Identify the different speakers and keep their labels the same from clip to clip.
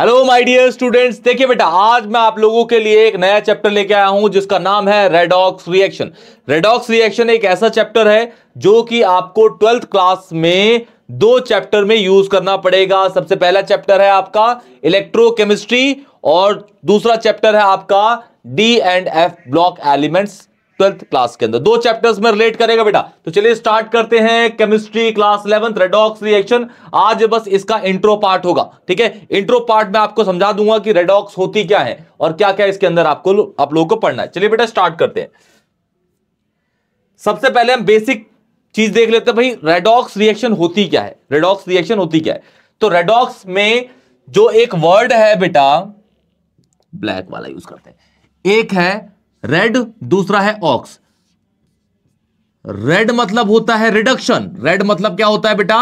Speaker 1: Hello my dear students देखिए बेटा आज मैं आप लोगों के लिए एक नया चैप्टर लेके आया हूं जिसका नाम है रेडॉक्स रिएक्शन रेडॉक्स रिएक्शन एक ऐसा चैप्टर है जो कि आपको ट्वेल्थ क्लास में दो चैप्टर में यूज करना पड़ेगा सबसे पहला चैप्टर है आपका इलेक्ट्रोकेमिस्ट्री और दूसरा चैप्टर है आपका D and F block elements twelfth class के अंदर दो चैप्टर्स में रिलेट करेगा बेटा तो चलिए स्टार्ट करते हैं chemistry class eleventh redox reaction आज बस इसका इंट्रो पार्ट होगा ठीक है इंट्रो पार्ट में आपको समझा दूंगा कि रेडॉक्स होती क्या है और क्या क्या इसके अंदर आपको आप लोगों को पढ़ना है चलिए बेटा स्टार्ट करते हैं सबसे पहले हम बेसिक चीज देख लेते हैं भाई रेडॉक्स रिएक्शन होती क्या है रेडॉक्स रिएक्शन होती क्या है तो रेडॉक्स में जो एक वर्ड है बेटा ब्लैक वाला यूज करते हैं एक है रेड दूसरा है ऑक्स रेड मतलब होता है रिडक्शन रेड मतलब क्या होता है बेटा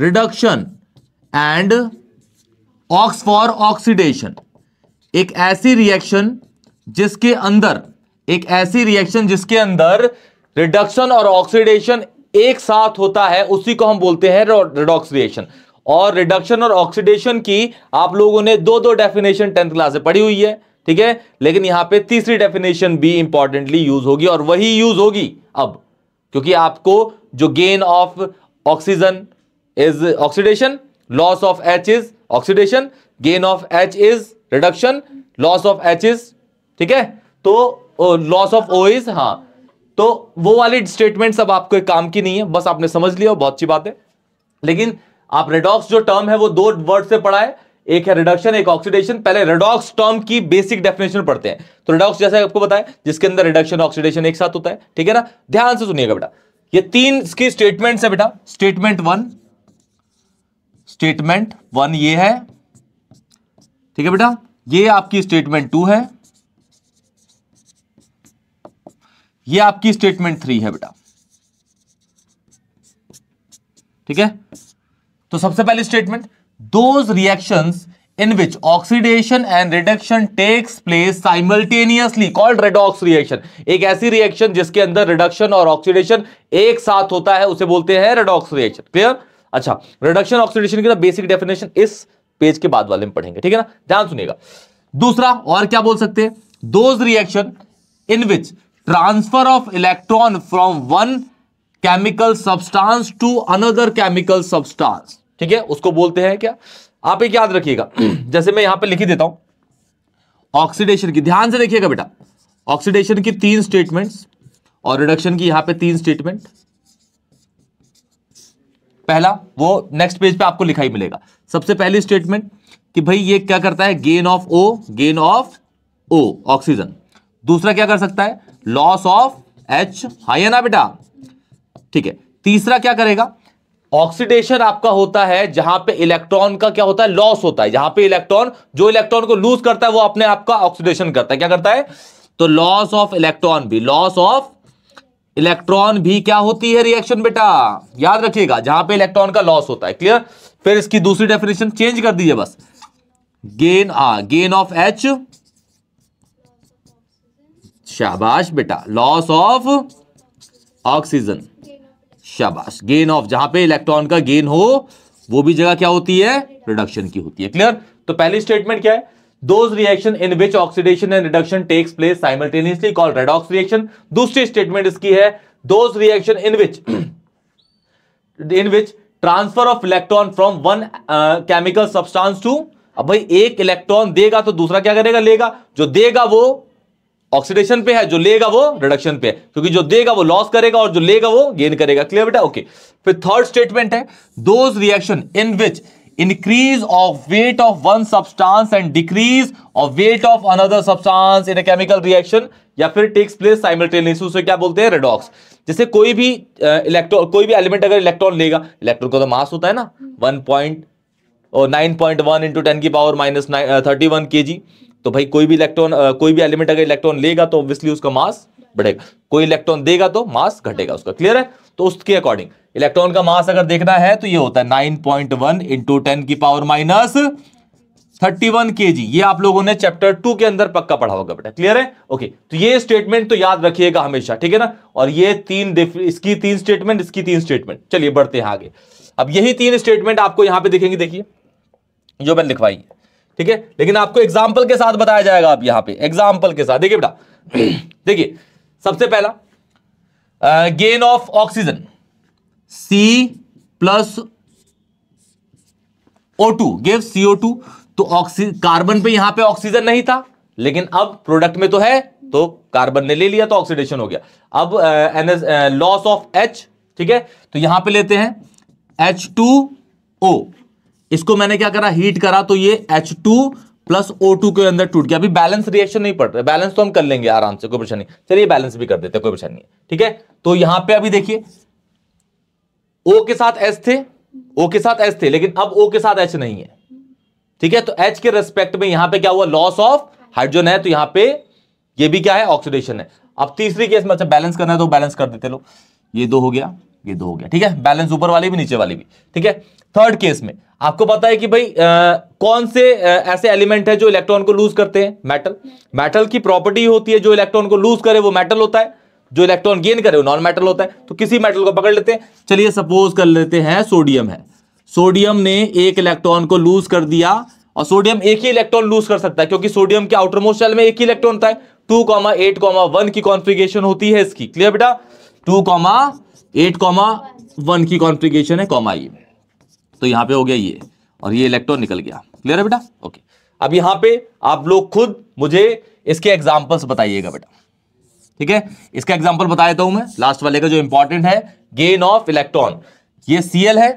Speaker 1: reduction and ox for oxidation एक ऐसी रिएक्शन जिसके अंदर एक ऐसी रिएक्शन जिसके अंदर रिडक्शन और ऑक्सीडेशन एक साथ होता है उसी को हम बोलते हैं रिडॉक्स रिएक्शन और रिडक्शन और ऑक्सीडेशन की आप लोगों ने दो दो डेफिनेशन टेंथ क्लास से पढ़ी हुई है ठीक है लेकिन यहां पे तीसरी डेफिनेशन भी इंपॉर्टेंटली यूज होगी और वही यूज होगी अब क्योंकि आपको जो gain of oxygen is oxidation loss of H is oxidation gain of H is reduction loss of H is ठीक है तो लॉस ऑफ ओ इज हाँ तो वो वाली स्टेटमेंट सब आपको एक काम की नहीं है बस आपने समझ लिया बहुत अच्छी बात है लेकिन आप रेडॉक्स जो टर्म है वो दो वर्ड से पढ़ा है एक है रिडक्शन एक ऑक्सीडेशन पहले रेडॉक्स टर्म की बेसिक डेफिनेशन पढ़ते हैं तो रेडॉक्स जैसे आपको बताया जिसके अंदर रिडक्शन ऑक्सीडेशन एक साथ होता है ठीक है ना ध्यान से सुनिएगा बेटा ये तीन इसकी स्टेटमेंट्स है बेटा स्टेटमेंट वन स्टेटमेंट वन ये है ठीक है बेटा ये आपकी स्टेटमेंट टू है ये आपकी स्टेटमेंट थ्री है बेटा ठीक है तो सबसे पहली statement those reactions in which oxidation and reduction takes place simultaneously called redox reaction एक ऐसी reaction जिसके अंदर reduction और oxidation एक साथ होता है उसे बोलते हैं redox reaction clear अच्छा reduction oxidation की बेसिक डेफिनेशन इस पेज के बाद वाले में पढ़ेंगे ठीक है ना ध्यान सुनिएगा दूसरा और क्या बोल सकते हैं those reaction in which transfer of electron from one chemical substance to another chemical substance ठीक है उसको बोलते हैं क्या आप एक याद रखिएगा जैसे मैं यहां पर लिखी देता हूं ऑक्सीडेशन की ध्यान से देखिएगा बेटा ऑक्सीडेशन की तीन स्टेटमेंट और रिडक्शन की यहां पर तीन स्टेटमेंट पहला वो नेक्स्ट पेज पे आपको लिखा ही मिलेगा सबसे पहली स्टेटमेंट कि भाई ये क्या करता है gain of O gain of O oxygen दूसरा क्या कर सकता है लॉस ऑफ एच हाई है ना बेटा ठीक है तीसरा क्या करेगा ऑक्सीडेशन आपका होता है जहां पे इलेक्ट्रॉन का क्या होता है लॉस होता है जहां पे इलेक्ट्रॉन जो इलेक्ट्रॉन को लूज करता है वो अपने आप का ऑक्सीडेशन करता है क्या करता है तो लॉस ऑफ इलेक्ट्रॉन भी लॉस ऑफ इलेक्ट्रॉन भी क्या होती है रिएक्शन बेटा याद रखिएगा जहां पे इलेक्ट्रॉन का लॉस होता है क्लियर फिर इसकी दूसरी डेफिनेशन चेंज कर दीजिए बस gain ah gain of H शाबाश बेटा लॉस ऑफ ऑक्सीजन शाबाश गेन ऑफ जहां पे इलेक्ट्रॉन का गेन हो वो भी जगह क्या होती है रिडक्शन की होती है क्लियर तो पहली स्टेटमेंट क्या है those reaction in which oxidation and reduction takes place simultaneously call redox reaction दूसरी स्टेटमेंट इसकी है those reaction in which in which transfer of electron from one chemical substance to अब भाई एक इलेक्ट्रॉन देगा तो दूसरा क्या करेगा लेगा जो देगा वो ऑक्सीडेशन पे है जो लेगा वो रिडक्शन पे है क्योंकि जो देगा वो लॉस करेगा और जो लेगा वो गेन करेगा क्लियर बेटा ओके फिर थर्ड स्टेटमेंट है those reaction in which increase of weight of one substance and decrease of weight of another substance in chemical reaction या फिर टेक्स प्लेस साइमल्टेनियस उसे क्या बोलते हैं रेडॉक्स जैसे कोई भी इलेक्ट्रॉन कोई भी एलिमेंट अगर इलेक्ट्रॉन लेगा इलेक्ट्रॉन का तो मास होता है ना one point nine point one into ten की power minus thirty one K G तो भाई कोई भी इलेक्ट्रॉन कोई भी एलिमेंट अगर इलेक्ट्रॉन लेगा तो ऑब्वियसली उसका मास बढ़ेगा कोई इलेक्ट्रॉन देगा तो मास घटेगा उसका क्लियर है तो उसके अकॉर्डिंग इलेक्ट्रॉन का मास अगर देखना है तो ये होता है nine point one into ten की power minus thirty one K G ये आप लोगों ने चैप्टर टू के अंदर पक्का पढ़ा होगा बेटा क्लियर है ओके तो ये स्टेटमेंट तो याद रखिएगा हमेशा ठीक है ना और ये तीन इसकी तीन स्टेटमेंट इसकी तीन स्टेटमेंट चलिए बढ़ते हैं आगे अब यही तीन स्टेटमेंट आपको यहां पर दिखेंगे देखिए जो मैंने लिखवाई है ठीक है लेकिन आपको एग्जाम्पल के साथ बताया जाएगा आप यहां पर एग्जाम्पल के साथ देखिए बेटा देखिए सबसे पहला gain of oxygen C plus O two gave CO two तो ऑक्सीजन कार्बन पे यहां पे ऑक्सीजन नहीं था लेकिन अब प्रोडक्ट में तो है तो कार्बन ने ले लिया तो ऑक्सीडेशन हो गया अब एनएस लॉस ऑफ एच ठीक है तो यहां पे लेते हैं एच टू ओ इसको मैंने क्या करा हीट करा तो ये H two plus O two के अंदर टूट गया अभी बैलेंस रिएक्शन नहीं पड़ रहा बैलेंस तो हम कर लेंगे आराम से कोई परेशानी चलिए बैलेंस भी कर देते कोई परेशानी नहीं ठीक है तो यहां पे अभी देखिए ओ के साथ एच थे ओ के साथ एच थे लेकिन अब ओ के साथ एच नहीं है ठीक है तो एच के रेस्पेक्ट तो में यहां पे क्या हुआ लॉस ऑफ हाइड्रोजन है तो यहां पे ये भी क्या है ऑक्सीडेशन है अब तीसरी केस में अच्छा बैलेंस करना है तो बैलेंस कर देते लोग ये दो हो गया ये दो हो गया ठीक है बैलेंस ऊपर वाले भी नीचे वाले भी ठीक है थर्ड केस में आपको पता है कि भाई आ, कौन से आ, ऐसे एलिमेंट है जो इलेक्ट्रॉन को लूज करते हैं मेटल मेटल की प्रॉपर्टी होती है जो इलेक्ट्रॉन को लूज करे वो मेटल होता है जो इलेक्ट्रॉन गेन करे वो नॉन मेटल होता है तो किसी मेटल को पकड़ लेते हैं चलिए सपोज कर लेते हैं सोडियम है सोडियम ने एक इलेक्ट्रॉन को लूज कर दिया और सोडियम एक ही इलेक्ट्रॉन लूज कर सकता है क्योंकि सोडियम के आउटर मोस्ट शेल में एक ही इलेक्ट्रॉन होता है two comma eight comma one की कॉन्फिगेशन होती है इसकी क्लियर बेटा two comma eight comma one की कॉन्फ्लिगेशन है कॉमा ये तो यहां पे हो गया ये और ये इलेक्ट्रॉन निकल गया क्लियर है बेटा ओके अब यहां पे आप लोग खुद मुझे इसके एग्जांपल्स बताइएगा बेटा ठीक है इसका एग्जांपल बता देता हूं मैं लास्ट वाले का जो इंपॉर्टेंट है गेन ऑफ इलेक्ट्रॉन ये सीएल है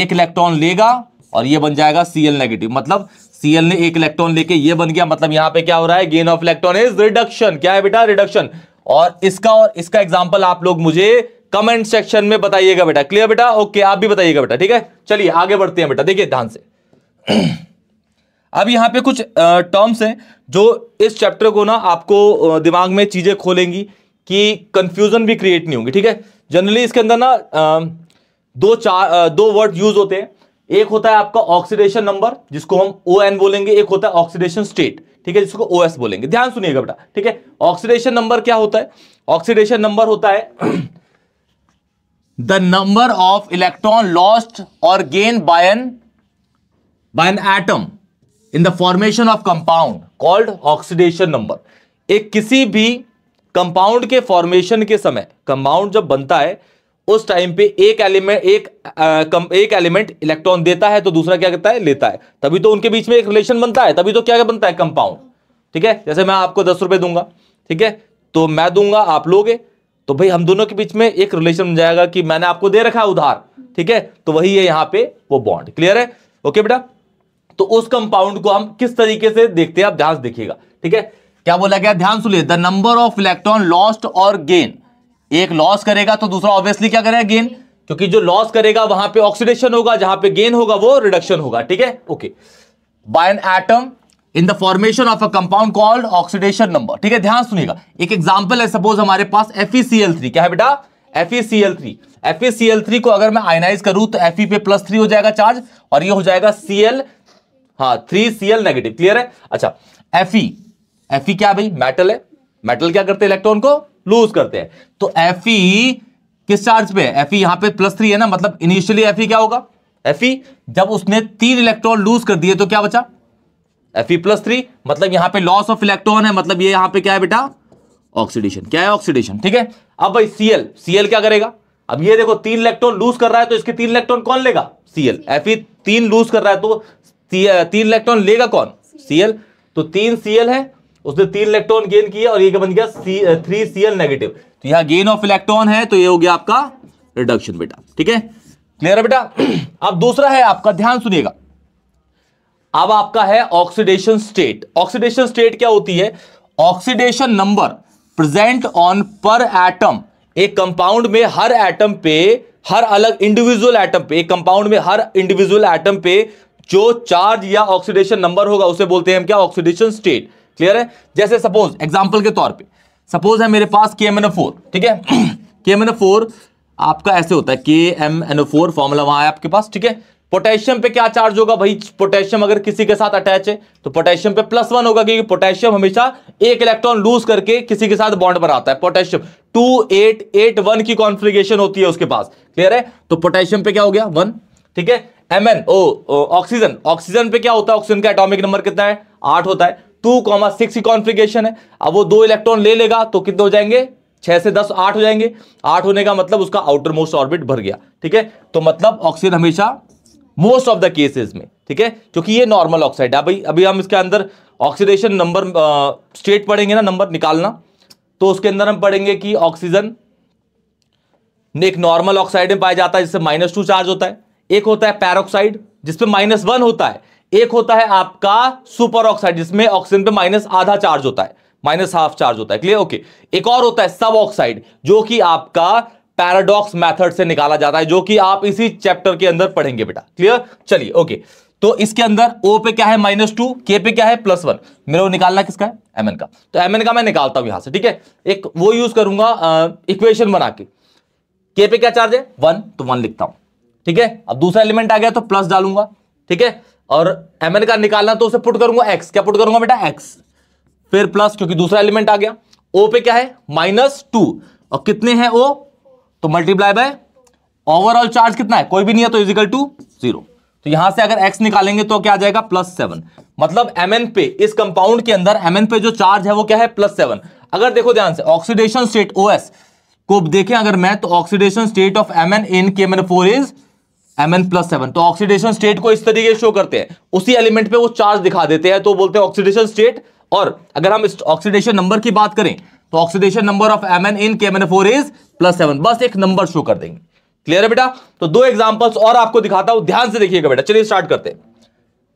Speaker 1: एक इलेक्ट्रॉन लेगा और ये बन जाएगा सीएल नेगेटिव मतलब सीएल ने एक इलेक्ट्रॉन लेके ये बन गया मतलब यहां पे क्या हो रहा है gain of electron is reduction क्या है बेटा रिडक्शन और इसका और इसका एग्जाम्पल आप लोग मुझे कमेंट सेक्शन में बताइएगा बेटा क्लियर बेटा ओके आप भी बताइएगा बेटा ठीक है चलिए आगे बढ़ते हैं बेटा देखिए ध्यान से अब यहाँ पे कुछ टर्म्स हैं जो इस चैप्टर को ना आपको दिमाग में चीज़ें खोलेंगी कि कंफ्यूजन भी क्रिएट नहीं होगी ठीक है जनरली इसके अंदर ना दो चार दो वर्ड यूज होते हैं एक होता है आपका ऑक्सीडेशन नंबर जिसको हम ओ एन बोलेंगे एक होता है ऑक्सीडेशन स्टेट ठीक है जिसको ओ एस बोलेंगे ध्यान सुनिएगा बेटा ठीक है ऑक्सीडेशन नंबर क्या होता है ऑक्सीडेशन नंबर होता है the number of electron lost और gain by an by an atom in the formation of compound called oxidation number एक किसी भी कंपाउंड के फॉर्मेशन के समय कंपाउंड जब बनता है उस टाइम पे एक एलिमेंट एक आ, कम, एक एलिमेंट इलेक्ट्रॉन देता है तो दूसरा क्या करता है लेता है तभी तो उनके बीच में एक रिलेशन बनता है तभी तो क्या बनता है कंपाउंड ठीक है जैसे मैं आपको दस रुपए दूंगा ठीक है तो मैं दूंगा आप लोगे तो भाई हम दोनों के बीच में एक रिलेशन बन जाएगा कि मैंने आपको दे रखा है उधार ठीक है तो वही है यहां पे वो बॉन्ड क्लियर है ओके बेटा तो उस कंपाउंड को हम किस तरीके से देखते हैं आप ध्यान से देखिएगा ठीक है क्या बोला गया ध्यान सुनिए the number of electron lost और गेन एक लॉस करेगा तो दूसरा ऑब्वियसली क्या करेगा गेन क्योंकि जो लॉस करेगा वहां पे ऑक्सीडेशन होगा जहां पे गेन होगा वो रिडक्शन होगा ठीक है okay by an atom in the formation of a compound called oxidation number ठीक है ध्यान सुनिएगा एक एग्जाम्पल है सपोज हमारे पास एफ क्या है बेटा एफ एफ को अगर मैं आयनाइज करूं तो एफ पे प्लस थ्री हो जाएगा चार्ज और ये हो जाएगा सीएल हाँ थ्री सीएल नेगेटिव क्लियर है अच्छा एफ एफ क्या भाई मेटल है मेटल क्या करते हैं इलेक्ट्रॉन को लूज करते हैं तो एफ किस चार्ज पे है एफ यहां पे प्लस थ्री है ना मतलब इनिशियली एफ क्या होगा एफ जब उसने तीन इलेक्ट्रॉन लूज कर दिए तो क्या बचा एफ प्लस थ्री मतलब यहाँ पे लॉस ऑफ इलेक्ट्रॉन है मतलब ये यहां पे क्या है बेटा ऑक्सीडेशन क्या है ऑक्सीडेशन ठीक है अब भाई सीएल सीएल क्या करेगा अब ये देखो तीन इलेक्ट्रॉन लूज कर रहा है तो इसके तीन इलेक्ट्रॉन कौन लेगा सीएल एफ e तीन लूज कर रहा है तो तीन इलेक्ट्रॉन लेगा कौन सीएल तो तीन सीएल है उसने तीन इलेक्ट्रॉन गेन किया और ये क्या बन गया C three C L negative तो यहाँ गेन ऑफ इलेक्ट्रॉन है तो ये हो गया आपका रिडक्शन बेटा ठीक है क्लियर है बेटा अब दूसरा है आपका ध्यान सुनिएगा अब आपका है ऑक्सीडेशन स्टेट ऑक्सीडेशन स्टेट क्या होती है ऑक्सीडेशन नंबर प्रेजेंट ऑन पर एटम एक कंपाउंड में हर एटम पे हर अलग इंडिविजुअल एटम पे एक कंपाउंड में हर इंडिविजुअल एटम पे जो चार्ज या ऑक्सीडेशन नंबर होगा उसे बोलते हैं हम क्या ऑक्सीडेशन स्टेट क्लियर है जैसे सपोज एग्जाम्पल के तौर पे सपोज है मेरे पास के ठीक है के आपका ऐसे होता है K M N O four formula वहां है आपके पास ठीक है पोटेशियम पे क्या चार्ज होगा भाई पोटेशियम अगर किसी के साथ अटैच है तो पोटेशियम पे प्लस वन होगा क्योंकि पोटेशियम हमेशा एक इलेक्ट्रॉन लूज करके किसी के साथ बॉन्ड बनाता है potassium two eight eight one की कॉन्फ्लिगेशन होती है उसके पास क्लियर है तो पोटेशियम पे क्या हो गया वन ठीक है M N O oxygen oxygen पे क्या होता है ऑक्सीजन का एटोमिक नंबर कितना है आठ होता है टू कॉमा सिक्स की कॉन्फ्लिगेशन है अब वो दो इलेक्ट्रॉन ले लेगा तो कितने हो जाएंगे छह से दस आठ हो जाएंगे आठ होने का मतलब उसका आउटर मोस्ट ऑर्बिट भर गया ठीक है तो मतलब ऑक्सीजन हमेशा मोस्ट ऑफ द केसेस में ठीक है क्योंकि ये नॉर्मल ऑक्साइड है भाई अभी हम इसके अंदर ऑक्सीडेशन नंबर स्टेट पढ़ेंगे ना नंबर निकालना तो उसके अंदर हम पढ़ेंगे कि ऑक्सीजन एक नॉर्मल ऑक्साइड में पाया जाता है जिससे माइनस टू चार्ज होता है एक होता है पैरोक्साइड जिसपे माइनस वन होता है एक होता है आपका सुपर ऑक्साइड जिसमें ऑक्सीजन पे माइनस आधा चार्ज होता है माइनस हाफ चार्ज होता है क्लियर ओके एक और होता है सब ऑक्साइड जो कि आपका पैराडॉक्स मेथड से निकाला जाता है जो कि आप इसी चैप्टर के अंदर पढ़ेंगे बेटा क्लियर चलिए ओके तो इसके अंदर ओ पे क्या है माइनस टू के पे क्या है प्लस वन मेरे को निकालना किसका है एम का तो एम का मैं निकालता हूं यहां से ठीक है एक वो यूज करूंगा इक्वेशन बना के के पे क्या चार्ज है वन तो वन लिखता हूं ठीक है अब दूसरा एलिमेंट आ गया तो प्लस डालूंगा ठीक है और एम का निकालना तो उसे पुट करूंगा एक्स क्या पुट करूंगा बेटा एक्स फिर प्लस क्योंकि दूसरा एलिमेंट आ गया ओ पे क्या है माइनस टू और कितने हैं ओ तो मल्टीप्लाई बाय ओवरऑल चार्ज कितना है कोई भी नहीं है तो इजिकल टू जीरो तो यहां से अगर एक्स निकालेंगे तो क्या आ जाएगा प्लस सेवन मतलब एम पे इस कंपाउंड के अंदर एम पे जो चार्ज है वो क्या है प्लस सेवन अगर देखो ध्यान से ऑक्सीडेशन स्टेट ओ को देखें अगर मैं तो oxidation state of M N in K M four is M N plus seven तो ऑक्सीडेशन स्टेट को इस तरीके शो करते हैं उसी एलिमेंट पे वो चार्ज दिखा देते हैं तो बोलते हैं ऑक्सीडेशन स्टेट और अगर हम ऑक्सीडेशन नंबर की बात करें तो oxidation number of M N in K M N four is plus seven बस एक नंबर शो कर देंगे क्लियर है बेटा तो दो एग्जांपल्स और आपको दिखाता हूं ध्यान से देखिएगा बेटा चलिए स्टार्ट करते हैं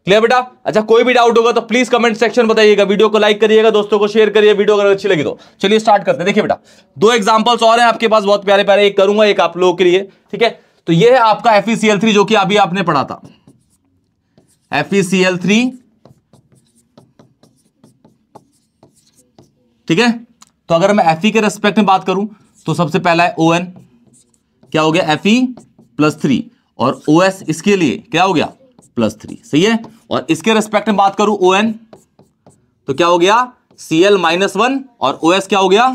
Speaker 1: क्लियर बेटा अच्छा कोई भी डाउट होगा तो प्लीज कमेंट सेक्शन बताइएगा वीडियो को लाइक करिएगा दोस्तों को शेयर करिए वीडियो अगर अच्छी लगी तो चलिए स्टार्ट करते हैं देखिए बेटा दो एग्जाम्पल्स और हैं आपके पास बहुत प्यारे प्यारे एक करूंगा एक आप लोगों के लिए ठीक है तो ये है आपका एफ जो कि अभी आपने पढ़ा था एफ ठीक है तो अगर मैं एफ e के रेस्पेक्ट में बात करूं तो सबसे पहला है ओ क्या हो गया एफ ई प्लस थ्री और ओ इसके लिए क्या हो गया प्लस थ्री सही है और इसके रेस्पेक्ट में बात करूं ओ तो क्या हो गया सी एल माइनस वन और ओ क्या हो गया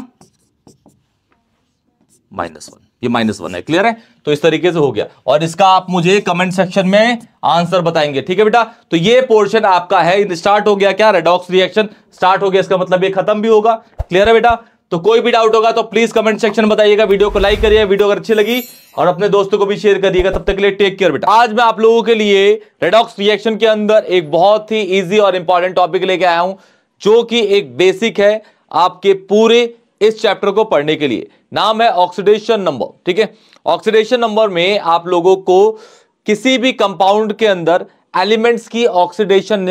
Speaker 1: माइनस वन ये माइनस वन है क्लियर है तो इस तरीके से हो गया और इसका आप मुझे कमेंट सेक्शन में आंसर बताएंगे ठीक है बेटा तो ये पोर्शन आपका है स्टार्ट हो गया क्या रेडॉक्स रिएक्शन स्टार्ट हो गया इसका मतलब ये खत्म भी होगा क्लियर है बेटा तो कोई भी डाउट होगा तो प्लीज कमेंट सेक्शन में बताइएगा वीडियो को लाइक करिए वीडियो अगर अच्छी लगी और अपने दोस्तों को भी शेयर करिएगा तब तक के लिए टेक केयर बेटा आज मैं आप लोगों के लिए रेडॉक्स रिएक्शन के अंदर एक बहुत ही इजी और इंपॉर्टेंट टॉपिक लेके आया हूं जो कि एक बेसिक है आपके पूरे इस चैप्टर को पढ़ने के लिए नाम है ऑक्सीडेशन नंबर ठीक है ऑक्सीडेशन नंबर में आप लोगों को किसी भी कंपाउंड के अंदर एलिमेंट्स की ऑक्सीडेशन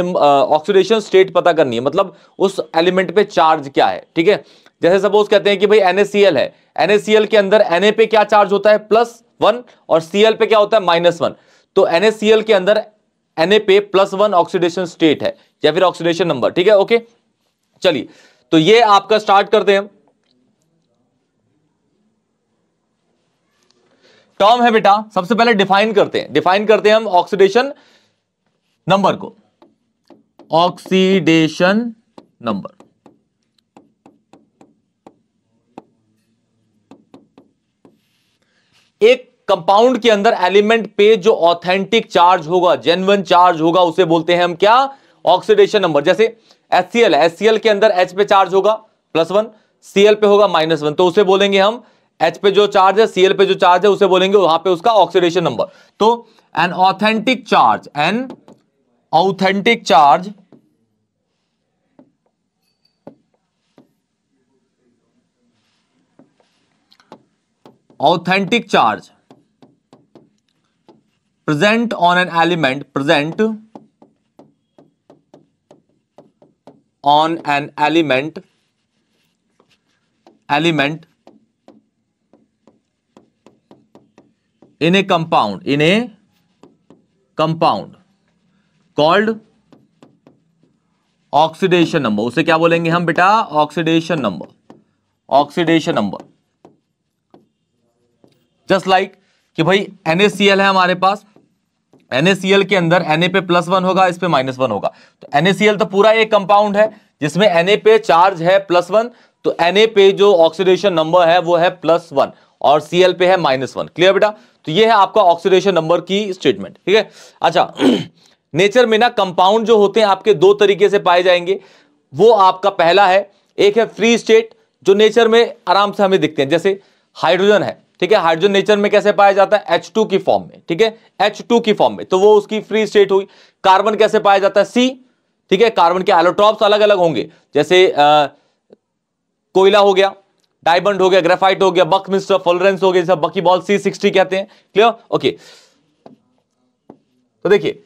Speaker 1: ऑक्सीडेशन स्टेट पता करनी है मतलब उस एलिमेंट पे चार्ज क्या है ठीक है जैसे सपोज कहते हैं कि भाई एनएसीएल है एनएसीएल के अंदर एनए पे क्या चार्ज होता है प्लस वन और सीएल पे क्या होता है माइनस वन तो एनएसीएल के अंदर एनए पे प्लस वन ऑक्सीडेशन स्टेट है या फिर ऑक्सीडेशन नंबर ठीक है ओके चलिए तो ये आपका स्टार्ट करते हैं टर्म है बेटा सबसे पहले डिफाइन करते हैं डिफाइन करते हैं हम ऑक्सीडेशन नंबर को ऑक्सीडेशन नंबर एक कंपाउंड के अंदर एलिमेंट पे जो ऑथेंटिक चार्ज होगा जेनवन चार्ज होगा उसे बोलते हैं हम क्या ऑक्सीडेशन नंबर जैसे एच है के अंदर एच पे चार्ज होगा प्लस वन सीएल पे होगा माइनस वन तो उसे बोलेंगे हम एच पे जो चार्ज है सीएल पे जो चार्ज है उसे बोलेंगे वहां पे उसका ऑक्सीडेशन नंबर तो an authentic charge an authentic charge authentic charge present on an element present on an element element in a compound in a compound called oxidation number उसे क्या बोलेंगे हम बेटा oxidation number oxidation number just like कि भाई NaCl है हमारे पास NaCl के अंदर Na पे प्लस वन होगा इस पे माइनस वन होगा तो NaCl तो पूरा एक कंपाउंड है जिसमें Na पे चार्ज है प्लस वन तो Na पे जो ऑक्सीडेशन नंबर है वो है प्लस वन और Cl पे है माइनस वन क्लियर बेटा तो ये है आपका ऑक्सीडेशन नंबर की स्टेटमेंट ठीक है अच्छा नेचर में ना कंपाउंड जो होते हैं आपके दो तरीके से पाए जाएंगे वो आपका पहला है एक है फ्री स्टेट जो नेचर में आराम से हमें दिखते हैं जैसे हाइड्रोजन है ठीक है हाइड्रोजन नेचर में कैसे पाया जाता है एच टू की फॉर्म में ठीक है एच टू की फॉर्म में तो वो उसकी फ्री स्टेट हुई कार्बन कैसे पाया जाता है सी ठीक है कार्बन के एलोट्रॉप्स अलग अलग होंगे जैसे कोयला हो गया डायमंड हो गया ग्रेफाइट हो गया बक मिस्टर फ्लोरेंस हो गया जैसे बकी बॉल सी सिक्सटी कहते हैं क्लियर ओके तो देखिए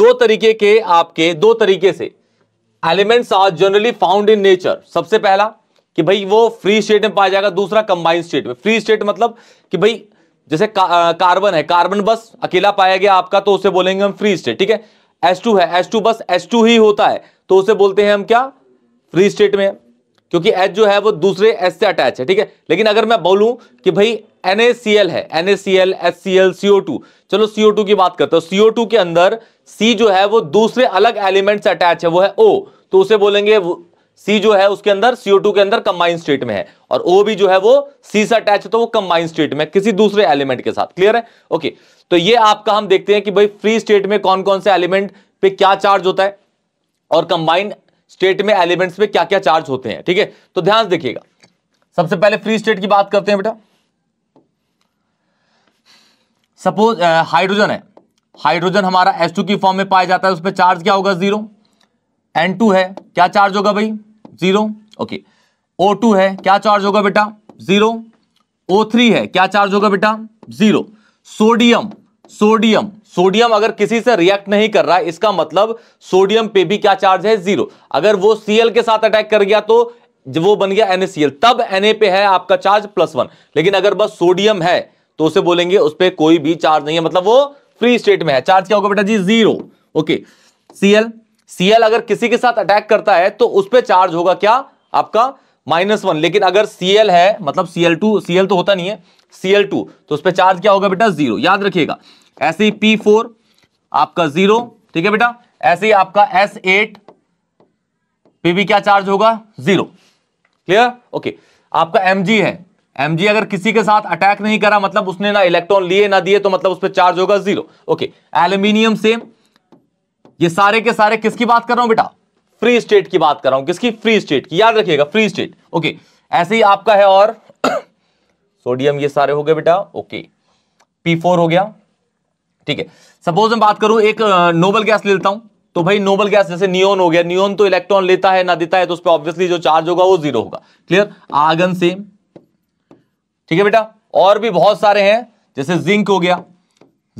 Speaker 1: दो तरीके के आपके दो तरीके से elements are generally found in nature सबसे पहला कि भाई वो फ्री स्टेट में पाया जाएगा दूसरा कंबाइंड स्टेट में फ्री स्टेट मतलब कि भाई जैसे का, कार्बन है कार्बन बस अकेला पाया गया आपका तो उसे बोलेंगे हम फ्री स्टेट ठीक है एस टू है एस टू बस एस टू ही होता है तो उसे बोलते हैं हम क्या फ्री स्टेट में क्योंकि एच जो है वो दूसरे एस से अटैच है ठीक है लेकिन अगर मैं बोलूं कि भाई एन है एन एच सीओ चलो सीओ की बात करते हैं सीओ के अंदर सी जो है वो दूसरे अलग एलिमेंट से अटैच है वो है ओ तो उसे बोलेंगे सी जो है उसके अंदर CO2 के अंदर कंबाइन स्टेट में है और O भी जो है वो C से अटैच है तो वो कंबाइन स्टेट में किसी दूसरे एलिमेंट के साथ क्लियर है ओके तो ये आपका हम देखते हैं कि भाई फ्री स्टेट में कौन कौन से एलिमेंट पे क्या चार्ज होता है और कंबाइन स्टेट में एलिमेंट्स में क्या क्या चार्ज होते हैं ठीक है तो ध्यान देखिएगा सबसे पहले फ्री स्टेट की बात करते हैं बेटा सपोज हाइड्रोजन है हाइड्रोजन हमारा टू की फॉर्म में पाया जाता है उसमें चार्ज क्या होगा जीरो टू है क्या चार्ज होगा भाई जीरो ओके टू है क्या चार्ज होगा बेटा जीरो थ्री है क्या चार्ज होगा बेटा जीरो सोडियम सोडियम सोडियम अगर किसी से रिएक्ट नहीं कर रहा है इसका मतलब सोडियम पे भी क्या चार्ज है जीरो अगर वो सीएल के साथ अटैक कर गया तो वो बन गया एनएसीएल तब एनए पे है आपका चार्ज प्लस वन लेकिन अगर बस सोडियम है तो उसे बोलेंगे उस पर कोई भी चार्ज नहीं है मतलब वो फ्री स्टेट में है चार्ज क्या होगा बेटा जी जीरो ओके सीएल सीएल अगर किसी के साथ अटैक करता है तो उस पर चार्ज होगा क्या आपका माइनस वन लेकिन अगर सीएल है मतलब सीएल टू सीएल तो होता नहीं है सीएल टू तो उस पर चार्ज क्या होगा बेटा जीरो याद रखिएगा ऐसे ही पी फोर आपका जीरो ठीक है बेटा ऐसे ही आपका एस एट पे भी क्या चार्ज होगा जीरो क्लियर ओके आपका एम जी है एम जी अगर किसी के साथ अटैक नहीं करा मतलब उसने ना इलेक्ट्रॉन लिए ना दिए तो मतलब उस पर चार्ज होगा जीरो ओके एल्यूमिनियम सेम ये सारे के सारे किसकी बात कर रहा हूं बेटा फ्री स्टेट की बात कर रहा हूं किसकी फ्री स्टेट की याद रखिएगा फ्री स्टेट ओके ऐसे ही आपका है और सोडियम ये सारे हो गए बेटा ओके पी फोर हो गया ठीक है सपोज मैं बात करूं एक नोबल गैस लेता हूं तो भाई नोबल गैस जैसे नियोन हो गया नियोन तो इलेक्ट्रॉन लेता है ना देता है तो उस पर ऑब्वियसली जो चार्ज होगा वो जीरो होगा क्लियर आगन सेम ठीक है बेटा और भी बहुत सारे हैं जैसे जिंक हो गया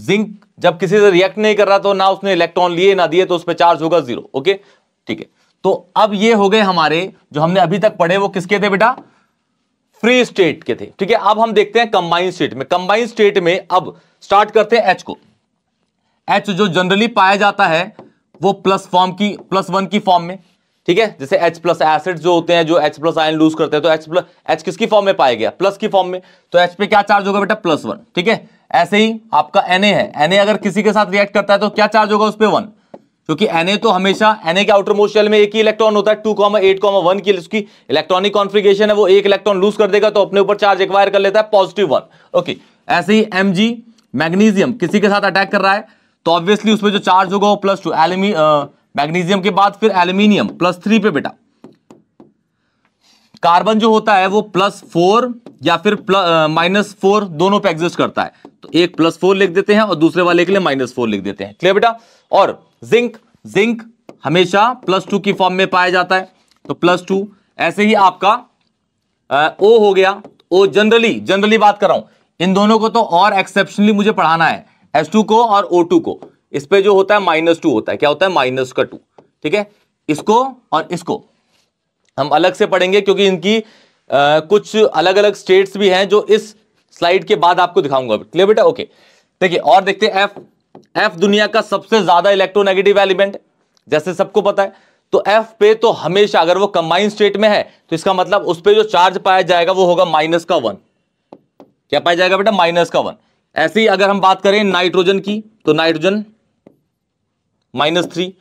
Speaker 1: जिंक जब किसी से रिएक्ट नहीं कर रहा तो ना उसने इलेक्ट्रॉन लिए ना दिए तो उस पर चार्ज होगा जीरो ओके ठीक है तो अब ये हो गए हमारे जो हमने अभी तक पढ़े वो किसके थे बेटा फ्री स्टेट के थे ठीक है अब हम देखते हैं कंबाइंड स्टेट में कंबाइंड स्टेट में अब स्टार्ट करते हैं एच को एच जो जनरली पाया जाता है वो प्लस फॉर्म की प्लस वन की फॉर्म में ठीक है जैसे H प्लस एसिड जो होते हैं जो H प्लस आयन लूज करते हैं तो H प्लस एच किसकी फॉर्म में पाया गया प्लस की फॉर्म में तो H पे क्या चार्ज होगा बेटा प्लस वन ठीक है ऐसे ही आपका Na है Na अगर किसी के साथ रिएक्ट करता है तो क्या चार्ज होगा उस पर वन क्योंकि Na तो हमेशा Na के आउटर मोस्ट में एक ही इलेक्ट्रॉन होता है two comma eight comma one की उसकी इलेक्ट्रॉनिक कॉन्फ्रिगेशन है वो एक इलेक्ट्रॉन लूज कर देगा तो अपने ऊपर चार्ज एक्वायर कर लेता है पॉजिटिव वन ओके ऐसे ही एम मैग्नीशियम किसी के साथ अटैक कर रहा है तो ऑब्वियसली उसमें जो चार्ज होगा वो प्लस टू एल्यूमी मैग्नीशियम के बाद फिर एल्यूमिनियम प्लस थ्री पे बेटा कार्बन जो होता है वो प्लस फोर या फिर माइनस फोर दोनों पे एग्जिस्ट करता है तो एक प्लस फोर लिख देते हैं और दूसरे वाले के लिए माइनस फोर लिख देते हैं क्लियर बेटा और जिंक जिंक हमेशा प्लस टू की फॉर्म में पाया जाता है तो प्लस टू ऐसे ही आपका आ, ओ हो गया ओ जनरली जनरली बात कर रहा हूं इन दोनों को तो और एक्सेप्शनली मुझे पढ़ाना है एस टू को और ओ टू को इस पे जो होता है माइनस टू होता है क्या होता है माइनस का टू ठीक है इसको और इसको हम अलग से पढ़ेंगे क्योंकि इनकी आ, कुछ अलग अलग स्टेट्स भी हैं जो इस स्लाइड के बाद आपको दिखाऊंगा क्लियर बेटा ओके देखिए और देखते हैं एफ एफ दुनिया का सबसे ज्यादा इलेक्ट्रोनेगेटिव एलिमेंट जैसे सबको पता है तो एफ पे तो हमेशा अगर वो कंबाइन स्टेट में है तो इसका मतलब उस पर जो चार्ज पाया जाएगा वो होगा माइनस का वन क्या पाया जाएगा बेटा माइनस का वन ऐसे ही अगर हम बात करें नाइट्रोजन की तो नाइट्रोजन माइनस थ्री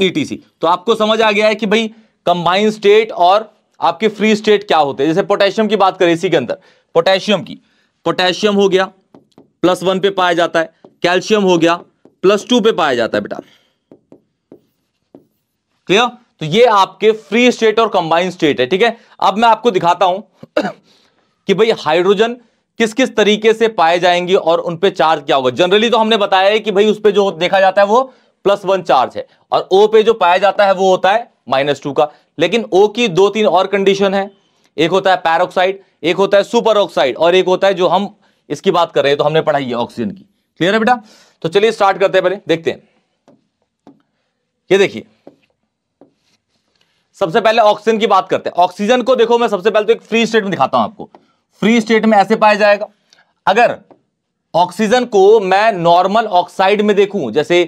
Speaker 1: ईटीसी तो, e तो आपको समझ आ गया है कि भाई कंबाइन स्टेट और आपके फ्री स्टेट क्या होते हैं जैसे पोटेशियम की बात करें इसी के अंदर पोटेशियम की पोटेशियम हो गया प्लस वन पे पाया जाता है कैल्शियम हो गया प्लस टू पे पाया जाता है बेटा क्लियर तो ये आपके फ्री स्टेट और कंबाइन स्टेट है ठीक है अब मैं आपको दिखाता हूं कि भाई हाइड्रोजन किस किस तरीके से पाए जाएंगे और उन पे चार्ज क्या होगा जनरली तो हमने बताया है कि भाई उस पर जो देखा जाता है वो प्लस वन चार्ज है और ओ पे जो पाया जाता है वो होता है माइनस टू का लेकिन ओ की दो तीन और कंडीशन है एक होता है पैरोक्साइड एक होता है सुपर ऑक्साइड और एक होता है जो हम इसकी बात कर रहे हैं तो हमने पढ़ाई है ऑक्सीजन की क्लियर है बेटा तो चलिए स्टार्ट करते हैं पहले देखते हैं ये देखिए सबसे पहले ऑक्सीजन की बात करते हैं ऑक्सीजन को देखो मैं सबसे पहले तो एक फ्री स्टेट में दिखाता हूं आपको फ्री स्टेट में ऐसे पाया जाएगा अगर ऑक्सीजन को मैं नॉर्मल ऑक्साइड में देखूं जैसे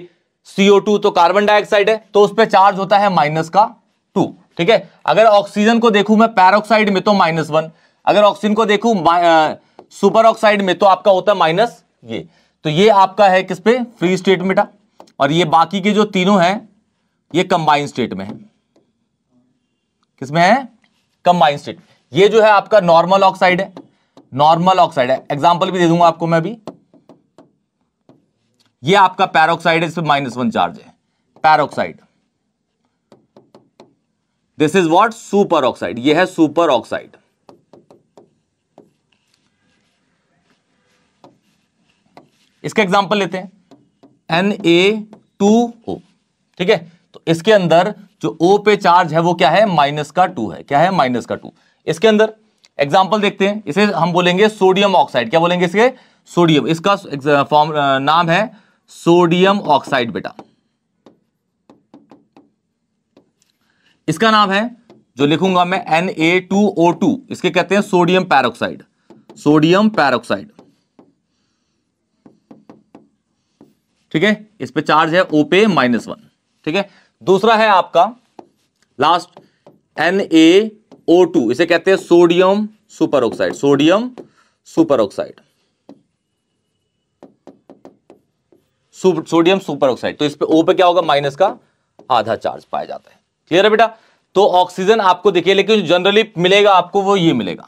Speaker 1: CO2 तो कार्बन डाइऑक्साइड है तो उस पर चार्ज होता है माइनस का टू ठीक है अगर ऑक्सीजन को देखूं मैं पैरोक्साइड में तो माइनस वन अगर ऑक्सीजन को देखू सुपर ऑक्साइड में तो आपका होता है माइनस ये तो ये आपका है किस पे फ्री स्टेट में था और ये बाकी के जो तीनों हैं ये कंबाइन स्टेट में है किसमें है कंबाइन स्टेट ये जो है आपका नॉर्मल ऑक्साइड है नॉर्मल ऑक्साइड है एग्जाम्पल भी दे दूंगा आपको मैं अभी ये आपका पैरोक्साइड है इसमें माइनस वन चार्ज है peroxide this is what super oxide यह है सुपर ऑक्साइड इसका एग्जाम्पल लेते हैं एन ए टू ओ ठीक है तो इसके अंदर जो ओ पे चार्ज है वो क्या है माइनस का टू है क्या है माइनस का टू इसके अंदर एग्जाम्पल देखते हैं इसे हम बोलेंगे सोडियम ऑक्साइड क्या बोलेंगे इसके सोडियम इसका फॉर्म नाम है सोडियम ऑक्साइड बेटा इसका नाम है जो लिखूंगा मैं N A two O two इसके कहते हैं सोडियम पैरोक्साइड सोडियम पैरोक्साइड ठीक है इस पे चार्ज है ओपे माइनस वन ठीक है दूसरा है आपका last N A O two इसे कहते हैं sodium super oxide sodium super oxide sodium super oxide तो इस पे ओ पे क्या होगा माइनस का आधा चार्ज पाया जाता है क्लियर है बेटा तो ऑक्सीजन आपको देखिए लेकिन जनरली मिलेगा आपको वो ये मिलेगा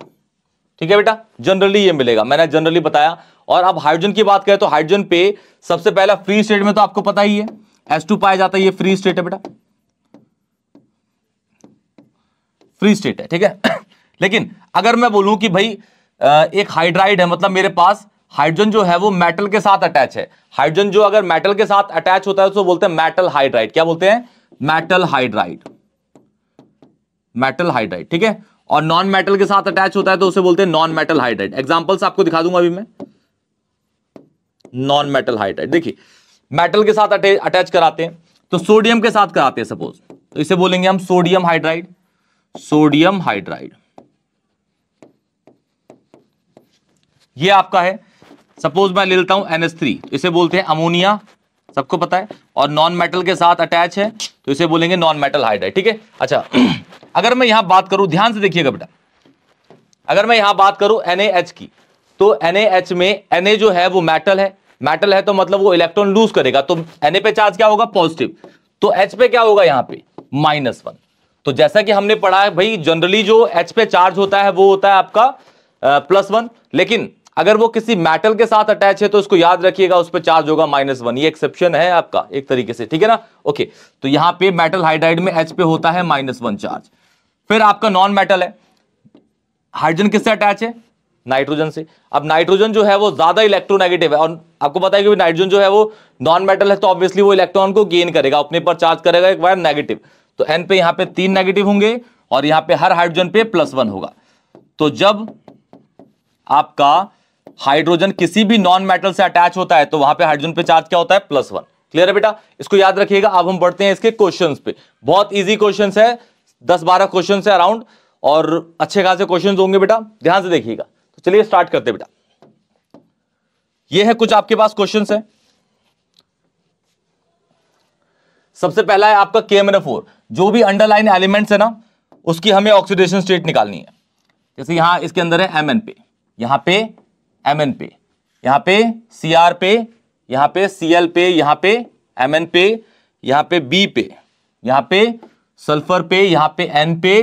Speaker 1: ठीक है बेटा जनरली ये मिलेगा मैंने जनरली बताया और अब हाइड्रोजन की बात करें तो हाइड्रोजन पे सबसे पहला फ्री स्टेट में तो आपको पता ही है एस टू पाया जाता है ये फ्री स्टेट है बेटा फ्री स्टेट है ठीक है लेकिन अगर मैं बोलूं कि भाई एक हाइड्राइड है मतलब मेरे पास हाइड्रोजन जो है वो मेटल के साथ अटैच है हाइड्रोजन जो अगर मेटल के साथ अटैच होता है तो बोलते हैं मेटल हाइड्राइड क्या बोलते हैं मेटल हाइड्राइड मेटल हाइड्राइड ठीक है और नॉन मेटल के साथ अटैच होता है तो उसे बोलते हैं नॉन मेटल हाइड्राइड एग्जाम्पल्स आपको दिखा दूंगा अभी मैं नॉन मेटल हाइड्राइड देखिए मेटल के साथ अटैच कराते हैं तो सोडियम के साथ कराते हैं सपोज तो इसे बोलेंगे हम सोडियम हाइड्राइड सोडियम हाइड्राइड ये आपका है सपोज मैं ले लेता हूं एनएस थ्री तो इसे बोलते हैं अमोनिया सबको पता है और नॉन मेटल के साथ अटैच है तो इसे बोलेंगे नॉन मेटल हाइड्राइड ठीक है अच्छा अगर मैं यहां बात करूं ध्यान से देखिएगा बेटा अगर मैं यहां बात करूं एनएच की तो एनएच में एनए जो है वो मेटल है मेटल है तो मतलब वो इलेक्ट्रॉन लूज करेगा तो एनए पे चार्ज क्या होगा पॉजिटिव तो एच पे क्या होगा यहां पे माइनस वन तो जैसा कि हमने पढ़ा है भाई जनरली जो एच पे चार्ज होता है वो होता है आपका आ, प्लस वन लेकिन अगर वो किसी मेटल के साथ अटैच है तो उसको याद रखिएगा उस पर चार्ज होगा माइनस वन ये एक्सेप्शन है आपका एक तरीके से ठीक है ना ओके तो यहाँ पे मेटल हाइड्राइड में एच पे होता है माइनस वन चार्ज फिर आपका नॉन मेटल है हाइड्रोजन किससे अटैच है नाइट्रोजन से अब नाइट्रोजन जो है वो ज्यादा इलेक्ट्रोनेगेटिव है और आपको पता है कि नाइट्रोजन जो है वो नॉन मेटल है तो ऑब्वियसली वो इलेक्ट्रॉन को गेन करेगा अपने पर चार्ज करेगा एक वायर नेगेटिव तो एन पे यहां पे तीन नेगेटिव होंगे और यहां पे हर हाइड्रोजन पे प्लस वन होगा तो जब आपका हाइड्रोजन किसी भी नॉन मेटल से अटैच होता है तो वहां पे हाइड्रोजन पे चार्ज क्या होता है प्लस वन क्लियर है बेटा इसको याद रखिएगा अब हम बढ़ते हैं इसके क्वेश्चंस पे बहुत इजी क्वेश्चंस है दस बारह क्वेश्चन है अराउंड और अच्छे खासे क्वेश्चन होंगे बेटा ध्यान से देखिएगा तो चलिए स्टार्ट करते बेटा ये है कुछ आपके पास क्वेश्चन है सबसे पहला है आपका के जो भी अंडरलाइन एलिमेंट्स है ना उसकी हमें ऑक्सीडेशन स्टेट निकालनी है जैसे यहां इसके अंदर है एम एन पे यहां पे एम एन पे यहां पे सी आर पे यहां पे सी एल पे यहां पे एम एन पे यहां पे बी पे यहां पे सल्फर पे यहां पे एन पे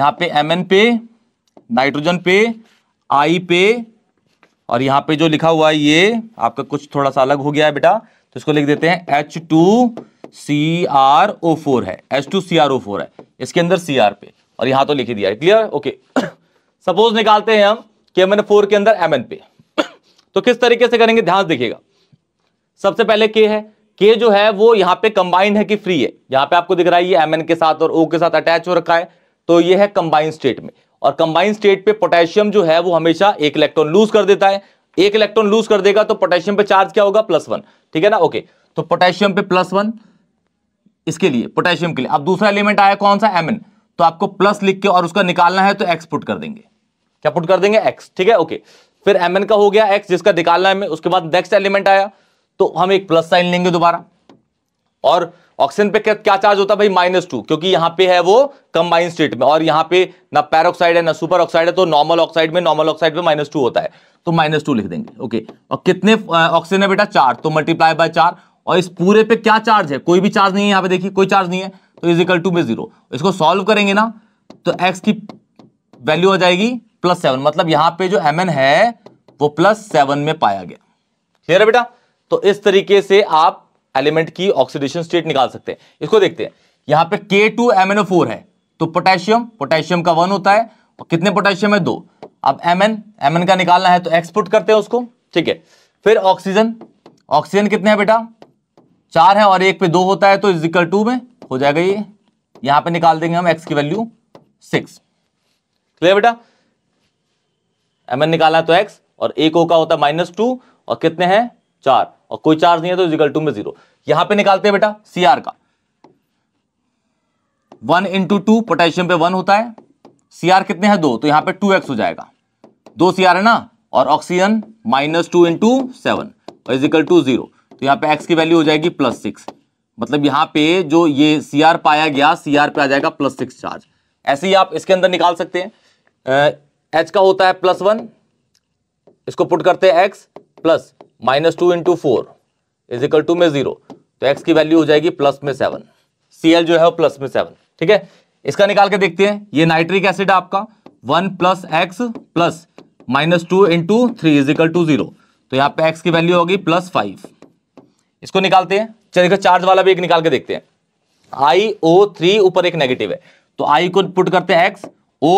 Speaker 1: यहां पे एम एन पे नाइट्रोजन पे आई पे और यहां पे जो लिखा हुआ है ये आपका कुछ थोड़ा सा अलग हो गया है बेटा इसको लिख देते हैं H two C R O four है H two C R O four है इसके अंदर सी आर पे और यहां तो लिख ही दिया है क्लियर ओके सपोज निकालते हैं हम के एम एन फोर के अंदर एम एन पे तो किस तरीके से करेंगे ध्यान देखिएगा सबसे पहले के है के जो है वो यहां पे कंबाइन है कि फ्री है यहां पे आपको दिख रहा है ये एम एन के साथ और ओ के साथ अटैच हो रखा है तो ये है कंबाइन स्टेट में और कंबाइन स्टेट पे पोटेशियम जो है वो हमेशा एक इलेक्ट्रॉन लूज कर देता है एक इलेक्ट्रॉन लूज कर देगा तो पोटेशियम पे चार्ज क्या होगा प्लस वन ठीक है ना ओके तो पोटेशियम पे प्लस वन इसके लिए पोटेशियम के लिए अब दूसरा एलिमेंट आया कौन सा एमन तो आपको प्लस लिख के और उसका निकालना है तो एक्स पुट कर देंगे क्या पुट कर देंगे एक्स ठीक है ओके फिर एम का हो गया एक्स जिसका निकालना है उसके बाद नेक्स्ट एलिमेंट आया तो हम एक प्लस साइन लेंगे दोबारा और ऑक्सीजन पे क्या चार्ज होता है भाई माइनस टू क्योंकि यहां पे है वो कंबाइन स्टेट में और यहां पे ना पैरोक्साइड है ना सुपर ऑक्साइड है तो नॉर्मल ऑक्साइड में नॉर्मल ऑक्साइड पे माइनस टू होता है तो माइनस टू लिख देंगे ओके और कितने ऑक्सीजन है बेटा चार तो मल्टीप्लाई बाय चार और इस पूरे पे क्या चार्ज है कोई भी चार्ज नहीं है यहां पे देखिए कोई चार्ज नहीं है तो इज इक्वल टू में जीरो इसको सॉल्व करेंगे ना तो एक्स की वैल्यू हो जाएगी प्लस सेवन मतलब यहां पे जो एम है वो प्लस सेवन में पाया गया क्लियर है बेटा तो इस तरीके से आप एलिमेंट की ऑक्सीडेशन स्टेट निकाल सकते हैं इसको देखते हैं यहां पे के टू एम है तो पोटेशियम पोटेशियम का वन होता है तो कितने पोटेशियम है दो अब एम एन एम एन का निकालना है तो एक्सपुट करते हैं उसको ठीक है फिर ऑक्सीजन ऑक्सीजन कितने हैं बेटा चार है और एक पे दो होता है तो इजिकल टू में हो जाएगा ये यहां पे निकाल देंगे हम एक्स की वैल्यू सिक्स क्लियर बेटा एम एन है तो एक्स और एक ओ का होता है माइनस टू और कितने हैं चार और कोई चार्ज नहीं है तो इजिकल टू में जीरो यहां पर निकालते हैं बेटा सी आर का वन इंटू टू पोटेशियम पे वन होता है सी आर कितने हैं दो तो यहां पे टू एक्स हो जाएगा दो सी आर है ना और oxygen minus two into seven is equal to zero तो यहां पे एक्स की वैल्यू हो जाएगी प्लस सिक्स मतलब यहां पे जो ये सी आर पाया गया सी आर पे आ जाएगा प्लस सिक्स चार्ज ऐसे ही आप इसके अंदर निकाल सकते हैं एच का होता है प्लस वन इसको पुट करते हैं x plus minus two into four is equal to में जीरो तो एक्स की वैल्यू हो जाएगी प्लस में सेवन सी एल जो है वो प्लस में सेवन ठीक है इसका निकाल के देखते हैं ये नाइट्रिक एसिड आपका one plus x plus minus two into three is equal to zero तो यहाँ पे एक्स की वैल्यू होगी प्लस फाइव इसको निकालते हैं चलिए चार्ज वाला भी एक निकाल के देखते हैं आई ओ थ्री ऊपर एक नेगेटिव है तो आई को पुट करते हैं X O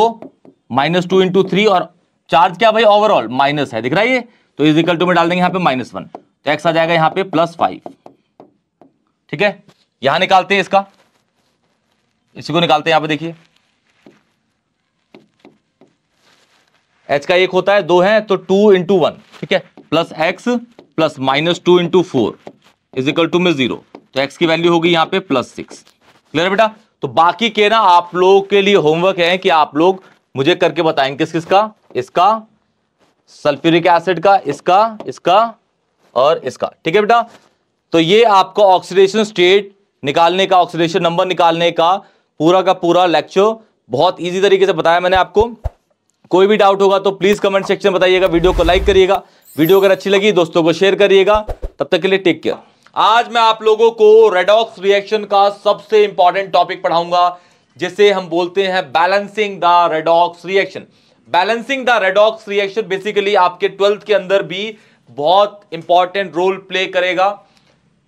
Speaker 1: minus two into three और चार्ज क्या भाई ओवरऑल माइनस है दिख रहा है ये तो इज इक्वल टू में डाल देंगे यहाँ पे माइनस वन तो एक्स आ जाएगा यहाँ पे प्लस फाइव ठीक है यहां निकालते हैं इसका इसी को निकालते हैं यहां पे देखिए एच का एक होता है दो है तो टू इंटू वन ठीक है plus x plus minus two into four is equal to में जीरो तो एक्स की वैल्यू होगी यहां पे प्लस सिक्स क्लियर बेटा तो बाकी के ना आप लोग के लिए होमवर्क है कि आप लोग मुझे करके बताएंगे किस किस का इसका सल्फ्यूरिक एसिड का इसका इसका और इसका ठीक है बेटा तो ये आपका ऑक्सीडेशन स्टेट निकालने का ऑक्सीडेशन नंबर निकालने का पूरा का पूरा लेक्चर बहुत ईजी तरीके से बताया मैंने आपको कोई भी डाउट होगा तो प्लीज़ कमेंट सेक्शन में बताइएगा वीडियो को लाइक करिएगा वीडियो अगर अच्छी लगी दोस्तों को शेयर करिएगा तब तक के लिए टेक केयर आज मैं आप लोगों को रेडॉक्स रिएक्शन का सबसे इंपॉर्टेंट टॉपिक पढ़ाऊंगा जिसे हम बोलते हैं balancing the redox reaction balancing the redox reaction basically आपके ट्वेल्थ के अंदर भी बहुत इंपॉर्टेंट रोल प्ले करेगा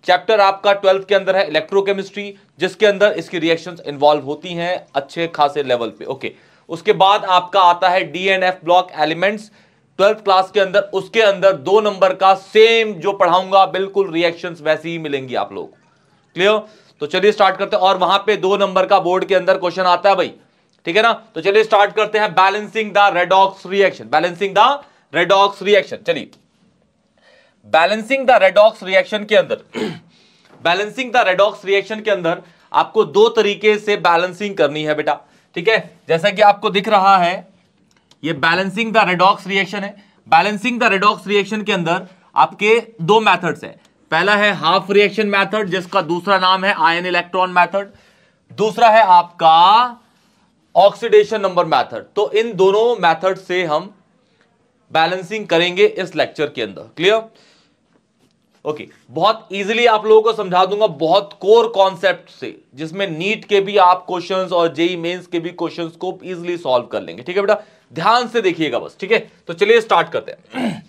Speaker 1: चैप्टर आपका ट्वेल्थ के अंदर है इलेक्ट्रोकेमिस्ट्री जिसके अंदर इसकी रिएक्शंस इन्वॉल्व होती हैं अच्छे खासे लेवल पे ओके उसके बाद आपका आता है D and F block elements twelfth class के अंदर उसके अंदर दो नंबर का सेम जो पढ़ाऊंगा बिल्कुल रिएक्शंस वैसे ही मिलेंगी आप लोग क्लियर तो चलिए स्टार्ट करते हैं और वहां पे दो नंबर का बोर्ड के अंदर क्वेश्चन आता है भाई ठीक है ना तो चलिए स्टार्ट करते हैं balancing the redox reaction balancing the redox reaction चलिए बैलेंसिंग द रेडॉक्स रिएक्शन के अंदर बैलेंसिंग द रेडॉक्स रिएक्शन के अंदर आपको दो तरीके से बैलेंसिंग करनी है बेटा ठीक है जैसा कि आपको दिख रहा है ये बैलेंसिंग द रेडॉक्स रिएक्शन है बैलेंसिंग द रेडॉक्स रिएक्शन के अंदर आपके दो मैथड्स है पहला है हाफ रिएक्शन मैथड जिसका दूसरा नाम है आयन इलेक्ट्रॉन मैथड दूसरा है आपका ऑक्सीडेशन नंबर मैथड तो इन दोनों मैथड से हम बैलेंसिंग करेंगे इस लेक्चर के अंदर क्लियर ओके okay, बहुत इजीली आप लोगों को समझा दूंगा बहुत कोर कॉन्सेप्ट से जिसमें नीट के भी आप क्वेश्चंस और जेई मेंस e के भी क्वेश्चंस को इजीली सॉल्व कर लेंगे ठीक है बेटा ध्यान से देखिएगा बस ठीक है तो चलिए स्टार्ट करते हैं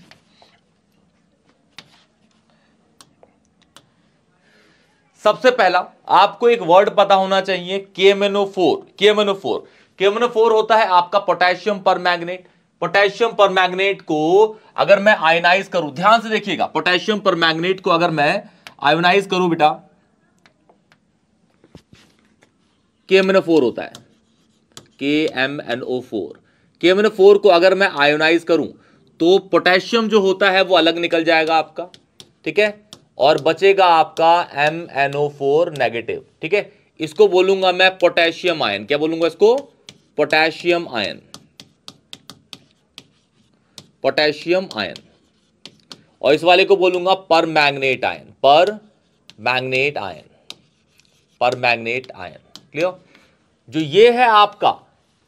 Speaker 1: सबसे पहला आपको एक वर्ड पता होना चाहिए KMNO four KMNO four KMNO four होता है आपका पोटेशियम पर मैग्नेट पोटेशियम पर को अगर मैं आयनाइज करूं ध्यान से देखिएगा पोटेशियम पर को अगर मैं आयोनाइज करूं बेटा के एम एन फोर होता है K M N O four K M N four को अगर मैं आयोनाइज करूं तो पोटेशियम जो होता है वो अलग निकल जाएगा आपका ठीक है और बचेगा आपका M N O four negative ठीक है इसको बोलूंगा मैं पोटेशियम आयन क्या बोलूंगा इसको पोटेशियम आयन पोटेशियम आयन और इस वाले को बोलूंगा permanganate ion permanganate ion permanganate ion clear जो ये है आपका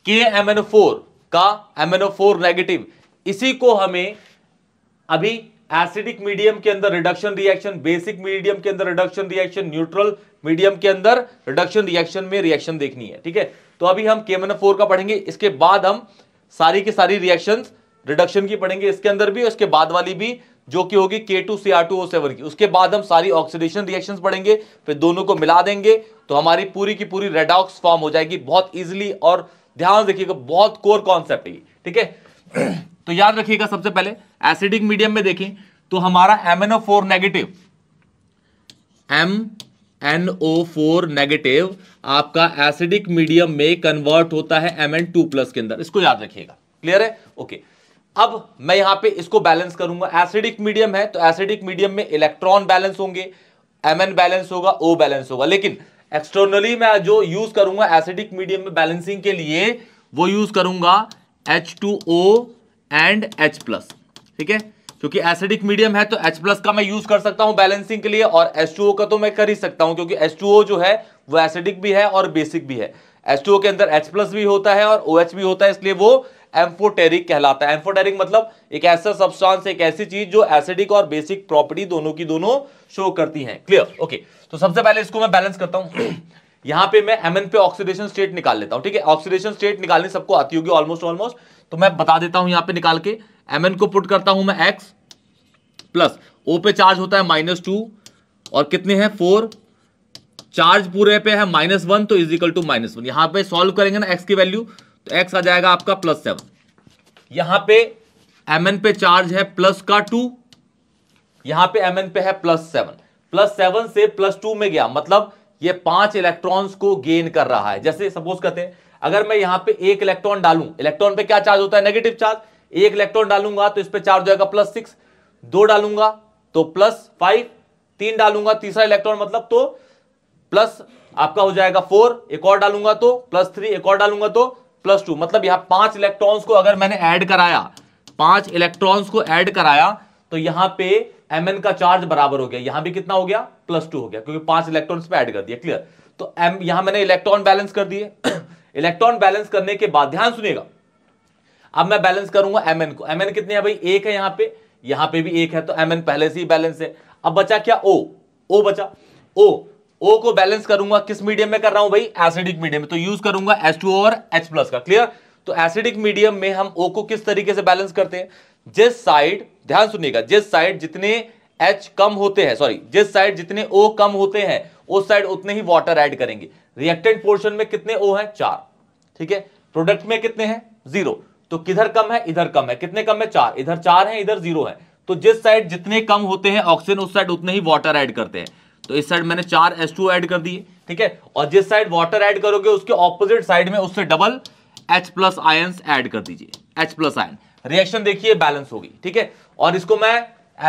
Speaker 1: के एम एन फोर का एम एन फोर नेगेटिव इसी को हमें अभी एसिडिक मीडियम के अंदर रिडक्शन रिएक्शन बेसिक मीडियम के अंदर रिडक्शन रिएक्शन न्यूट्रल मीडियम के अंदर रिडक्शन रिएक्शन में रिएक्शन देखनी है ठीक है तो अभी हम के एम एन फोर का पढ़ेंगे इसके बाद हम सारी की सारी रिएक्शंस रिडक्शन की पढ़ेंगे इसके अंदर भी और इसके बाद वाली भी जो कि होगी K two C R two O seven की उसके बाद हम सारी ऑक्सीडेशन रिएक्शंस पढ़ेंगे फिर दोनों को मिला देंगे तो हमारी पूरी की पूरी रेडॉक्स फॉर्म हो जाएगी बहुत ईजिली और ध्यान रखिएगा बहुत कोर कॉन्सेप्ट है ठीक है तो याद रखिएगा सबसे पहले एसिडिक मीडियम में देखें तो हमारा O four negative M N O four negative आपका एसिडिक मीडियम में कन्वर्ट होता है एम एन टू प्लस के अंदर इसको याद रखिएगा क्लियर है ओके okay. अब मैं यहां पे इसको बैलेंस करूंगा एसिडिक मीडियम है तो एसिडिक मीडियम में इलेक्ट्रॉन बैलेंस होंगे एम बैलेंस होगा ओ बैलेंस होगा लेकिन एक्सटर्नली मैं जो यूज करूंगा एसिडिक मीडियम में बैलेंसिंग के लिए वो यूज करूंगा एच एंड एच ठीक है क्योंकि एसिडिक मीडियम है तो H का मैं यूज कर सकता हूं बैलेंसिंग के लिए और H2O का तो मैं कर ही सकता हूं क्योंकि H2O जो है वो एसिडिक भी है और बेसिक भी है H2O के अंदर H भी होता है और OH भी होता है इसलिए वो एम्फोटेरिक कहलाता है एम्फोटेरिक मतलब एक ऐसा सब्सटेंस एक ऐसी चीज जो एसिडिक और बेसिक प्रॉपर्टी दोनों की दोनों शो करती है क्लियर ओके तो सबसे पहले इसको मैं बैलेंस करता हूं यहां पे मैं एमएन पे ऑक्सीडेशन स्टेट निकाल लेता हूं ठीक है ऑक्सीडेशन स्टेट निकालने सबको आती होगी ऑलमोस्ट ऑलमोस्ट तो मैं बता देता हूं यहां पे निकाल के एमएन को पुट करता हूं मैं एक्स प्लस ओ पे चार्ज होता है माइनस टू और कितने हैं फोर चार्ज पूरे पे है माइनस वन तो is equal to minus one यहां पे सॉल्व करेंगे ना एक्स की वैल्यू तो एक्स आ जाएगा आपका प्लस सेवन यहां पे एम पे चार्ज है प्लस का टू यहां पे एम पे है प्लस सेवन प्लस सेवन से प्लस टू में गया मतलब ये पांच इलेक्ट्रॉन्स को गेन कर रहा है जैसे सपोज करते हैं अगर मैं यहां पे एक इलेक्ट्रॉन डालूं इलेक्ट्रॉन पे क्या चार्ज होता है नेगेटिव चार्ज एक इलेक्ट्रॉन डालूंगा तो इस पर चार्ज होगा प्लस सिक्स दो डालूंगा तो प्लस फाइव तीन डालूंगा तीसरा इलेक्ट्रॉन मतलब तो प्लस आपका हो जाएगा फोर एक और डालूंगा तो प्लस थ्री एक और डालूंगा तो प्लस टू मतलब यहां पांच इलेक्ट्रॉन्स को अगर मैंने ऐड कराया पांच इलेक्ट्रॉन्स को ऐड कराया तो यहां पे एम का चार्ज बराबर हो गया यहां भी कितना हो गया प्लस टू हो गया क्योंकि पांच इलेक्ट्रॉन्स पे ऐड कर दिया क्लियर तो एम यहां मैंने इलेक्ट्रॉन बैलेंस कर दिए इलेक्ट्रॉन बैलेंस करने के बाद ध्यान सुनेगा अब मैं बैलेंस करूंगा एम को एम कितने भाई एक है यहां पे यहां पे भी एक है तो एम पहले से ही बैलेंस है अब बचा क्या ओ ओ बचा ओ ओ को बैलेंस करूंगा किस मीडियम में कर रहा हूं भाई एसिडिक मीडियम में तो यूज करूंगा एस टू और एच प्लस का क्लियर तो एसिडिक मीडियम में हम ओ को किस तरीके से बैलेंस करते हैं जिस साइड ध्यान सुनिएगा जिस साइड जितने एच कम होते हैं सॉरी जिस साइड जितने ओ कम होते हैं उस साइड उतने ही वाटर ऐड करेंगे रिएक्टेड पोर्शन में कितने ओ है चार ठीक है प्रोडक्ट में कितने हैं जीरो तो किधर कम है इधर कम है कितने कम है चार इधर चार है इधर जीरो है तो जिस साइड जितने कम होते हैं ऑक्सीजन उस साइड उतने ही वाटर ऐड करते हैं तो इस साइड मैंने चार एस टू एड कर दिए ठीक है और जिस साइड वाटर एड करोगे उसके ऑपोजिट साइड में उससे double H plus ions add कर दीजिए एच प्लस आयन रिएक्शन देखिए बैलेंस होगी ठीक है और इसको मैं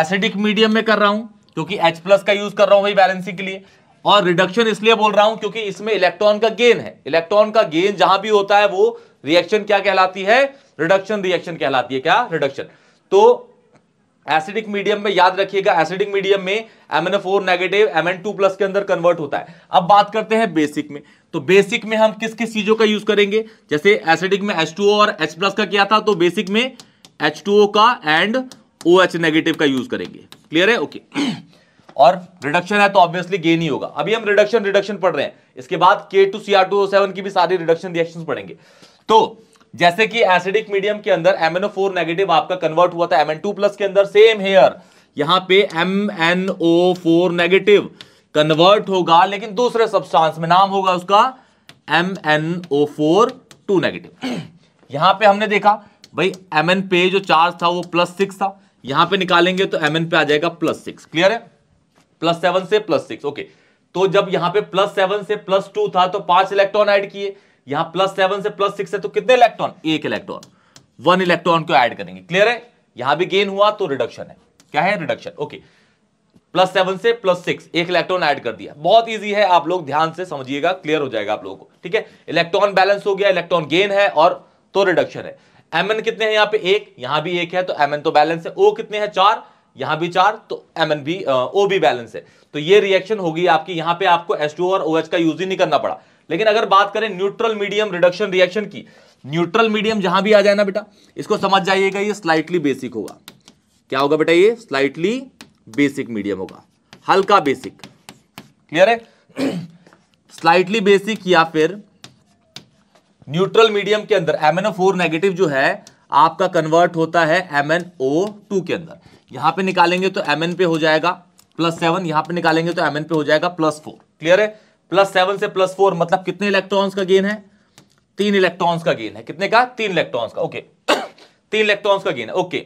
Speaker 1: एसिडिक मीडियम में कर रहा हूं क्योंकि एच प्लस का यूज कर रहा हूं भाई बैलेंसिंग के लिए और रिडक्शन इसलिए बोल रहा हूं क्योंकि इसमें इलेक्ट्रॉन का गेन है इलेक्ट्रॉन का गेन जहां भी होता है वो रिएक्शन क्या कहलाती है रिडक्शन रिएक्शन कहलाती है क्या रिडक्शन तो एसिडिक मीडियम में याद रखिएगा एसिडिक मीडियम में फोर नेगेटिव एमएन प्लस के अंदर कन्वर्ट होता है अब बात करते हैं बेसिक में तो बेसिक में हम किस किस चीजों का यूज करेंगे जैसे एसिडिक में एच और एच प्लस का किया था तो बेसिक में एच का एंड ओ OH नेगेटिव का यूज करेंगे क्लियर है ओके okay. और रिडक्शन है तो ऑब्वियसली गेन ही होगा अभी हम रिडक्शन रिडक्शन पढ़ रहे हैं इसके बाद K two C R two O seven की भी सारी रिडक्शन रिएक्शन पढ़ेंगे तो जैसे कि एसिडिक मीडियम के अंदर एम नेगेटिव आपका कन्वर्ट हुआ था एम प्लस के अंदर सेम हेयर यहां पे एम नेगेटिव कन्वर्ट होगा लेकिन दूसरे सब्सटेंस में नाम होगा उसका एमएनओ टू नेगेटिव यहां पे हमने देखा भाई एमएन पे जो चार्ज था वो प्लस सिक्स था यहां पे निकालेंगे तो एमएन पे आ जाएगा प्लस सिक्स क्लियर है प्लस सेवन से प्लस सिक्स ओके तो जब यहां पे प्लस सेवन से प्लस टू था तो पांच इलेक्ट्रॉन ऐड किए यहां प्लस सेवन से प्लस सिक्स है तो कितने इलेक्ट्रॉन एक इलेक्ट्रॉन वन इलेक्ट्रॉन को ऐड करेंगे क्लियर है यहां भी गेन हुआ तो रिडक्शन है क्या है रिडक्शन ओके प्लस सेवन से प्लस सिक्स एक इलेक्ट्रॉन ऐड कर दिया बहुत इजी है आप लोग ध्यान से समझिएगा क्लियर हो जाएगा आप लोगों को ठीक है इलेक्ट्रॉन बैलेंस हो गया इलेक्ट्रॉन गेन है और तो रिडक्शन है एम एन कितने हैं यहाँ पे एक यहां भी एक है तो एम एन तो बैलेंस है ओ कितने हैं चार यहां भी चार तो एम एन भी ओ भी बैलेंस है तो ये रिएक्शन होगी आपकी यहां पे आपको एस और ओ OH का यूज ही नहीं करना पड़ा लेकिन अगर बात करें न्यूट्रल मीडियम रिडक्शन रिएक्शन की न्यूट्रल मीडियम जहां भी आ जाए ना बेटा इसको समझ जाइएगा ये स्लाइटली बेसिक होगा क्या होगा बेटा ये स्लाइटली बेसिक मीडियम होगा हल्का बेसिक क्लियर है स्लाइटली बेसिक या फिर न्यूट्रल मीडियम के अंदर फोर नेगेटिव जो है आपका कन्वर्ट होता है टू के अंदर यहां पे निकालेंगे तो एन पे हो जाएगा प्लस सेवन यहां पे निकालेंगे तो एन पे हो जाएगा प्लस फोर क्लियर है प्लस सेवन से प्लस फोर मतलब कितने इलेक्ट्रॉन्स का गेन है तीन इलेक्ट्रॉन्स का गेन है कितने का तीन इलेक्ट्रॉन्स का ओके तीन इलेक्ट्रॉन्स का गेन है ओके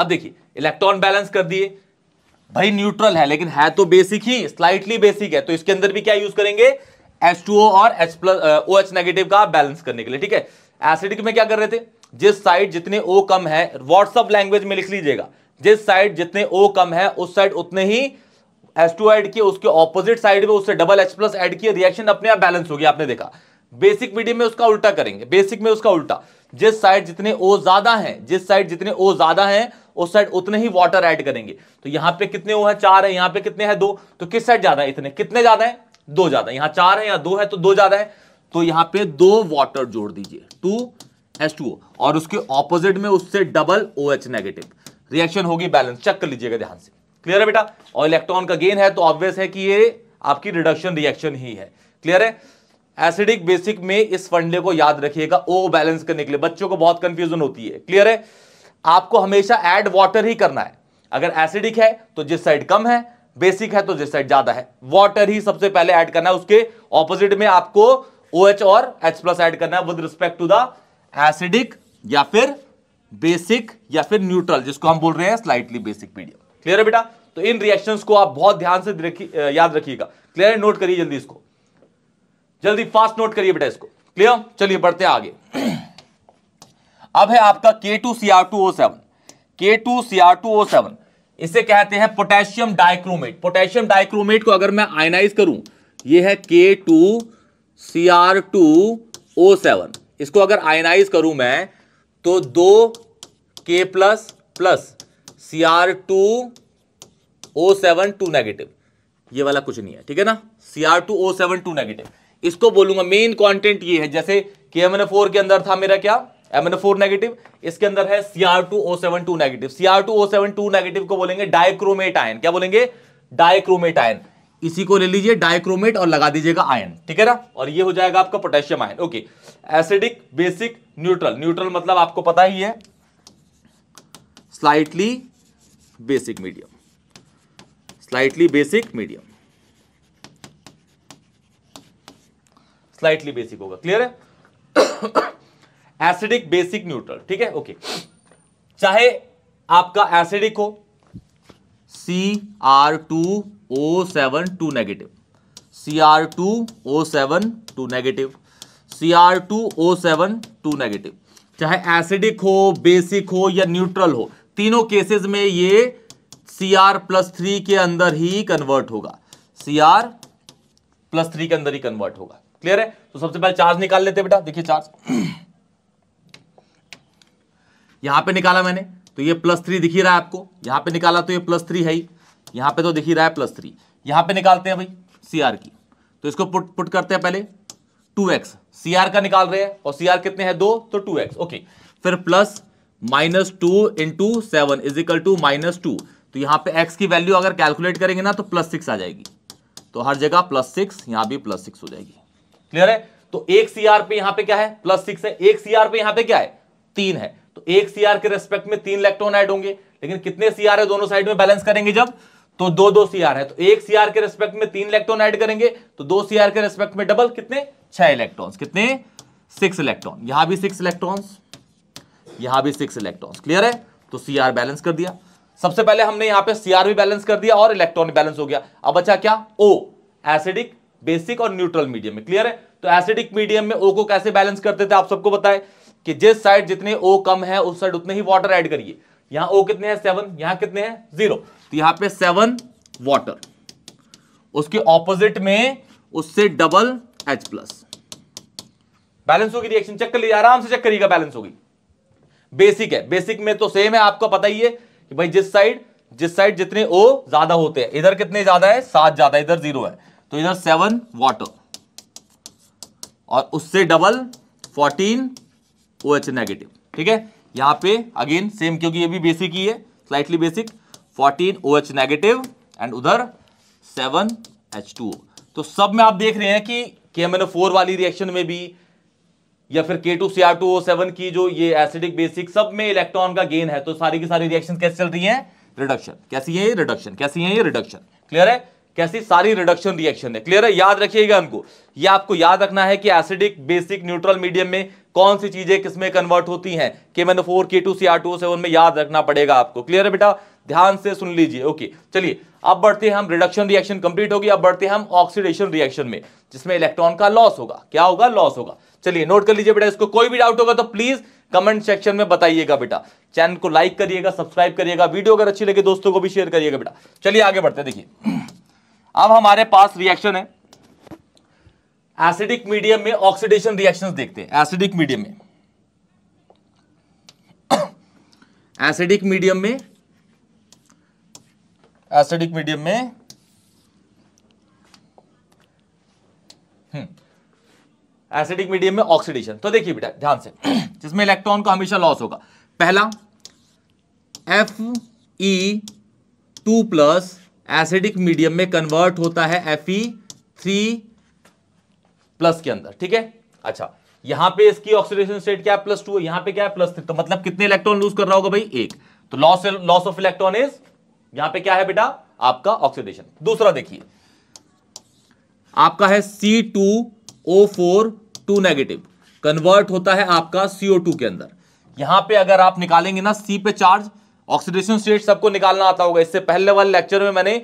Speaker 1: अब देखिए इलेक्ट्रॉन बैलेंस कर दिए भाई न्यूट्रल है लेकिन है तो बेसिक ही स्लाइटली बेसिक है तो इसके अंदर भी क्या यूज करेंगे ओ और H plus O H negative का बैलेंस करने के लिए ठीक है एसिडिक में क्या कर रहे थे जिस साइड जितने ओ कम है व्हाट्सअप लैंग्वेज में लिख लीजिएगा जिस साइड जितने ओ कम है उस साइड उतने ही एस टू एड किया उसके ऑपोजिट साइड में उससे डबल एच प्लस एड किया रिएक्शन अपने आप बैलेंस हो गया आपने देखा बेसिक मीडियम में उसका उल्टा करेंगे बेसिक में उसका उल्टा जिस साइड जितने ओ ज्यादा हैं जिस साइड जितने ओ ज्यादा हैं उस साइड उतने ही वाटर ऐड करेंगे तो यहां पे कितने ओ है चार है यहां पे कितने हैं दो तो किस साइड ज्यादा है इतने कितने ज्यादा है दो ज्यादा यहां चार है यहाँ दो है तो दो ज्यादा है तो यहां पे दो वाटर जोड़ दीजिए टू एस टू और उसके ऑपोजिट में उससे double O H negative reaction होगी बैलेंस चेक कर लीजिएगा ध्यान से क्लियर है बेटा और इलेक्ट्रॉन का गेन है तो ऑब्वियस है कि ये आपकी रिडक्शन रिएक्शन ही है क्लियर है एसिडिक बेसिक में इस फंडे को याद रखिएगा ओ बैलेंस करने के लिए बच्चों को बहुत कंफ्यूजन होती है क्लियर है आपको हमेशा एड वाटर ही करना है अगर एसिडिक है तो जिस साइड कम है बेसिक है तो जिस साइड ज्यादा है वाटर ही सबसे पहले ऐड करना है उसके ऑपोजिट में आपको ओ OH और H प्लस ऐड करना है with respect to the acidic या फिर बेसिक या फिर न्यूट्रल जिसको हम बोल रहे हैं स्लाइटली बेसिक मीडियम क्लियर है बेटा तो इन रिएक्शंस को आप बहुत ध्यान से याद रखिएगा क्लियर है नोट करिए जल्दी इसको जल्दी फास्ट नोट करिए बेटा इसको क्लियर चलिए बढ़ते हैं आगे अब है आपका K two C R two O seven K two C R two O seven इसे कहते हैं पोटेशियम डाइक्रोमेट पोटेशियम डाइक्रोमेट को अगर मैं आयनाइज करूं ये है K two C R two O seven इसको अगर आयनाइज करूं मैं तो दो K plus plus C R two O seven two negative ये वाला कुछ नहीं है ठीक है ना C R two O seven two negative इसको बोलूंगा मेन कंटेंट ये है जैसे कि एम एन फोर के अंदर था मेरा क्या एम एन फोर नेगेटिव इसके अंदर है C R two O seven two negative C R two O seven two negative को बोलेंगे डायक्रोमेट आयन क्या बोलेंगे डायक्रोमेट आयन इसी को ले लीजिए डायक्रोमेट और लगा दीजिएगा आयन ठीक है ना और ये हो जाएगा आपका potassium ion okay acidic basic neutral neutral मतलब आपको पता ही है slightly basic medium slightly basic medium slightly basic होगा क्लियर है एसिडिक बेसिक न्यूट्रल ठीक है ओके चाहे आपका एसिडिक हो C R two O seven two negative C R two O seven two negative C R two O seven two negative चाहे acidic हो basic हो या न्यूट्रल हो तीनों केसेस में ये सी आर प्लस थ्री के अंदर ही कन्वर्ट होगा सी आर प्लस थ्री के अंदर ही कन्वर्ट होगा क्लियर है तो सबसे पहले चार्ज निकाल लेते बेटा देखिए चार्ज यहां पे निकाला मैंने तो ये प्लस थ्री दिखी रहा है आपको यहां पे निकाला तो ये प्लस थ्री है ही यहां पे तो दिखी रहा है प्लस थ्री यहां पे निकालते हैं भाई सी आर की तो इसको पुट पुट करते हैं पहले टू एक्स सी आर का निकाल रहे हैं और सी आर कितने हैं दो तो टू एक्स ओके फिर plus minus two into seven is equal to minus two तो यहाँ पे x की वैल्यू अगर कैलकुलेट करेंगे ना तो प्लस सिक्स आ जाएगी तो हर जगह प्लस सिक्स यहां भी प्लस सिक्स हो जाएगी क्लियर है तो एक आर पे यहां पे क्या है प्लस सिक्स है एक आर पे यहां पे क्या है तीन है तो एक आर के रेस्पेक्ट में तीन इलेक्ट्रॉन ऐड होंगे लेकिन कितने सीआर है दोनों साइड में बैलेंस करेंगे जब तो दो दो सीआर है तो एक सीआर के रेस्पेक्ट में तीन इलेक्ट्रॉन ऐड करेंगे तो दो सी आर के रेस्पेक्ट में डबल कितने छह इलेक्ट्रॉन कितने सिक्स इलेक्ट्रॉन यहां भी सिक्स इलेक्ट्रॉन यहां भी सिक्स इलेक्ट्रॉन क्लियर है तो सी आर बैलेंस कर दिया सबसे पहले हमने यहां पर सी भी बैलेंस कर दिया और इलेक्ट्रॉन बैलेंस हो गया अब बचा क्या ओ एसिडिक बेसिक और न्यूट्रल मीडियम में क्लियर है तो एसिडिक मीडियम में ओ को कैसे बैलेंस करते थे आप सबको बताए कि जिस साइड जितने ओ कम है उस साइड उतने ही वाटर ऐड करिए यहां ओ कितने हैं सेवन यहां कितने हैं जीरो तो यहां पे सेवन वाटर उसके ऑपोजिट में उससे डबल एच प्लस बैलेंस होगी रिएक्शन चेक कर लीजिए आराम से चेक करिएगा बैलेंस होगी बेसिक है बेसिक में तो सेम है आपको पता ही है कि भाई जिस साइड जिस साइड जितने ओ ज्यादा होते हैं इधर कितने ज्यादा है सात ज्यादा इधर जीरो है तो इधर सेवन वाटर और उससे double fourteen O H negative ठीक है यहां पे अगेन सेम क्योंकि ये भी बेसिक ही है slightly basic fourteen O H negative and उधर सेवन एच टू ओ तो सब में आप देख रहे हैं कि K M N O four वाली रिएक्शन में भी या फिर के टू की जो ये एसिडिक बेसिक सब में इलेक्ट्रॉन का गेन है तो सारी की सारी रिएक्शन कैसे चल रही है रिडक्शन कैसी है ये रिडक्शन कैसी है ये रिडक्शन क्लियर है कैसी सारी रिडक्शन रिएक्शन है क्लियर है याद रखिएगा उनको ये आपको याद रखना है कि एसिडिक बेसिक न्यूट्रल मीडियम में कौन सी चीजें किसमें कन्वर्ट होती हैं के मैंने four K two C R two seven में याद रखना पड़ेगा आपको क्लियर है बेटा ध्यान से सुन लीजिए ओके चलिए अब बढ़ते हैं हम रिडक्शन रिएक्शन कंप्लीट होगी अब बढ़ते हैं हम ऑक्सीडेशन रिएक्शन में जिसमें इलेक्ट्रॉन का लॉस होगा क्या होगा लॉस होगा चलिए नोट कर लीजिए बेटा इसको कोई भी डाउट होगा तो प्लीज कमेंट सेक्शन में बताइएगा बेटा चैनल को लाइक करिएगा सब्सक्राइब करिएगा वीडियो अगर अच्छी लगे दोस्तों को भी शेयर करिएगा बेटा चलिए आगे बढ़ते देखिए अब हमारे पास रिएक्शन है एसिडिक मीडियम में ऑक्सीडेशन रिएक्शंस देखते हैं एसिडिक मीडियम में एसिडिक मीडियम में एसिडिक मीडियम में हम्म एसिडिक मीडियम में ऑक्सीडेशन तो देखिए बेटा ध्यान से जिसमें इलेक्ट्रॉन को हमेशा लॉस होगा पहला F E two plus acidic medium में कन्वर्ट होता है एफ ई थ्री प्लस के अंदर ठीक है अच्छा यहां पे इसकी ऑक्सीडेशन स्टेट क्या है प्लस टू है यहां पे क्या है प्लस थ्री तो मतलब कितने इलेक्ट्रॉन लूज कर रहा होगा भाई एक तो loss loss of electron is यहां पे क्या है बेटा आपका ऑक्सीडेशन दूसरा देखिए आपका है C two O four two negative convert होता है आपका सीओ टू के अंदर यहां पे अगर आप निकालेंगे ना सी पे चार्ज ऑक्सीडेशन स्टेट सबको निकालना आता होगा इससे पहले वाले लेक्चर में मैंने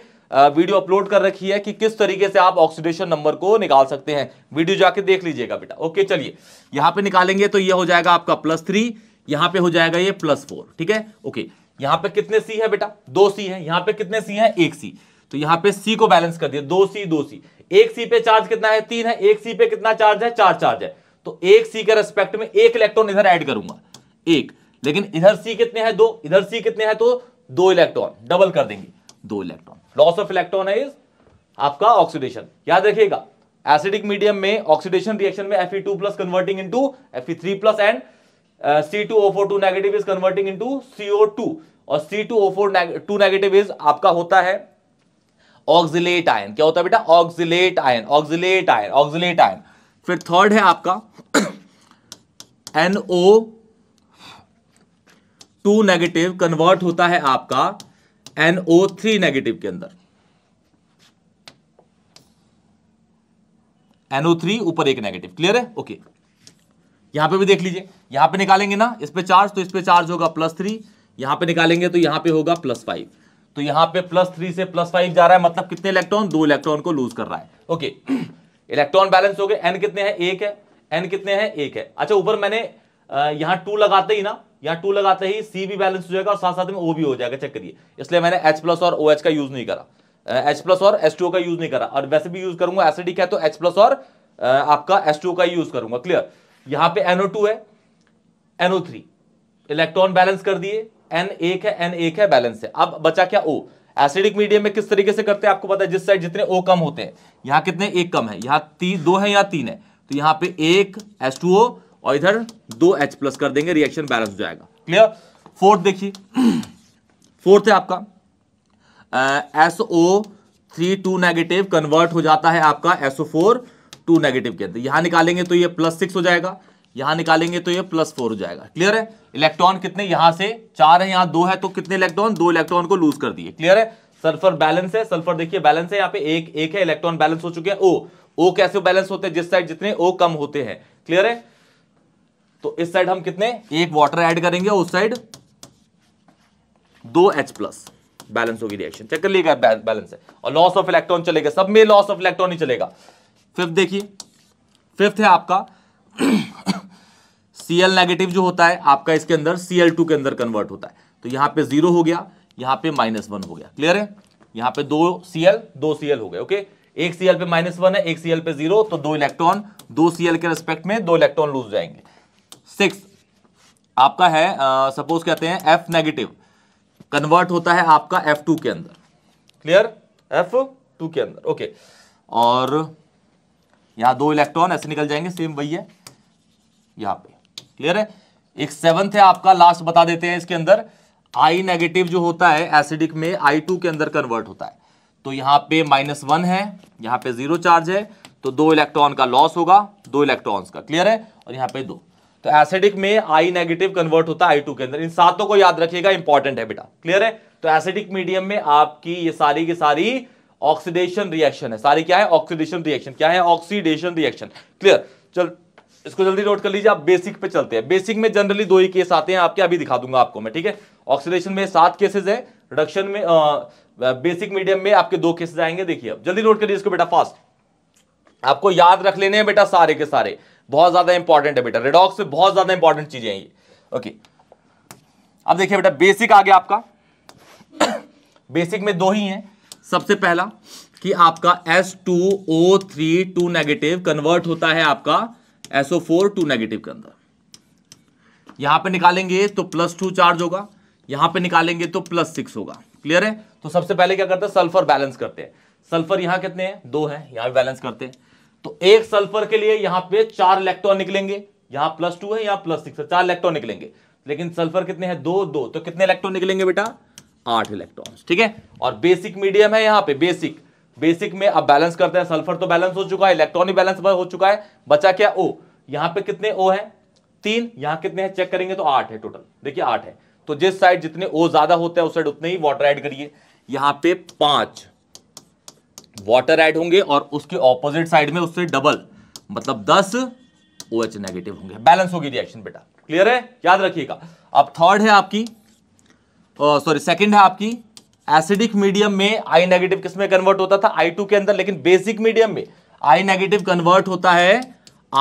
Speaker 1: वीडियो अपलोड कर रखी है कि किस तरीके से आप ऑक्सीडेशन नंबर को निकाल सकते हैं वीडियो जाके देख लीजिएगा बेटा ओके चलिए यहां पे निकालेंगे तो ये हो जाएगा आपका प्लस थ्री यहां पे हो जाएगा ये प्लस फोर ठीक है ओके यहां पे कितने सी है बेटा दो सी है यहां पे कितने सी है एक सी तो यहां पे सी को बैलेंस कर दिया दो सी दो सी एक सी पे चार्ज कितना है तीन है एक सी पे कितना चार्ज है चार चार्ज है तो एक सी के रेस्पेक्ट में एक इलेक्ट्रॉन इधर ऐड करूंगा एक लेकिन इधर सी कितने हैं दो इधर सी कितने हैं तो दो इलेक्ट्रॉन डबल कर देंगे दो इलेक्ट्रॉन लॉस ऑफ इलेक्ट्रॉन है आपका ऑक्सीडेशन याद रखिएगा एसिडिक मीडियम में ऑक्सीडेशन रिएक्शन में Fe2+ converting into Fe3+ and C2O4 2 negative is converting into CO2 और C2O4 2 नेगेटिव इज आपका होता है ऑक्जिलेट आयन क्या होता है बेटा oxalate ion oxalate ion oxalate ion फिर थर्ड है आपका एनओ टू नेगेटिव कन्वर्ट होता है आपका एनओ थ्री नेगेटिव के अंदर एनओ थ्री ऊपर एक नेगेटिव क्लियर है ओके okay. यहां पे भी देख लीजिए यहां पे निकालेंगे ना इस पे चार्ज तो इस पे चार्ज होगा प्लस थ्री यहां पे निकालेंगे तो यहां पे होगा प्लस फाइव तो यहां पे प्लस थ्री से प्लस फाइव जा रहा है मतलब कितने इलेक्ट्रॉन दो इलेक्ट्रॉन को लूज कर रहा है ओके इलेक्ट्रॉन बैलेंस हो गए एन कितने हैं एक है एन कितने हैं एक है अच्छा ऊपर मैंने यहां टू लगाते ही ना यहां टू लगाते ही सी भी बैलेंस हो जाएगा और साथ साथ में ओ भी हो जाएगा चेक करिए इसलिए मैंने एच प्लस और ओ एच का यूज नहीं करा एच प्लस और एच का यूज नहीं करा और वैसे भी यूज करूंगा एसिडिक है तो एच प्लस और आपका एच का यूज करूंगा क्लियर यहाँ पे एनओ टू है एनओ थ्री इलेक्ट्रॉन बैलेंस कर दिए एन एक है एन एक है बैलेंस है अब बचा क्या ओ एसिडिक मीडियम में किस तरीके से करते हैं आपको पता है जिस साइड जितने ओ कम होते हैं यहां कितने एक कम है यहां तीन दो है या तीन है तो यहां पे एक एस टू ओ और इधर दो एच प्लस कर देंगे रिएक्शन बैलेंस हो जाएगा क्लियर फोर्थ देखिए फोर्थ है आपका S O three two negative convert हो जाता है आपका एसओ फोर टू नेगेटिव के अंदर यहां निकालेंगे तो ये प्लस सिक्स हो जाएगा यहां निकालेंगे तो ये प्लस फोर हो जाएगा क्लियर है इलेक्ट्रॉन कितने यहां से चार है यहां दो है तो कितने इलेक्ट्रॉन दो इलेक्ट्रॉन को लूज कर दिए क्लियर है सल्फर बैलेंस है सल्फर देखिए बैलेंस है यहाँ पे एक एक है इलेक्ट्रॉन बैलेंस हो चुके हैं ओ ओ कैसे बैलेंस होते हैं जिस साइड जितने ओ कम होते हैं क्लियर है तो इस साइड हम कितने एक वाटर एड करेंगे उस साइड दो एच प्लस बैलेंस होगी रिएक्शन चेक कर लिएगा बैलेंस है और लॉस ऑफ इलेक्ट्रॉन चलेगा सब में लॉस ऑफ इलेक्ट्रॉन ही चलेगा फिफ्थ देखिए फिफ्थ है आपका सीएल एल नेगेटिव जो होता है आपका इसके अंदर सीएल टू के अंदर कन्वर्ट होता है तो यहां पे जीरो हो गया यहां पे माइनस वन हो गया क्लियर है यहां पे दो सीएल दो सीएल हो गए ओके एक सीएल पे माइनस वन है एक सीएल पे जीरो तो दो इलेक्ट्रॉन दो सीएल के रेस्पेक्ट में दो इलेक्ट्रॉन लूज जाएंगे सिक्स आपका है सपोज uh, कहते हैं एफ नेगेटिव कन्वर्ट होता है आपका एफ टू के अंदर क्लियर एफ टू के अंदर ओके okay. और यहां दो इलेक्ट्रॉन ऐसे निकल जाएंगे सेम वही है यहां पे क्लियर है एक सेवंथ है आपका लास्ट बता देते हैं इसके अंदर आई नेगेटिव जो होता है एसिडिक में आई टू के अंदर कन्वर्ट होता है तो यहां पे माइनस वन है यहां पे जीरो चार्ज है तो दो इलेक्ट्रॉन का लॉस होगा दो इलेक्ट्रॉन्स का क्लियर है और यहां पे दो तो एसिडिक में आई नेगेटिव कन्वर्ट होता है आई टू के अंदर इन सातों को याद रखिएगा इंपॉर्टेंट है बेटा क्लियर है तो एसिडिक मीडियम में आपकी ये सारी की सारी ऑक्सीडेशन रिएक्शन है सारी क्या है ऑक्सीडेशन रिएक्शन क्या है ऑक्सीडेशन रिएक्शन क्लियर चल इसको जल्दी नोट कर लीजिए आप बेसिक पे चलते हैं बेसिक में जनरली दो ही केस आते हैं आपके अभी दिखा दूंगा आपको मैं ठीक है ऑक्सीडेशन में सात केसेज है रिडक्शन में बेसिक मीडियम में आपके दो केसेज आएंगे देखिए अब जल्दी नोट करिए इसको बेटा फास्ट आपको याद रख लेने हैं बेटा सारे के सारे बहुत ज्यादा इंपॉर्टेंट है बेटा रेडॉक्स में बहुत ज्यादा इंपॉर्टेंट चीजें हैं ये ओके अब देखिए बेटा बेसिक आ गया आपका बेसिक में दो ही हैं सबसे पहला कि आपका S two O three two negative convert होता है आपका एसओ फोर टू नेगेटिव के अंदर यहां पे निकालेंगे तो प्लस टू चार्ज होगा यहां पे निकालेंगे तो प्लस सिक्स होगा क्लियर है तो सबसे पहले क्या करते हैं सल्फर बैलेंस करते हैं सल्फर यहां कितने हैं दो हैं यहां भी बैलेंस करते हैं तो एक सल्फर के लिए यहां पे चार इलेक्ट्रॉन निकलेंगे यहां प्लस टू है यहां प्लस सिक्स है चार इलेक्ट्रॉन निकलेंगे लेकिन सल्फर कितने हैं दो दो तो कितने इलेक्ट्रॉन निकलेंगे बेटा आठ इलेक्ट्रॉन ठीक है और बेसिक मीडियम है यहां पर बेसिक बेसिक में अब बैलेंस करते हैं सल्फर तो बैलेंस हो चुका है इलेक्ट्रॉनिक बैलेंस हो चुका है बचा क्या ओ यहां पे कितने ओ है तीन यहां कितने हैं चेक करेंगे तो आठ है टोटल देखिए आठ है तो जिस साइड जितने ओ ज्यादा होते हैं उस साइड उतने ही वाटर ऐड करिए यहां पे पांच वाटर ऐड होंगे और उसके ऑपोजिट साइड में उससे डबल मतलब दस ओ OH नेगेटिव होंगे बैलेंस होगी रिएक्शन बेटा क्लियर है याद रखिएगा अब थर्ड है आपकी सॉरी सेकंड है आपकी एसिडिक मीडियम में आई नेगेटिव किसमें कन्वर्ट होता था आई टू के अंदर लेकिन बेसिक मीडियम में आई नेगेटिव कन्वर्ट होता है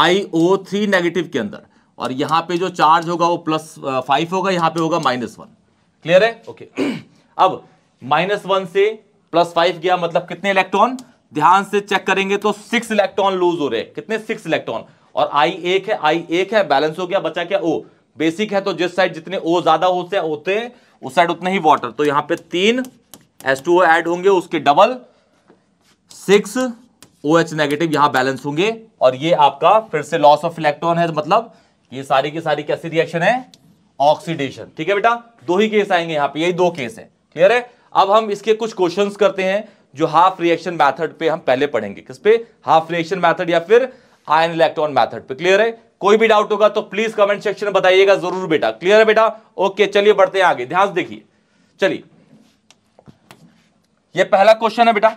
Speaker 1: आई ओ थ्री नेगेटिव के अंदर और यहां पे जो चार्ज होगा वो प्लस फाइव होगा यहां पे होगा माइनस वन क्लियर है ओके okay. अब माइनस वन से प्लस फाइव गया मतलब कितने इलेक्ट्रॉन ध्यान से चेक करेंगे तो सिक्स इलेक्ट्रॉन लूज हो रहे हैं कितने सिक्स इलेक्ट्रॉन और आई एक है आई एक है बैलेंस हो गया बचा क्या ओ बेसिक है तो जिस साइड जितने ओ ज्यादा होते होते हैं उस साइड उतने ही वाटर तो यहां पे तीन एस टू एड होंगे उसके double six O H negative यहां बैलेंस होंगे और ये आपका फिर से लॉस ऑफ इलेक्ट्रॉन है मतलब ये सारी की सारी कैसी रिएक्शन है ऑक्सीडेशन ठीक है बेटा दो ही केस आएंगे यहां पे यही दो केस है क्लियर है अब हम इसके कुछ क्वेश्चन करते हैं जो हाफ रिएक्शन मैथड पे हम पहले पढ़ेंगे किस पे हाफ रिएक्शन मैथड या फिर आयन इलेक्ट्रॉन मैथड पे क्लियर है कोई भी डाउट होगा तो प्लीज कमेंट सेक्शन में बताइएगा जरूर बेटा क्लियर है बेटा ओके चलिए बढ़ते हैं आगे ध्यान से देखिए चलिए ये पहला क्वेश्चन है बेटा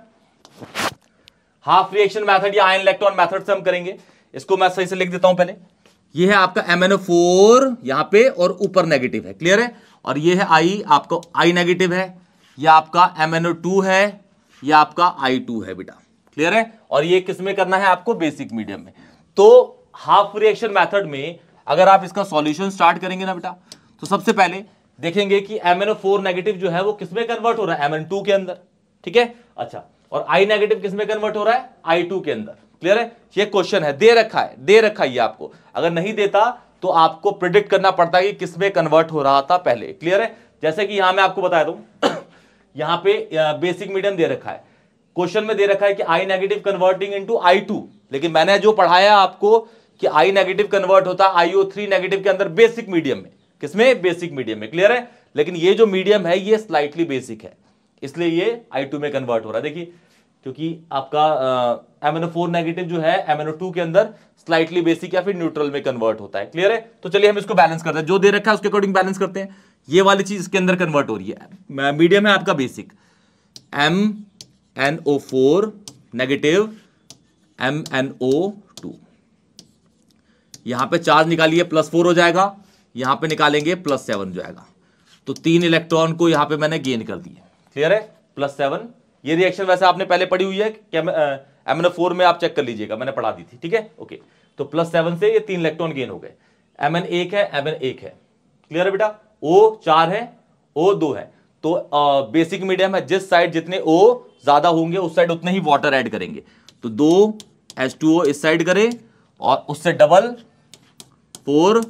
Speaker 1: हाफ रिएक्शन मेथड या आयन इलेक्ट्रॉन मेथड से हम करेंगे इसको मैं सही से लिख देता हूं पहले ये है आपका फोर यहां पर और ऊपर नेगेटिव है क्लियर है और ये है आई आपको आई नेगेटिव है या आपका एम एन टू है या आपका आई टू है बेटा क्लियर है और ये किसमें करना है आपको बेसिक मीडियम में तो हाफ रिएक्शन मेथड में अगर आप इसका सॉल्यूशन स्टार्ट करेंगे ना बेटा तो सबसे पहले देखेंगे कि एम एन फोर नेगेटिव जो है वो किसमें कन्वर्ट हो रहा है एम एन टू के अंदर ठीक है अच्छा और आई नेगेटिव किसमें कन्वर्ट हो रहा है आई टू के अंदर क्लियर है ये क्वेश्चन है दे रखा है दे रखा है आपको अगर नहीं देता तो आपको प्रिडिक्ट करना पड़ता है कि किसमें कन्वर्ट हो रहा था पहले क्लियर है जैसे कि यहां मैं आपको बता दू यहां पे बेसिक मीडियम दे रखा है क्वेश्चन में दे रखा है कि I negative converting into I two लेकिन मैंने जो पढ़ाया आपको कि आई नेगेटिव कन्वर्ट होता है आईओ थ्री नेगेटिव के अंदर बेसिक मीडियम में किसमें बेसिक मीडियम में क्लियर है लेकिन ये जो मीडियम है ये स्लाइटली बेसिक है इसलिए ये आई टू में कन्वर्ट हो रहा है देखिए क्योंकि आपका एम ओ फोर नेगेटिव जो है एम एमएनओ टू के अंदर स्लाइटली बेसिक या फिर न्यूट्रल में कन्वर्ट होता है क्लियर है तो चलिए हम इसको बैलेंस करते हैं जो दे रखा है उसके अकॉर्डिंग बैलेंस करते हैं ये वाली चीज इसके अंदर कन्वर्ट हो रही है मीडियम है आपका basic M N O four negative M N O यहां पे चार्ज निकालिए प्लस फोर हो जाएगा यहां पे निकालेंगे प्लस सेवन जाएगा तो तीन इलेक्ट्रॉन को यहां पे मैंने गेन कर दिए क्लियर है प्लस सेवन ये रिएक्शन वैसे आपने पहले पढ़ी हुई है एम एन फोर में आप चेक कर लीजिएगा मैंने पढ़ा दी थी ठीक है ओके तो प्लस सेवन से ये तीन इलेक्ट्रॉन गेन हो गए एम एन एक है एम एन एक है क्लियर है बेटा ओ चार है ओ दो है तो आ, बेसिक मीडियम है जिस साइड जितने ओ ज्यादा होंगे उस साइड उतने ही वाटर ऐड करेंगे तो दो एच टू ओ इस साइड करें और उससे double four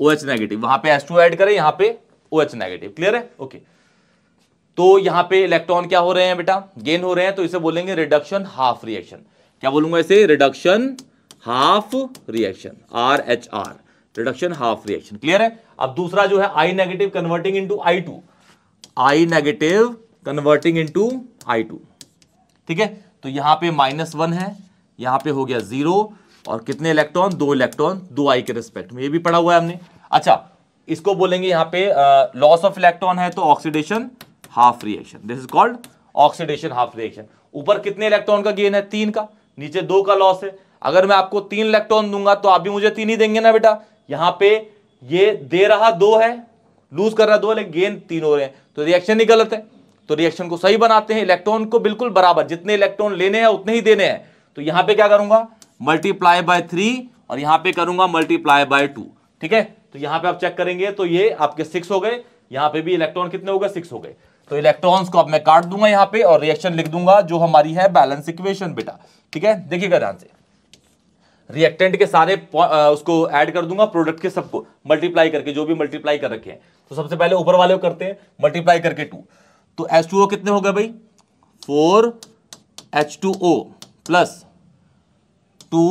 Speaker 1: O H negative वहां पे एस टू एड करें यहां पे ओ एच नेगेटिव क्लियर है ओके तो यहां पे इलेक्ट्रॉन क्या हो रहे हैं बेटा गेन हो रहे हैं तो इसे बोलेंगे रिडक्शन हाफ रिएक्शन क्या बोलूंगा इसे reduction half reaction R H R reduction half reaction clear है अब दूसरा जो है I negative converting into I two I negative converting into I two ठीक है तो यहां पे माइनस वन है यहां पे हो गया जीरो और कितने इलेक्ट्रॉन दो इलेक्ट्रॉन दो आई के रिस्पेक्ट में ये भी पढ़ा हुआ है हमने अच्छा इसको बोलेंगे यहां पे लॉस ऑफ इलेक्ट्रॉन है तो oxidation half reaction this is called oxidation half reaction ऊपर कितने इलेक्ट्रॉन का गेन है तीन का नीचे दो का लॉस है अगर मैं आपको तीन इलेक्ट्रॉन दूंगा तो आप भी मुझे तीन ही देंगे ना बेटा यहां पे ये दे रहा दो है लूज कर रहा दो लेकिन गेन तीन हो रहे हैं तो रिएक्शन ही गलत है तो रिएक्शन को सही बनाते हैं इलेक्ट्रॉन को बिल्कुल बराबर जितने इलेक्ट्रॉन लेने हैं उतने ही देने हैं तो यहां पे क्या करूंगा मल्टीप्लाई बाय थ्री और यहां पे करूंगा मल्टीप्लाई बाय टू ठीक है तो यहां पे आप चेक करेंगे तो ये आपके सिक्स हो गए यहां पे भी इलेक्ट्रॉन कितने हो गए सिक्स हो गए तो इलेक्ट्रॉन्स को अब मैं काट दूंगा यहाँ पे और रिएक्शन लिख दूंगा जो हमारी है बैलेंस इक्वेशन बेटा ठीक है देखिएगा ध्यान से रिएक्टेंट के सारे उसको ऐड कर दूंगा प्रोडक्ट के सबको मल्टीप्लाई करके जो भी मल्टीप्लाई कर रखे हैं तो सबसे पहले ऊपर वाले करते हैं मल्टीप्लाई करके टू तो एच कितने हो गए भाई four H plus two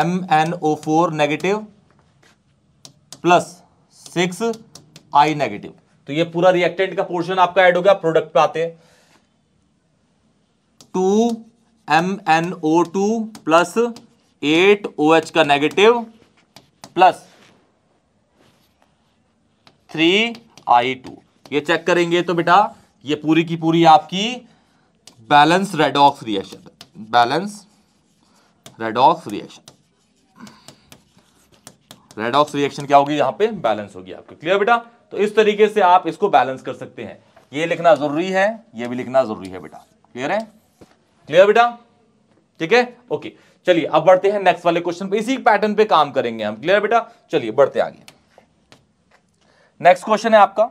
Speaker 1: M N O four negative plus six I negative तो ये पूरा रिएक्टेंट का पोर्शन आपका ऐड हो गया प्रोडक्ट पे आते two M N O two plus eight O H का negative plus three I two ये चेक करेंगे तो बेटा ये पूरी की पूरी आपकी balance redox reaction balance redox reaction redox reaction क्या होगी यहां पे बैलेंस होगी आपकी क्लियर बेटा तो इस तरीके से आप इसको बैलेंस कर सकते हैं ये लिखना जरूरी है ये भी लिखना जरूरी है बेटा क्लियर है क्लियर बेटा ठीक है ओके चलिए अब बढ़ते हैं नेक्स्ट वाले क्वेश्चन पे इसी पैटर्न पे काम करेंगे हम क्लियर बेटा चलिए बढ़ते आगे नेक्स्ट क्वेश्चन है आपका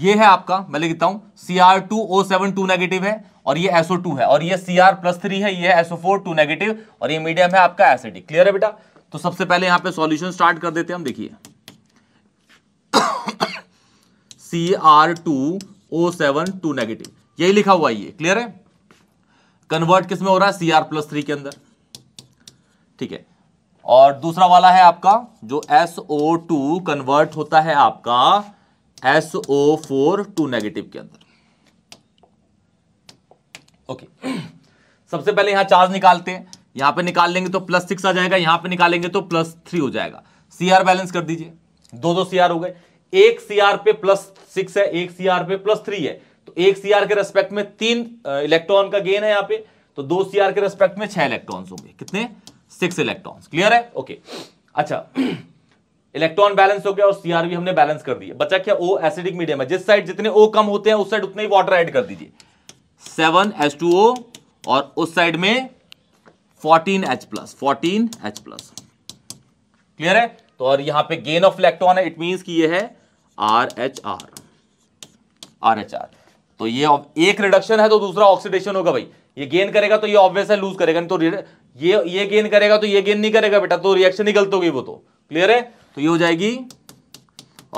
Speaker 1: ये है आपका मैं लिखता हूं C R two O seven two negative है और ये एसओ टू है और ये सी आर प्लस थ्री है ये एसओ फोर टू नेगेटिव और ये मीडियम है आपका एसिडिक क्लियर है बेटा तो सबसे पहले यहां पे सॉल्यूशन स्टार्ट कर देते हैं हम देखिए C R two O seven two negative यही लिखा हुआ ये क्लियर है कन्वर्ट किस में हो रहा है सी आर प्लस थ्री के अंदर ठीक है और दूसरा वाला है आपका जो एसओ टू कन्वर्ट होता है आपका S O four two negative के अंदर ओके सबसे पहले यहां चार्ज निकालते हैं यहां पे निकाल लेंगे तो प्लस सिक्स आ जाएगा यहां पे निकालेंगे तो प्लस थ्री हो जाएगा सीआर बैलेंस कर दीजिए दो दो सीआर हो गए एक सीआर पे प्लस सिक्स है एक सीआर पे प्लस थ्री है तो एक सीआर के रेस्पेक्ट में तीन इलेक्ट्रॉन का गेन है यहां पे तो दो सीआर के रेस्पेक्ट में छह इलेक्ट्रॉन होंगे कितने सिक्स इलेक्ट्रॉन क्लियर है ओके अच्छा इलेक्ट्रॉन बैलेंस हो गया और सीआरबी हमने बैलेंस कर दिया बचा क्या ओ एसिडिक मीडियम है जिस साइड जितने ओ कम होते हैं उस साइड उतने ही वाटर ऐड कर दीजिए सेवन एच टू ओ और उस साइड में fourteen H plus fourteen H plus clear है तो और यहां पे गेन ऑफ इलेक्ट्रॉन है इट मींस कि ये है R H R R H R तो ये एक रिडक्शन है तो दूसरा ऑक्सीडेशन होगा भाई ये गेन करेगा तो ये ऑब्वियस है लूज करेगा नहीं तो ये ये गेन करेगा तो ये गेन नहीं करेगा बेटा तो रिएक्शन ही गलत होगी वो तो क्लियर है तो ये हो जाएगी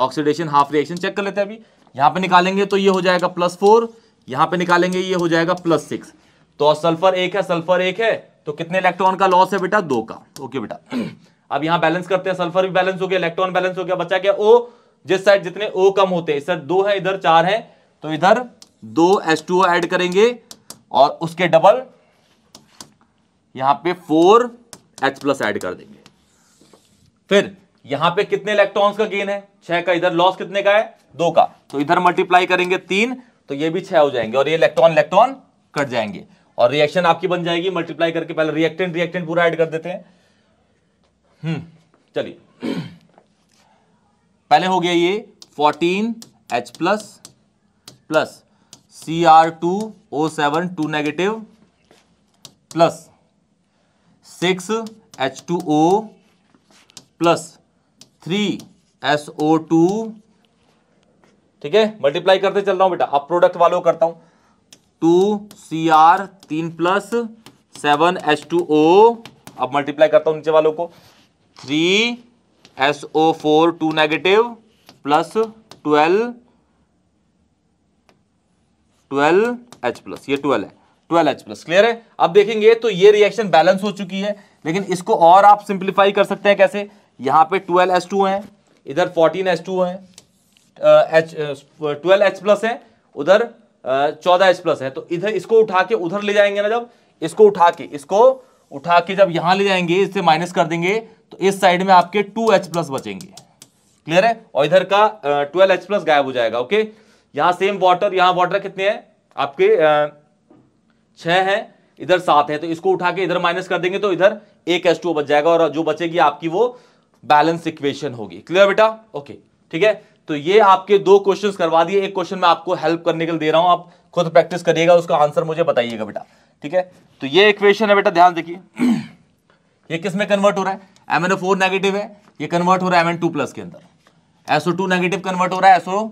Speaker 1: ऑक्सीडेशन हाफ रिएक्शन चेक कर लेते हैं अभी यहां पे निकालेंगे तो ये हो जाएगा प्लस फोर यहां पे निकालेंगे ये हो जाएगा प्लस सिक्स तो सल्फर एक है सल्फर एक है तो कितने इलेक्ट्रॉन का लॉस है बेटा दो का ओके बेटा अब यहां बैलेंस करते हैं सल्फर भी बैलेंस हो गया इलेक्ट्रॉन बैलेंस हो गया बचा क्या ओ जिस साइड जितने ओ कम होते हैं दो है इधर चार है तो इधर दो एस टू ऐड करेंगे और उसके डबल यहां पे फोर एच प्लस एड कर देंगे फिर यहां पे कितने इलेक्ट्रॉन्स का गेन है छह का इधर लॉस कितने का है दो का तो इधर मल्टीप्लाई करेंगे तीन तो ये भी छह हो जाएंगे और ये इलेक्ट्रॉन इलेक्ट्रॉन कट जाएंगे और रिएक्शन आपकी बन जाएगी मल्टीप्लाई करके पहले रिएक्टेंट रिएक्टेंट पूरा ऐड कर देते हैं हम्म चलिए पहले हो गया ये fourteen H plus plus C R two O seven two negative plus six H two O plus three S O two ठीक है मल्टीप्लाई करते चल रहा हूं बेटा अब प्रोडक्ट वालों करता हूं टू सी आर तीन plus seven H two O अब मल्टीप्लाई करता हूं नीचे वालों को three S O four two negative plus twelve twelve H plus ये ट्वेल्व है ट्वेल्व एच प्लस क्लियर है अब देखेंगे तो ये रिएक्शन बैलेंस हो चुकी है लेकिन इसको और आप सिंप्लीफाई कर सकते हैं कैसे यहाँ पे ट्वेल्व एस टू है इधर फोर्टीन एस टू है एच ट्वेल्व एच प्लस है उधर चौदह एच प्लस है तो इधर इसको उठा के उधर ले जाएंगे ना जब इसको उठा के इसको उठा के जब यहाँ ले जाएंगे इससे माइनस कर देंगे तो इस साइड में आपके टू एच प्लस बचेंगे क्लियर है और इधर का ट्वेल्व एच प्लस गायब हो जाएगा ओके यहाँ सेम वाटर यहाँ वाटर कितने हैं आपके छः हैं इधर सात है तो इसको उठा के इधर माइनस कर देंगे तो इधर एक एस टू बच जाएगा और जो बचेगी आपकी वो बैलेंस इक्वेशन होगी क्लियर बेटा ओके ठीक है तो ये आपके दो क्वेश्चंस करवा दिए एक क्वेश्चन मैं आपको हेल्प करने के लिए दे रहा हूं आप खुद प्रैक्टिस करिएगा उसका आंसर मुझे बताइएगा बेटा ठीक है तो ये इक्वेशन है बेटा ध्यान देखिए ये किस में कन्वर्ट हो रहा है एम एन फोर नेगेटिव है ये कन्वर्ट हो रहा है एम एन टू प्लस के अंदर एसओ टू नेगेटिव कन्वर्ट हो रहा है एसओ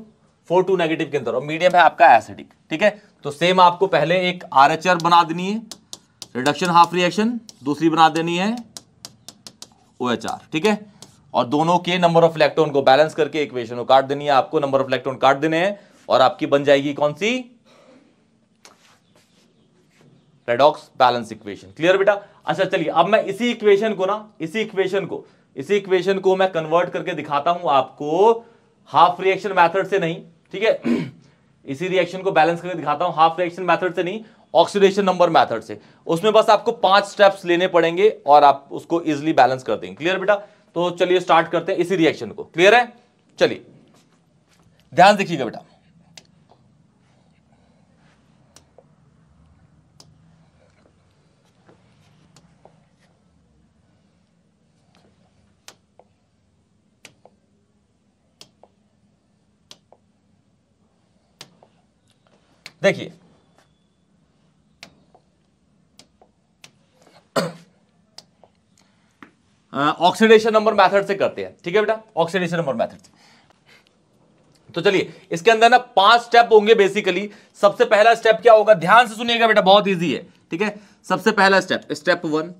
Speaker 1: फोर टू नेगेटिव के अंदर और मीडियम है आपका एसिडिक ठीक है तो सेम आपको पहले एक आर एच आर बना देनी है रिडक्शन हाफ रिएक्शन दूसरी बना देनी है ओ एच आर ठीक है और दोनों के नंबर ऑफ इलेक्ट्रॉन को बैलेंस करके इक्वेशन को काट देनी है आपको नंबर ऑफ इलेक्ट्रॉन काट देने हैं और आपकी बन जाएगी कौन सी रेडॉक्स बैलेंस इक्वेशन क्लियर बेटा अच्छा चलिए अब मैं इसी इक्वेशन को ना इसी इक्वेशन को इसी इक्वेशन को मैं कन्वर्ट करके दिखाता हूं आपको हाफ रिएक्शन मैथड से नहीं ठीक है इसी रिएक्शन को बैलेंस करके दिखाता हूं हाफ रिएक्शन मैथड से नहीं ऑक्सीडेशन नंबर मैथड से उसमें बस आपको पांच स्टेप्स लेने पड़ेंगे और आप उसको इजिली बैलेंस कर देंगे क्लियर बेटा तो चलिए स्टार्ट करते हैं इसी रिएक्शन को क्लियर है चलिए ध्यान देखिएगा बेटा देखिए ऑक्सीडेशन नंबर मैथड से करते हैं ठीक है बेटा ऑक्सीडेशन नंबर मैथड से तो चलिए इसके अंदर ना पांच स्टेप होंगे बेसिकली सबसे पहला स्टेप क्या होगा ध्यान से सुनिएगा बेटा बहुत इजी है ठीक है सबसे पहला step step one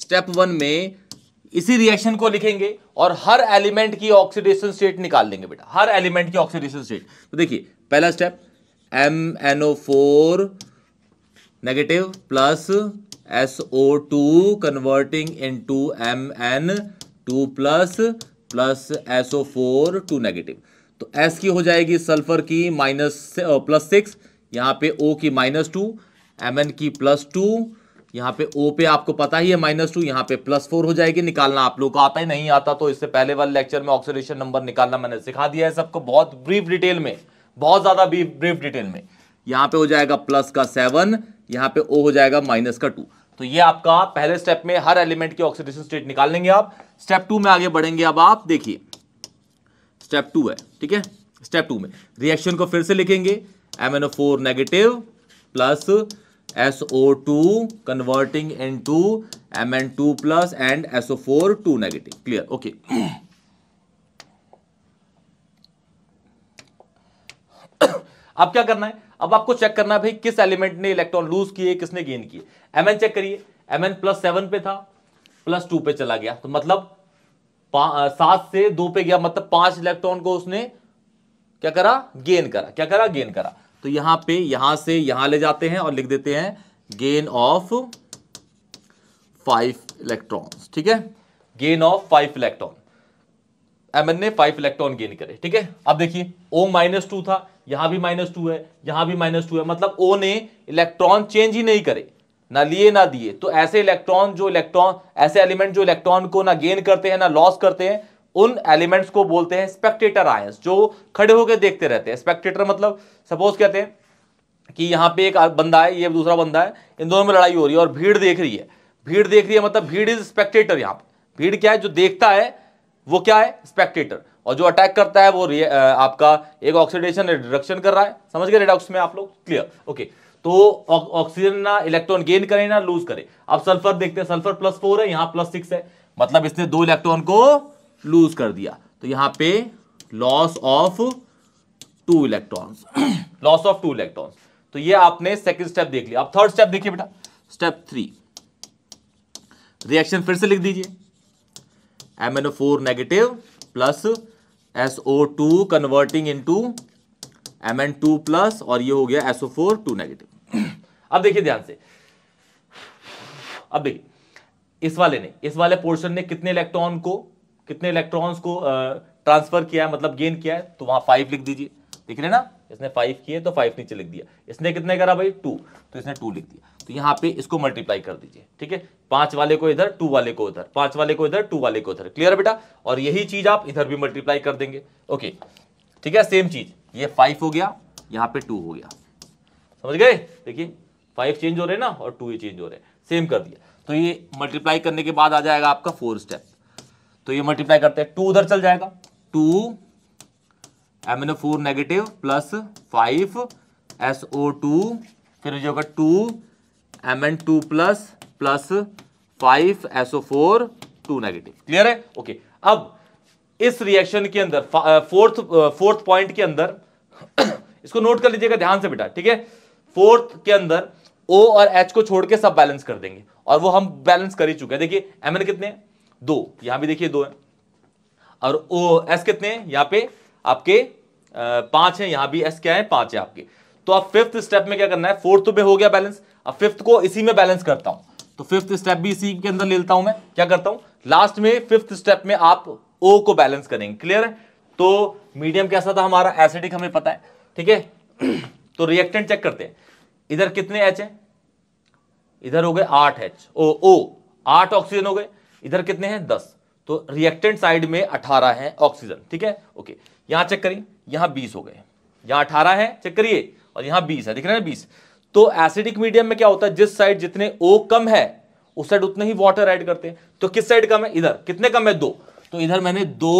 Speaker 1: step one में इसी रिएक्शन को लिखेंगे और हर एलिमेंट की ऑक्सीडेशन स्टेट निकाल लेंगे बेटा हर एलिमेंट की ऑक्सीडेशन स्टेट तो देखिए पहला step M NO four negative plus S O two converting into M N two plus plus S O four two negative तो एस की हो जाएगी सल्फर की माइनस प्लस सिक्स यहाँ पे ओ की माइनस टू एम एन की plus two यहाँ पे ओ पे आपको पता ही है माइनस टू यहाँ पे प्लस फोर हो जाएगी निकालना आप लोग को आता ही नहीं आता तो इससे पहले वाले लेक्चर में ऑक्सीडेशन नंबर निकालना मैंने सिखा दिया है सबको बहुत ब्रीफ डिटेल में बहुत ज़्यादा ब्रीफ डिटेल में यहाँ पे हो जाएगा प्लस का सेवन यहाँ पे ओ हो जाएगा माइनस का टू तो ये आपका पहले स्टेप में हर एलिमेंट की ऑक्सीडेशन स्टेट निकाल लेंगे आप स्टेप टू में आगे बढ़ेंगे अब आप देखिए स्टेप टू है ठीक है स्टेप टू में रिएक्शन को फिर से लिखेंगे M N O four negative plus S O two converting into M N two plus and S O four two negative clear okay अब क्या करना है अब आपको चेक करना भाई किस एलिमेंट ने इलेक्ट्रॉन लूज किए किसने गेन किए एम चेक करिए एम एन प्लस सेवन पे था प्लस टू पे चला गया तो मतलब सात से दो पे गया मतलब पांच इलेक्ट्रॉन को उसने क्या करा गेन करा क्या करा गेन करा तो यहां पे यहां से यहां ले जाते हैं और लिख देते हैं गेन ऑफ फाइव इलेक्ट्रॉन्स ठीक है gain of five electron M ने फाइव इलेक्ट्रॉन गेन करे ठीक है अब देखिए ओ माइनस टू था यहां भी माइनस टू है यहां भी माइनस टू है मतलब ओ ने इलेक्ट्रॉन चेंज ही नहीं करे ना लिए ना दिए तो ऐसे इलेक्ट्रॉन जो इलेक्ट्रॉन ऐसे एलिमेंट जो इलेक्ट्रॉन को ना गेन करते हैं ना लॉस करते हैं उन एलिमेंट्स को बोलते हैं स्पेक्टेटर आयंस जो खड़े होकर देखते रहते हैं स्पेक्टेटर मतलब सपोज कहते हैं कि यहां पे एक बंदा है ये दूसरा बंदा है इन दोनों में लड़ाई हो रही है और भीड़ देख रही है भीड़ देख रही है मतलब भीड़ इज स्पेक्टेटर यहां पर भीड़ क्या है जो देखता है वो क्या है स्पेक्टेटर और जो अटैक करता है वो आपका एक ऑक्सीडेशन रिडक्शन कर रहा है समझ गए रिडक्स में आप लोग क्लियर ओके तो ऑक्सीजन ना इलेक्ट्रॉन गेन करे ना लूज करे अब सल्फर देखते हैं सल्फर प्लस फोर है यहां प्लस सिक्स है मतलब इसने दो इलेक्ट्रॉन को लूज कर दिया तो यहां पे loss of two electrons loss of two electrons तो ये आपने सेकंड स्टेप देख लिया अब थर्ड स्टेप देखिए बेटा स्टेप थ्री रिएक्शन फिर से लिख दीजिए M N four negative plus S O two converting to M N two plus और ये हो गया एसओ फोर टू नेगेटिव अब देखिए ध्यान से अब देखिए इस वाले ने इस वाले पोर्शन ने कितने इलेक्ट्रॉन को कितने इलेक्ट्रॉन्स को ट्रांसफर किया है मतलब गेन किया है तो वहां फाइव लिख दीजिए लिख रहे ना इसने फाइव किए तो फाइव नीचे लिख दिया इसने कितने करा भाई टू तो इसने टू लिख दिया कॉस्ट यहां पे इसको मल्टीप्लाई कर दीजिए ठीक है पांच वाले को इधर टू वाले को उधर पांच वाले को इधर टू वाले को उधर क्लियर बेटा और यही चीज आप इधर भी मल्टीप्लाई कर देंगे ओके ठीक है सेम चीज ये फाइव हो गया यहां पे टू हो गया समझ गए देखिए फाइव चेंज हो रहे ना और टू ही चेंज हो रहे सेम कर दिया तो ये मल्टीप्लाई करने के बाद आ जाएगा आपका फोर स्टेप तो ये मल्टीप्लाई करते हैं टू उधर चल जाएगा two M N O four negative plus five S O two फिर जो होगा two M N two plus plus five S O four two negative clear है ओके okay. अब इस रिएक्शन के अंदर फोर्थ फोर्थ पॉइंट के अंदर इसको नोट कर लीजिएगा ध्यान से बेटा ठीक है फोर्थ के अंदर ओ और एच को छोड़ के सब बैलेंस कर देंगे और वो हम बैलेंस कर ही चुके हैं देखिए एम एन कितने दो यहां भी देखिए दो है और ओ एस कितने यहां पे आपके uh, पांच है यहां भी एस क्या है पांच है आपके तो आप फिफ्थ स्टेप में क्या करना है फोर्थ में हो गया बैलेंस अब फिफ्थ को इसी में बैलेंस करता हूं तो फिफ्थ स्टेप भी इसी के अंदर लेता हूं मैं क्या करता हूं लास्ट में फिफ्थ स्टेप में आप ओ को बैलेंस करेंगे क्लियर है तो मीडियम कैसा था हमारा एसिडिक हमें पता है ठीक है तो रिएक्टेंट चेक करते हैं इधर कितने एच है इधर हो गए आठ एच ओ ओ आठ ऑक्सीजन हो गए इधर कितने हैं दस तो रिएक्टेंट साइड में अठारह है ऑक्सीजन ठीक है ओके यहां चेक करिए यहां बीस हो गए यहां अठारह है चेक करिए और यहां बीस है दिख रहे हैं बीस तो एसिडिक मीडियम में क्या होता है जिस साइड जितने ओ कम है उस साइड उतने ही वाटर ऐड करते हैं तो किस साइड कम है इधर कितने कम है दो तो इधर मैंने दो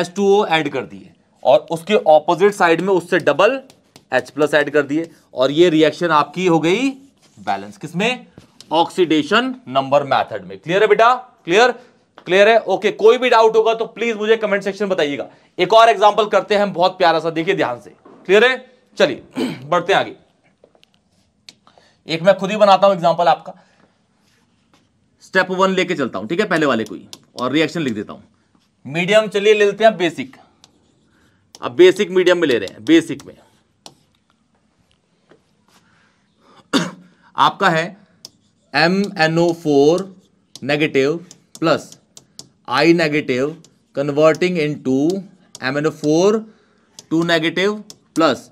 Speaker 1: एस टू ओ एड कर दिए और उसके ऑपोजिट साइड में उससे डबल एच प्लस एड कर दिए और ये रिएक्शन आपकी हो गई बैलेंस किसमें ऑक्सीडेशन नंबर मेथड में क्लियर है बेटा क्लियर क्लियर है ओके कोई भी डाउट होगा तो प्लीज मुझे कमेंट सेक्शन बताइएगा एक और एग्जांपल करते हैं हम बहुत प्यारा सा देखिए ध्यान से क्लियर है चलिए बढ़ते हैं आगे एक मैं खुद ही बनाता हूं एग्जाम्पल आपका स्टेप वन लेके चलता हूं ठीक है पहले वाले को ही और रिएक्शन लिख देता हूं मीडियम चलिए ले लेते हैं बेसिक अब बेसिक मीडियम में ले रहे हैं बेसिक में आपका है M N O four negative plus I negative converting into M N O four two negative plus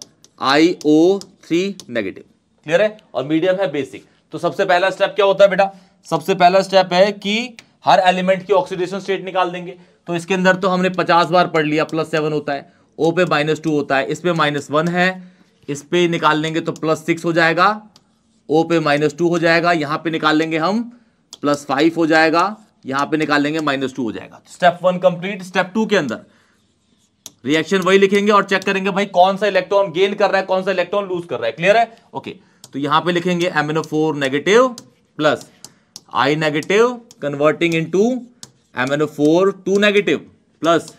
Speaker 1: I O three negative clear है और मीडियम है बेसिक तो सबसे पहला स्टेप क्या होता है बेटा सबसे पहला स्टेप है कि हर एलिमेंट की ऑक्सीडेशन स्टेट निकाल देंगे तो इसके अंदर तो हमने पचास बार पढ़ लिया प्लस सेवन होता है ओ पे माइनस टू होता है इस पे माइनस वन है इस पे निकाल लेंगे तो प्लस सिक्स हो जाएगा ओ पे माइनस टू हो जाएगा यहाँ पे निकाल लेंगे हम प्लस फाइव हो जाएगा यहाँ पे निकाल लेंगे माइनस टू हो जाएगा step one complete step two के अंदर रिएक्शन वही लिखेंगे और चेक करेंगे भाई कौन सा इलेक्ट्रॉन गेन कर रहा है कौन सा इलेक्ट्रॉन लूज कर रहा है क्लियर है ओके okay. तो यहां पे लिखेंगे M N O four negative plus I negative converting into M N O four two negative plus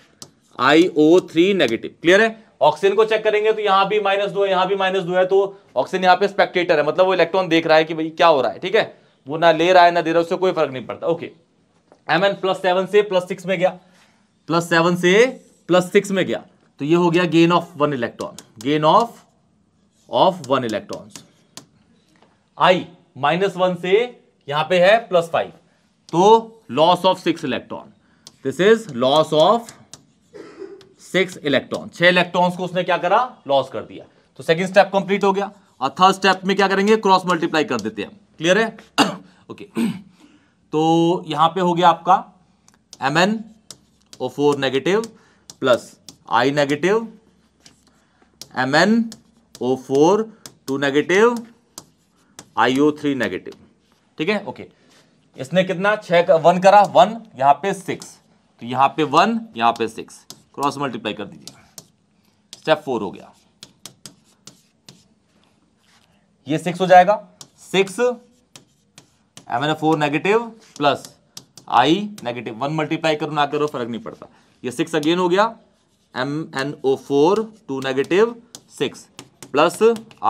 Speaker 1: I O three negative clear है ऑक्सीजन को चेक करेंगे तो यहां भी माइनस दो है यहां भी माइनस दो है तो ऑक्सीजन यहां पे स्पेक्टेटर है मतलब वो इलेक्ट्रॉन देख रहा है कि भाई क्या हो रहा है ठीक है वो ना ले रहा है ना दे रहा है उससे कोई फर्क नहीं पड़ता okay M N plus seven से प्लस सिक्स में गया प्लस सेवन से प्लस सिक्स में गया तो ये हो गया gain of one electron gain of of one electron I minus one से यहां पे है प्लस फाइव तो loss of six electron this is loss of six electron छह इलेक्ट्रॉन्स को उसने क्या करा लॉस कर दिया तो सेकंड स्टेप कंप्लीट हो गया और थर्ड स्टेप में क्या करेंगे क्रॉस मल्टीप्लाई कर देते हैं क्लियर है ओके okay. तो यहां पे हो गया आपका M N O four negative plus I negative M N O four two negative I O three negative ठीक है ओके इसने कितना छः वन करा वन यहां पे सिक्स तो यहां पे वन यहां पे सिक्स क्रॉस मल्टीप्लाई कर दीजिए स्टेप फोर हो गया ये सिक्स हो जाएगा six M N four negative plus I negative one multiply करो ना करो फर्क नहीं पड़ता ये सिक्स अगेन हो गया M N O four two negative six plus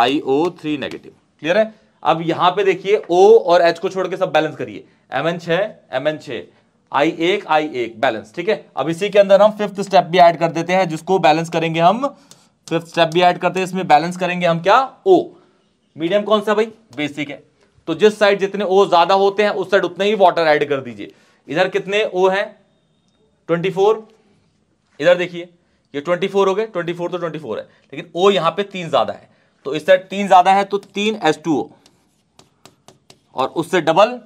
Speaker 1: I O three negative clear है अब यहां पे देखिए ओ और एच को छोड़ के सब बैलेंस करिए एम एन छम एन छः एक आई एक बैलेंस ठीक है अब इसी के अंदर हम फिफ्थ स्टेप भी ऐड कर देते हैं जिसको बैलेंस करेंगे हम फिफ्थ स्टेप भी ऐड करते हैं इसमें बैलेंस करेंगे हम क्या ओ मीडियम कौन सा भाई बेसिक है तो जिस साइड जितने ओ ज्यादा होते हैं उस साइड उतने ही वाटर ऐड कर दीजिए इधर कितने ओ हैं 24 इधर देखिए ये 24 हो गए 24 तो 24 है लेकिन ओ यहां पे तीन ज्यादा है तो इस साइड तीन ज्यादा है तो तीन एस टू ओ और उससे डबल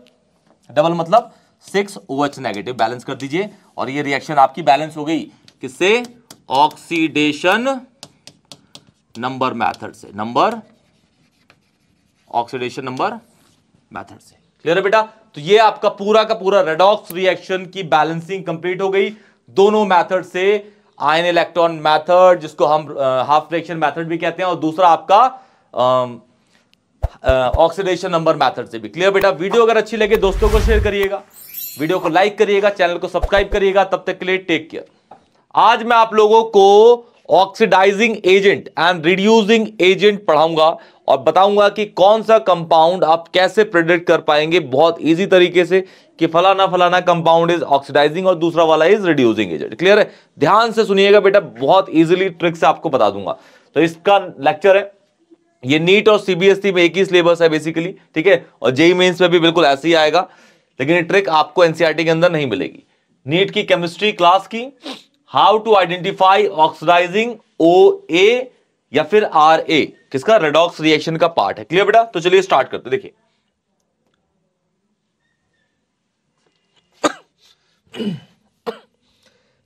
Speaker 1: डबल मतलब six O H negative balance कर दीजिए और ये रिएक्शन आपकी बैलेंस हो गई किससे ऑक्सीडेशन नंबर मैथड से नंबर ऑक्सीडेशन नंबर मैथड से क्लियर है बेटा तो ये आपका पूरा का पूरा रेडॉक्स रिएक्शन की बैलेंसिंग कंप्लीट हो गई दोनों मैथड से आयन इलेक्ट्रॉन मैथड जिसको हम हाफ रिएक्शन मैथड भी कहते हैं और दूसरा आपका आ, um, ऑक्सीडेशन नंबर मैथड से भी क्लियर बेटा वीडियो अगर अच्छी लगे दोस्तों को शेयर करिएगा वीडियो को लाइक करिएगा चैनल को सब्सक्राइब करिएगा तब तक के लिए टेक केयर आज मैं आप लोगों को oxidising agent and reducing agent पढ़ाऊंगा और बताऊंगा कि कौन सा कंपाउंड आप कैसे प्रेडिक्ट कर पाएंगे बहुत इजी तरीके से कि फलाना फलाना कंपाउंड इज ऑक्सीडाइजिंग और दूसरा वाला इज रिड्यूसिंग एजेंट क्लियर है ध्यान से सुनिएगा बेटा बहुत इजीली ट्रिक से आपको बता दूंगा तो इसका लेक्चर है ये नीट और सीबीएसई e में एक ही सिलेबस है बेसिकली ठीक है और जेई मेन्स e e में भी बिल्कुल ऐसे ही आएगा लेकिन ये ट्रिक आपको एनसीआरटी के अंदर नहीं मिलेगी नीट की केमिस्ट्री क्लास की how to identify oxidising O A या फिर आर ए किसका रेडॉक्स रिएक्शन का पार्ट है क्लियर बेटा तो चलिए स्टार्ट करते देखिए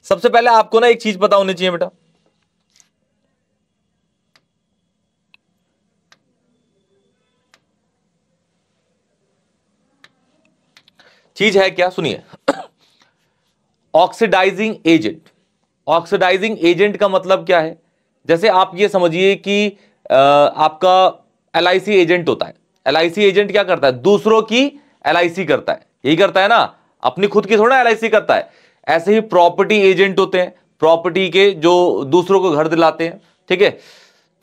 Speaker 1: सबसे पहले आपको ना एक चीज पता होनी चाहिए बेटा चीज है क्या सुनिए ऑक्सीडाइजिंग एजेंट ऑक्सीडाइजिंग एजेंट का मतलब क्या है जैसे आप ये समझिए कि आ, आपका एल एजेंट होता है एल एजेंट क्या करता है दूसरों की एल करता है यही करता है ना अपनी खुद की थोड़ा एल करता है ऐसे ही प्रॉपर्टी एजेंट होते हैं प्रॉपर्टी के जो दूसरों को घर दिलाते हैं ठीक है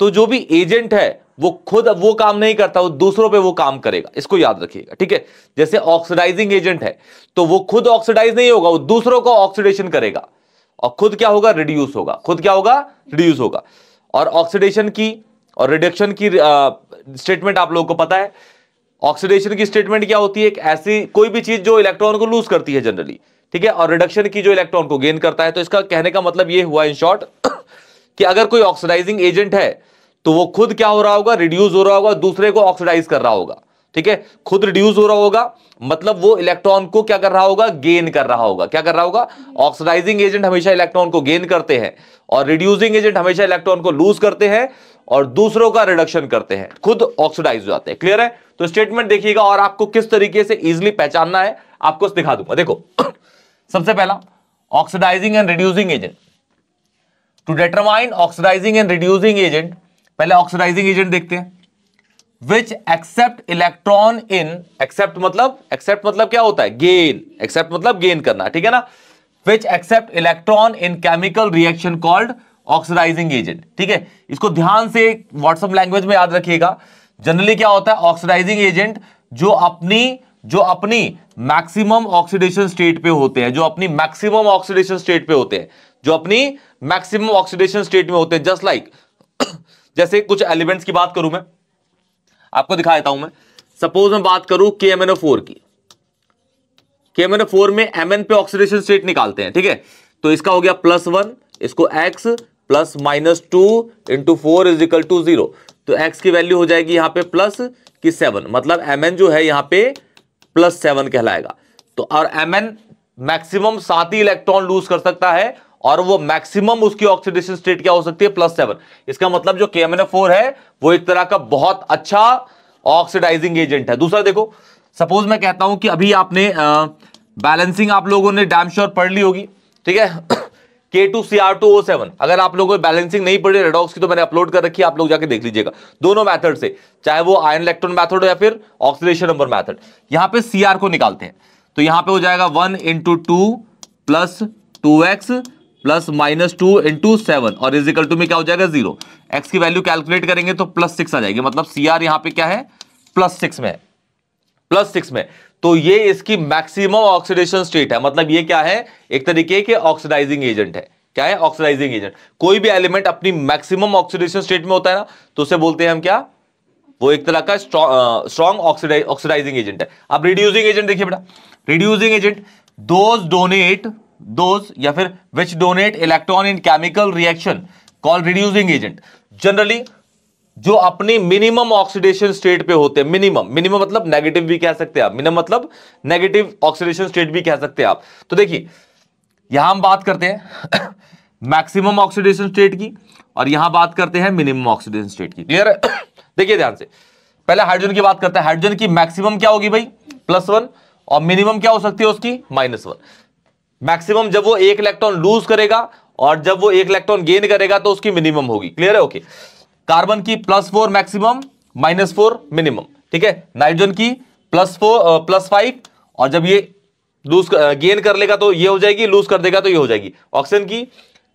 Speaker 1: तो जो भी एजेंट है वो खुद वो काम नहीं करता वो दूसरों पे वो काम करेगा इसको याद रखिएगा ठीक है जैसे ऑक्सीडाइजिंग एजेंट है तो वो खुद ऑक्सीडाइज नहीं होगा वो दूसरों को ऑक्सीडेशन करेगा और खुद क्या होगा रिड्यूस होगा खुद क्या होगा रिड्यूस होगा और ऑक्सीडेशन की और रिडक्शन की स्टेटमेंट आप लोगों को पता है ऑक्सीडेशन की स्टेटमेंट क्या होती है एक ऐसी कोई भी चीज जो इलेक्ट्रॉन को लूज करती है जनरली ठीक है और रिडक्शन की जो इलेक्ट्रॉन को गेन करता है तो इसका कहने का मतलब ये हुआ इन शॉर्ट कि अगर कोई ऑक्सीडाइजिंग एजेंट है तो वो खुद क्या हो रहा होगा रिड्यूस हो रहा होगा दूसरे को ऑक्सीडाइज कर रहा होगा ठीक है खुद रिड्यूस हो रहा होगा मतलब वो इलेक्ट्रॉन को क्या कर रहा होगा गेन कर रहा होगा क्या कर रहा होगा ऑक्सीडाइजिंग एजेंट हमेशा इलेक्ट्रॉन को गेन करते हैं और रिड्यूसिंग एजेंट हमेशा इलेक्ट्रॉन को लूज करते हैं और दूसरों का रिडक्शन करते हैं खुद ऑक्सीडाइज हो जाते हैं क्लियर है तो स्टेटमेंट देखिएगा और आपको किस तरीके से इजिली पहचानना है आपको दिखा दूंगा देखो सबसे पहला oxidising and reducing agent to determine oxidising and reducing agent पहले ऑक्सीडाइजिंग एजेंट देखते हैं which accept electron in accept मतलब एक्सेप्ट मतलब क्या होता है गेन एक्सेप्ट मतलब गेन करना ठीक है ना which accept electron in chemical reaction called oxidising agent ठीक है इसको ध्यान से व्हाट्सअप लैंग्वेज में याद रखिएगा जनरली क्या होता है ऑक्सीडाइजिंग एजेंट जो अपनी जो अपनी मैक्सिमम ऑक्सीडेशन स्टेट पे होते हैं जो अपनी मैक्सिमम ऑक्सीडेशन स्टेट पे होते हैं जो अपनी मैक्सिमम ऑक्सीडेशन स्टेट में होते हैं जस्ट लाइक जैसे कुछ एलिमेंट्स की बात करूं मैं आपको दिखा देता हूं मैं सपोज मैं बात करूं के एम एन ओ फोर की K M N O four में एम एन पे ऑक्सीडेशन स्टेट निकालते हैं ठीक है तो इसका हो गया प्लस वन इसको x plus minus two into four is equal to zero तो एक्स की वैल्यू हो जाएगी यहां पे प्लस की सेवन मतलब एम एन जो है यहां पे प्लस सेवन कहलाएगा तो और एम एन मैक्सिमम सात ही इलेक्ट्रॉन लूज कर सकता है और वो मैक्सिमम उसकी ऑक्सीडेशन स्टेट क्या हो सकती है प्लस सेवन इसका मतलब जो के है वो एक तरह का बहुत अच्छा ऑक्सीडाइजिंग एजेंट है दूसरा देखो सपोज मैं कहता हूं कि अभी आपने बैलेंसिंग आप लोगों ने डैम श्योर पढ़ ली होगी ठीक है K two C R two O seven अगर आप लोगों को बैलेंसिंग नहीं पड़ी रेडॉक्स की तो मैंने अपलोड कर रखी है आप लोग जाके देख लीजिएगा दोनों मेथड से चाहे वो आयन इलेक्ट्रॉन मेथड हो या फिर ऑक्सीडेशन नंबर मेथड यहां पे सी को निकालते हैं तो यहां पे हो जाएगा one into two plus two x plus minus two into seven और इजिकल टू में क्या हो जाएगा जीरो एक्स की वैल्यू कैलकुलेट करेंगे तो प्लस सिक्स आ जाएगी मतलब सी आर यहां पर क्या है प्लस सिक्स में प्लस सिक्स में तो ये इसकी मैक्सिमम ऑक्सीडेशन स्टेट है मतलब ये क्या है एक तरीके के ऑक्सीडाइजिंग एजेंट है क्या है ऑक्सीडाइजिंग एजेंट कोई भी एलिमेंट अपनी मैक्सिमम ऑक्सीडेशन स्टेट में होता है ना तो उसे बोलते हैं हम क्या वो एक तरह का स्ट्रॉन्ग ऑक्सीडाइजिंग एजेंट है अब रिड्यूसिंग एजेंट देखिए बेटा reducing agent those donate those या फिर which donate electron in chemical reaction call reducing agent generally जो अपनी मिनिमम ऑक्सीडेशन स्टेट पे होते हैं मिनिमम मिनिमम मतलब नेगेटिव भी कह सकते हैं आप मिनिमम मतलब नेगेटिव ऑक्सीडेशन स्टेट भी कह सकते हैं आप तो देखिए यहां हम बात करते हैं मैक्सिमम ऑक्सीडेशन स्टेट की और यहां बात करते हैं मिनिमम ऑक्सीडेशन स्टेट की क्लियर देखिए ध्यान से पहले हाइड्रोजन की बात करते हैं हाइड्रोजन की मैक्सिमम क्या होगी भाई प्लस वन और मिनिमम क्या हो सकती है उसकी माइनस वन मैक्सिमम जब वो एक इलेक्ट्रॉन लूज करेगा और जब वो एक इलेक्ट्रॉन गेन करेगा तो उसकी मिनिमम होगी क्लियर है ओके कार्बन की plus four maximum minus four minimum ठीक है नाइट्रोजन की प्लस फोर प्लस फाइव और जब ये लूज गेन कर लेगा तो ये हो जाएगी लूज कर देगा तो ये हो जाएगी ऑक्सीजन की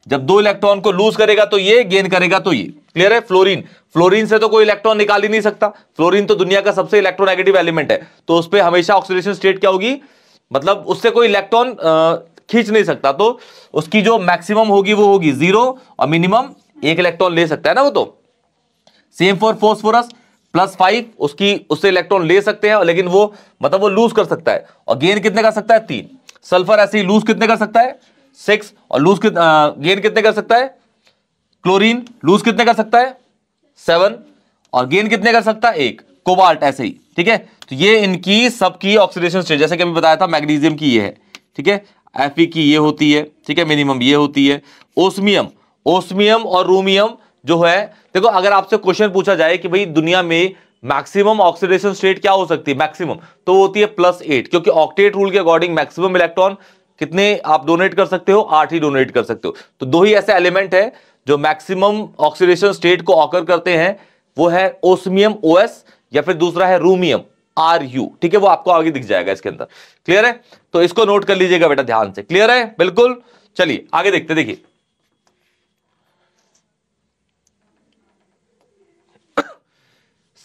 Speaker 1: जब दो इलेक्ट्रॉन को लूज करेगा तो ये गेन करेगा तो ये क्लियर है फ्लोरीन फ्लोरीन से तो कोई इलेक्ट्रॉन निकाल ही नहीं सकता फ्लोरीन तो दुनिया का सबसे इलेक्ट्रोनेगेटिव एलिमेंट है तो उस पर हमेशा ऑक्सीडेशन स्टेट क्या होगी मतलब उससे कोई इलेक्ट्रॉन खींच नहीं सकता तो उसकी जो मैक्सिमम होगी वो होगी जीरो और मिनिमम एक इलेक्ट्रॉन ले सकता है ना वो तो same for phosphorus plus five उसकी उससे इलेक्ट्रॉन ले सकते हैं लेकिन वो मतलब वो लूज कर सकता है और गेन कितने कर सकता है तीन सल्फर ऐसे ही लूज कितने कर सकता है सिक्स और लूज कित, गेन कितने कर सकता है क्लोरीन लूज कितने कर सकता है सेवन और गेन कितने कर सकता है एक कोबाल्ट ऐसे ही ठीक है तो ये इनकी सबकी ऑक्सीडेशन स्टेट जैसे कि अभी बताया था मैग्नीशियम की ये है ठीक है एफी की ये होती है ठीक है मिनिमम ये होती है ओसमियम ओसमियम और रूमियम जो है देखो अगर आपसे क्वेश्चन पूछा जाए कि भाई दुनिया में मैक्सिमम ऑक्सीडेशन स्टेट क्या हो सकती है मैक्सिमम तो वो होती है प्लस एट क्योंकि ऑक्टेट रूल के अकॉर्डिंग मैक्सिमम इलेक्ट्रॉन कितने आप डोनेट कर सकते हो आठ ही डोनेट कर सकते हो तो दो ही ऐसे एलिमेंट है जो मैक्सिमम ऑक्सीडेशन स्टेट को ऑकर करते हैं वो है ओसमियम ओएस या फिर दूसरा है रूमियम आर यू ठीक है वो आपको आगे दिख जाएगा इसके अंदर क्लियर है तो इसको नोट कर लीजिएगा बेटा ध्यान से क्लियर है बिल्कुल चलिए आगे देखते देखिए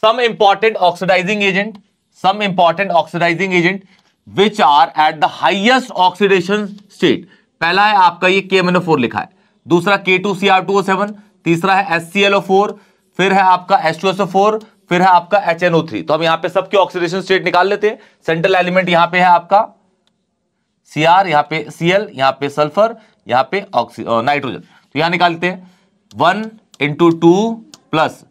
Speaker 1: some important oxidising agent some important oxidising agent which are at the highest oxidation state पहला है आपका ये KMnO4 लिखा है दूसरा K2CR2O7, तीसरा है HClO4, फिर है आपका H2SO4, फिर है आपका एच एन ओ थ्री तो हम यहां पे सबके ऑक्सीडेशन स्टेट निकाल लेते हैं सेंट्रल एलिमेंट यहां पे है आपका सी आर यहां पर सीएल यहां यहाँ पे सल्फर यहां पे ऑक्सी नाइट्रोजन तो यहाँ निकालते हैं one into two plus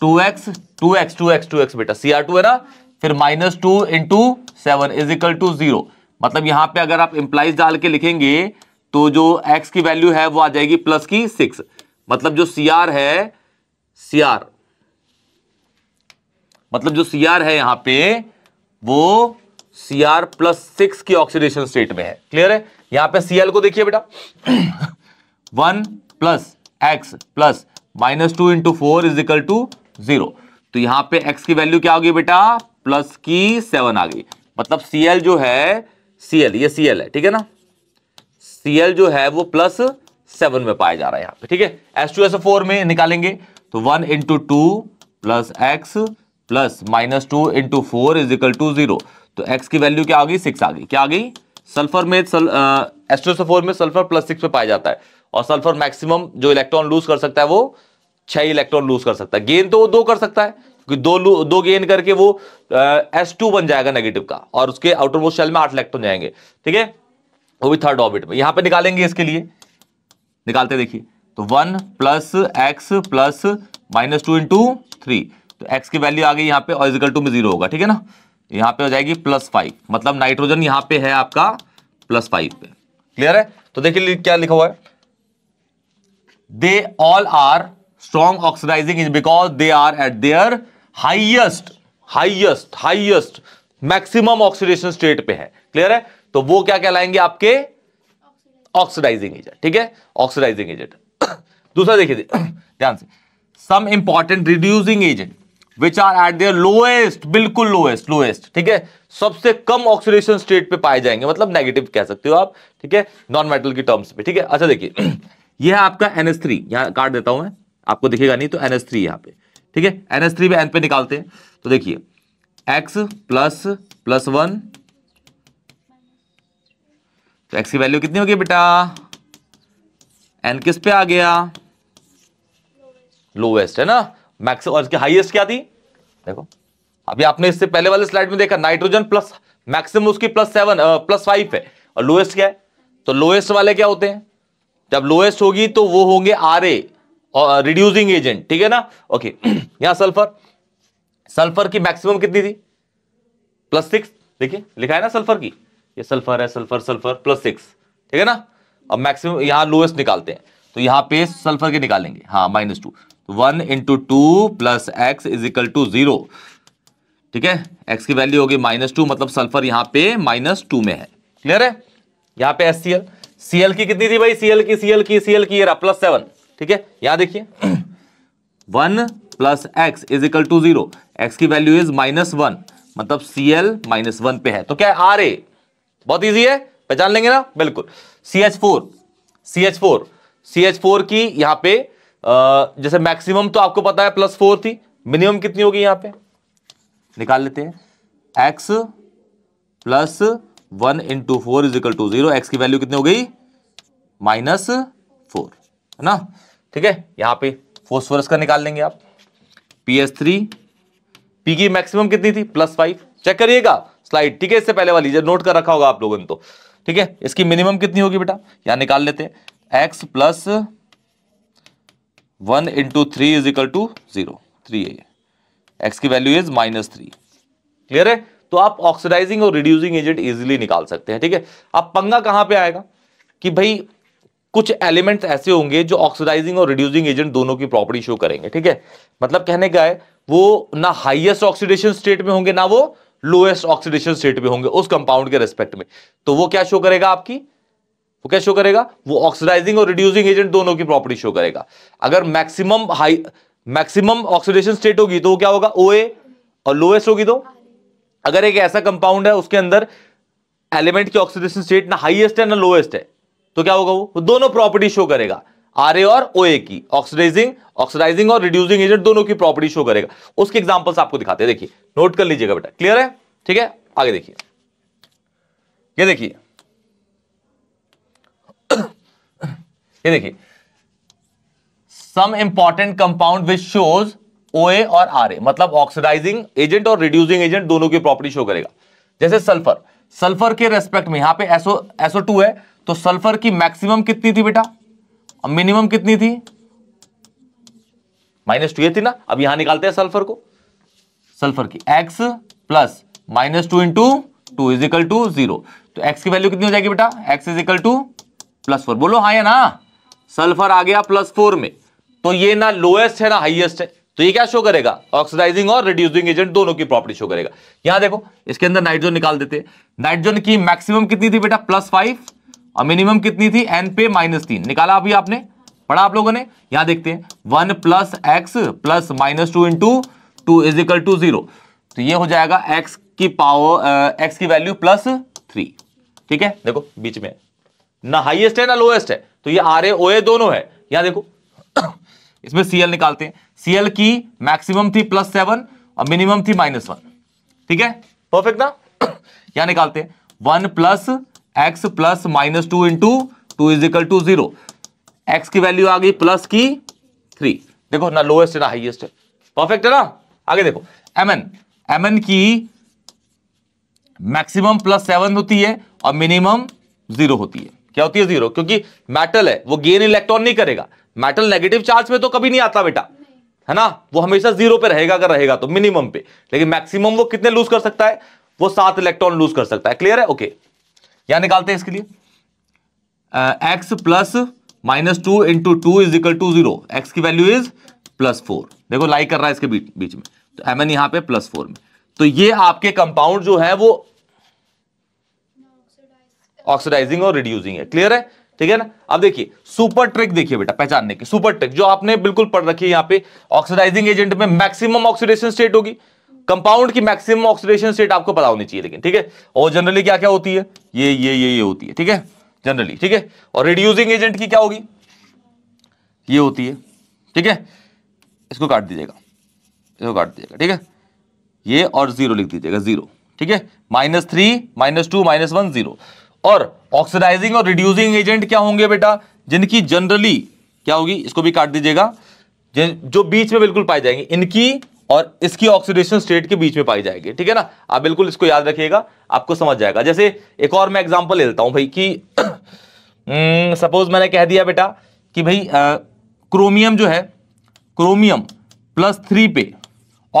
Speaker 1: two x two x two x two x बेटा सी आर टू है ना फिर minus two into seven is equal to zero मतलब यहां पे अगर आप इंप्लाइज डाल के लिखेंगे तो जो x की वैल्यू है वो आ जाएगी प्लस की सिक्स मतलब जो सी आर है सी आर मतलब जो सी है यहां पे वो सी आर प्लस सिक्स की ऑक्सीडेशन स्टेट में है क्लियर है यहां पे सीएल को देखिए बेटा one plus x plus minus two into four is equal to zero तो यहां पे एक्स की वैल्यू क्या होगी बेटा प्लस की सेवन आ गई मतलब सीएल जो है सीएल ये सीएल है ठीक है ना सीएल जो है वो प्लस सेवन में पाया जा रहा है यहां पे ठीक है एस टू एस फोर में निकालेंगे तो one into two plus x plus minus two into four is equal to zero तो एक्स की वैल्यू क्या आ गई सिक्स आ गई क्या आ गई सल्फर में सल, एस्ट्रोसोफोर में सल्फर प्लस सिक्स में पाया जाता है और सल्फर मैक्सिमम जो इलेक्ट्रॉन लूज कर सकता है वो छह इलेक्ट्रॉन लूज कर सकता है गेन तो वो दो कर सकता है क्योंकि दो दो गेन करके वो एस टू बन जाएगा नेगेटिव का और उसके आउटर मोस्ट शेल में आठ इलेक्ट्रॉन जाएंगे ठीक है वो भी थर्ड ऑर्बिट में यहां पे निकालेंगे इसके लिए निकालते देखिए तो one plus x plus minus two into three तो एक्स की वैल्यू आ गई यहाँ पे और टू में जीरो होगा ठीक है ना यहाँ पे हो जाएगी प्लस फाइव मतलब नाइट्रोजन यहाँ पे है आपका प्लस फाइव पे क्लियर है तो देखिए क्या लिखा हुआ है they all are strong oxidising is because they are at their highest highest highest maximum oxidation state पे है क्लियर है तो वो क्या कहलाएंगे आपके ऑक्सीडाइजिंग एजेंट ठीक है ऑक्सीडाइजिंग एजेंट दूसरा देखिए ध्यान से some important reducing agent which are at their lowest बिल्कुल लोएस्ट लोएस्ट ठीक है सबसे कम ऑक्सीडेशन स्टेट पे पाए जाएंगे मतलब नेगेटिव कह सकते हो आप ठीक है नॉन मेटल की टर्म्स पे ठीक है अच्छा देखिए यह है आपका एनएस थ्री यहाँ काट देता हूं मैं आपको दिखेगा नहीं तो एनएस थ्री यहाँ पे ठीक है एनएस थ्री एन पे निकालते हैं तो देखिए एक्स प्लस प्लस वन तो एक्स की वैल्यू कितनी होगी बेटा एन किस पे आ गया लोवेस्ट है ना मैक्स और इसकी हाईएस्ट क्या थी देखो अभी आपने इससे पहले वाले स्लाइड में देखा नाइट्रोजन प्लस मैक्सिमम उसकी प्लस सेवन प्लस फाइव है और लोएस्ट क्या है तो लोएस्ट वाले क्या होते हैं जब लोएस्ट होगी तो वो होंगे आर ए और रिड्यूसिंग एजेंट ठीक है ना ओके यहां सल्फर सल्फर की मैक्सिमम कितनी थी प्लस सिक्स देखिए लिखा है ना सल्फर की ये सल्फर है सल्फर सल्फर प्लस सिक्स ठीक है ना अब मैक्सिमम यहां लोएस्ट निकालते हैं तो यहां पे सल्फर के निकालेंगे हाँ minus two one into two plus x is equal to zero ठीक है एक्स की वैल्यू होगी माइनस टू मतलब सल्फर यहां पे माइनस टू में है क्लियर है यहां पे S C L C L की कितनी थी भाई सी एल की सी एल की सी एल की ये प्लस सेवन ठीक है यहां देखिए one plus x is equal to zero x की वैल्यू इज माइनस वन मतलब सी एल माइनस वन पे है तो क्या है आर ए बहुत ईजी है पहचान लेंगे ना बिल्कुल C H four C H four C H four की यहां पर जैसे मैक्सिमम तो आपको पता है प्लस फोर थी मिनिमम कितनी होगी यहां पे निकाल लेते हैं x plus one into four is equal to zero x की वैल्यू कितनी हो गई माइनस फोर है ना ठीक है यहां पे फोर्स का निकाल लेंगे आप पी एस थ्री पी की मैक्सिमम कितनी थी प्लस फाइव चेक करिएगा स्लाइड ठीक है इससे पहले वाली जब नोट कर रखा होगा आप लोगों ने तो ठीक है इसकी मिनिमम कितनी होगी बेटा यहां निकाल लेते हैं x plus one into three is equal to zero three है एक्स की value is minus three clear है तो आप ऑक्सीडाइजिंग और रिड्यूसिंग एजेंट इजिली निकाल सकते हैं ठीक है थीके? अब पंगा कहां पे आएगा कि भाई कुछ एलिमेंट्स ऐसे होंगे जो ऑक्सीडाइजिंग और रिड्यूसिंग एजेंट दोनों की प्रॉपर्टी शो करेंगे ठीक है मतलब कहने का है वो ना हाइएस्ट ऑक्सीडेशन स्टेट में होंगे ना वो लोएस्ट ऑक्सीडेशन स्टेट में होंगे उस कंपाउंड के रेस्पेक्ट में तो वो क्या शो करेगा आपकी वो क्या शो करेगा वो ऑक्सीडाइजिंग और रिड्यूसिंग एजेंट दोनों की प्रॉपर्टी शो करेगा अगर maximum high maximum oxidation state होगी तो क्या होगा ओए और लोएस्ट होगी तो अगर एक ऐसा कंपाउंड है उसके अंदर एलिमेंट की ऑक्सीडेशन स्टेट ना हाइएस्ट है ना लोएस्ट है तो क्या होगा वो, वो दोनों प्रॉपर्टी शो करेगा आर ए और ओ ए की ऑक्सीडाइजिंग ऑक्सीडाइजिंग और रिड्यूसिंग एजेंट दोनों की प्रॉपर्टी शो करेगा उसके एग्जाम्पल्स आपको दिखाते हैं देखिए नोट कर लीजिएगा बेटा क्लियर है ठीक है आगे देखिए ये देखिए ये देखिए some important compound which shows O A और आर मतलब ऑक्सीडाइजिंग एजेंट और रिड्यूसिंग एजेंट दोनों की प्रॉपर्टी शो करेगा जैसे सल्फर सल्फर के रेस्पेक्ट में यहां पे एसओ एसओ टू है तो सल्फर की मैक्सिमम कितनी थी बेटा मिनिमम कितनी थी माइनस टू ये थी ना अब यहां निकालते हैं सल्फर को सल्फर की x plus minus two into two is equal to zero तो एक्स की वैल्यू कितनी हो जाएगी बेटा x is to plus four बोलो हाँ या ना सल्फर आ गया प्लस फोर में तो ये ना लोएस्ट है ना हाईएस्ट है तो ये क्या शो करेगा ऑक्सीडाइजिंग और रिड्यूसिंग एजेंट दोनों की प्रॉपर्टी शो करेगा यहां देखो इसके अंदर नाइट्रोजन निकाल देते हैं नाइट्रोजन की मैक्सिमम कितनी थी बेटा प्लस फाइव और मिनिमम कितनी थी एन पे माइनस तीन निकाला अभी आपने पढ़ा आप लोगों ने यहां देखते हैं one plus x plus minus two into two is equal to zero तो ये हो जाएगा एक्स की पावर एक्स की वैल्यू प्लस थ्री ठीक है देखो बीच में ना हाइएस्ट है ना लोएस्ट है तो ये आर ए ओ ए दोनों है यहां देखो इसमें सीएल निकालते हैं सीएल की मैक्सिमम थी प्लस सेवन और मिनिमम थी माइनस वन ठीक है परफेक्ट ना यहां निकालते हैं one plus x plus minus two into two is to zero x की वैल्यू आ गई प्लस की थ्री देखो ना लोएस्ट है ना हाइएस्ट है परफेक्ट है ना आगे देखो एम एन एम एन की मैक्सिमम प्लस सेवन होती है और मिनिमम जीरो होती है क्या होती है जीरो क्योंकि मेटल है वो गेन इलेक्ट्रॉन नहीं करेगा मेटल नेगेटिव चार्ज में तो कभी नहीं आता बेटा है ना वो हमेशा जीरो पे रहेगा अगर रहेगा तो मिनिमम पे लेकिन मैक्सिमम वो कितने लूज कर सकता है वो सात इलेक्ट्रॉन लूज कर सकता है क्लियर है ओके यहां निकालते हैं इसके लिए x plus minus two into two is equal to zero x की वैल्यू इज प्लस फोर देखो लाइक कर रहा है इसके बीच बीच में तो एम एन यहां पर प्लस फोर में तो ये आपके कंपाउंड जो है वो ऑक्सीडाइजिंग और रिड्यूसिंग है क्लियर है ठीक है ना अब देखिए सुपर ट्रिक देखिए बेटा पहचानने की सुपर ट्रिक जो आपने बिल्कुल पढ़ रखी है यहाँ पे ऑक्सीडाइजिंग एजेंट में मैक्सिमम ऑक्सीडेशन स्टेट होगी कंपाउंड की मैक्सिमम ऑक्सीडेशन स्टेट आपको पता होनी चाहिए लेकिन ठीक है और जनरली क्या क्या होती है ये ये ये ये होती है ठीक है जनरली ठीक है और रिड्यूसिंग एजेंट की क्या होगी ये होती है ठीक है इसको काट दीजिएगा इसको काट दीजिएगा ठीक है ये और जीरो लिख दीजिएगा जीरो ठीक है minus three minus two minus one zero और ऑक्सीडाइजिंग और रिड्यूसिंग एजेंट क्या होंगे बेटा जिनकी जनरली क्या होगी इसको भी काट दीजिएगा जो बीच में बिल्कुल पाई जाएंगे इनकी और इसकी ऑक्सीडेशन स्टेट के बीच में पाई जाएगी ठीक है ना आप बिल्कुल इसको याद रखिएगा आपको समझ जाएगा जैसे एक और मैं एग्जांपल ले लेता हूं भाई कि सपोज हम्म, मैंने कह दिया बेटा कि भाई आ, क्रोमियम जो है क्रोमियम प्लस थ्री पे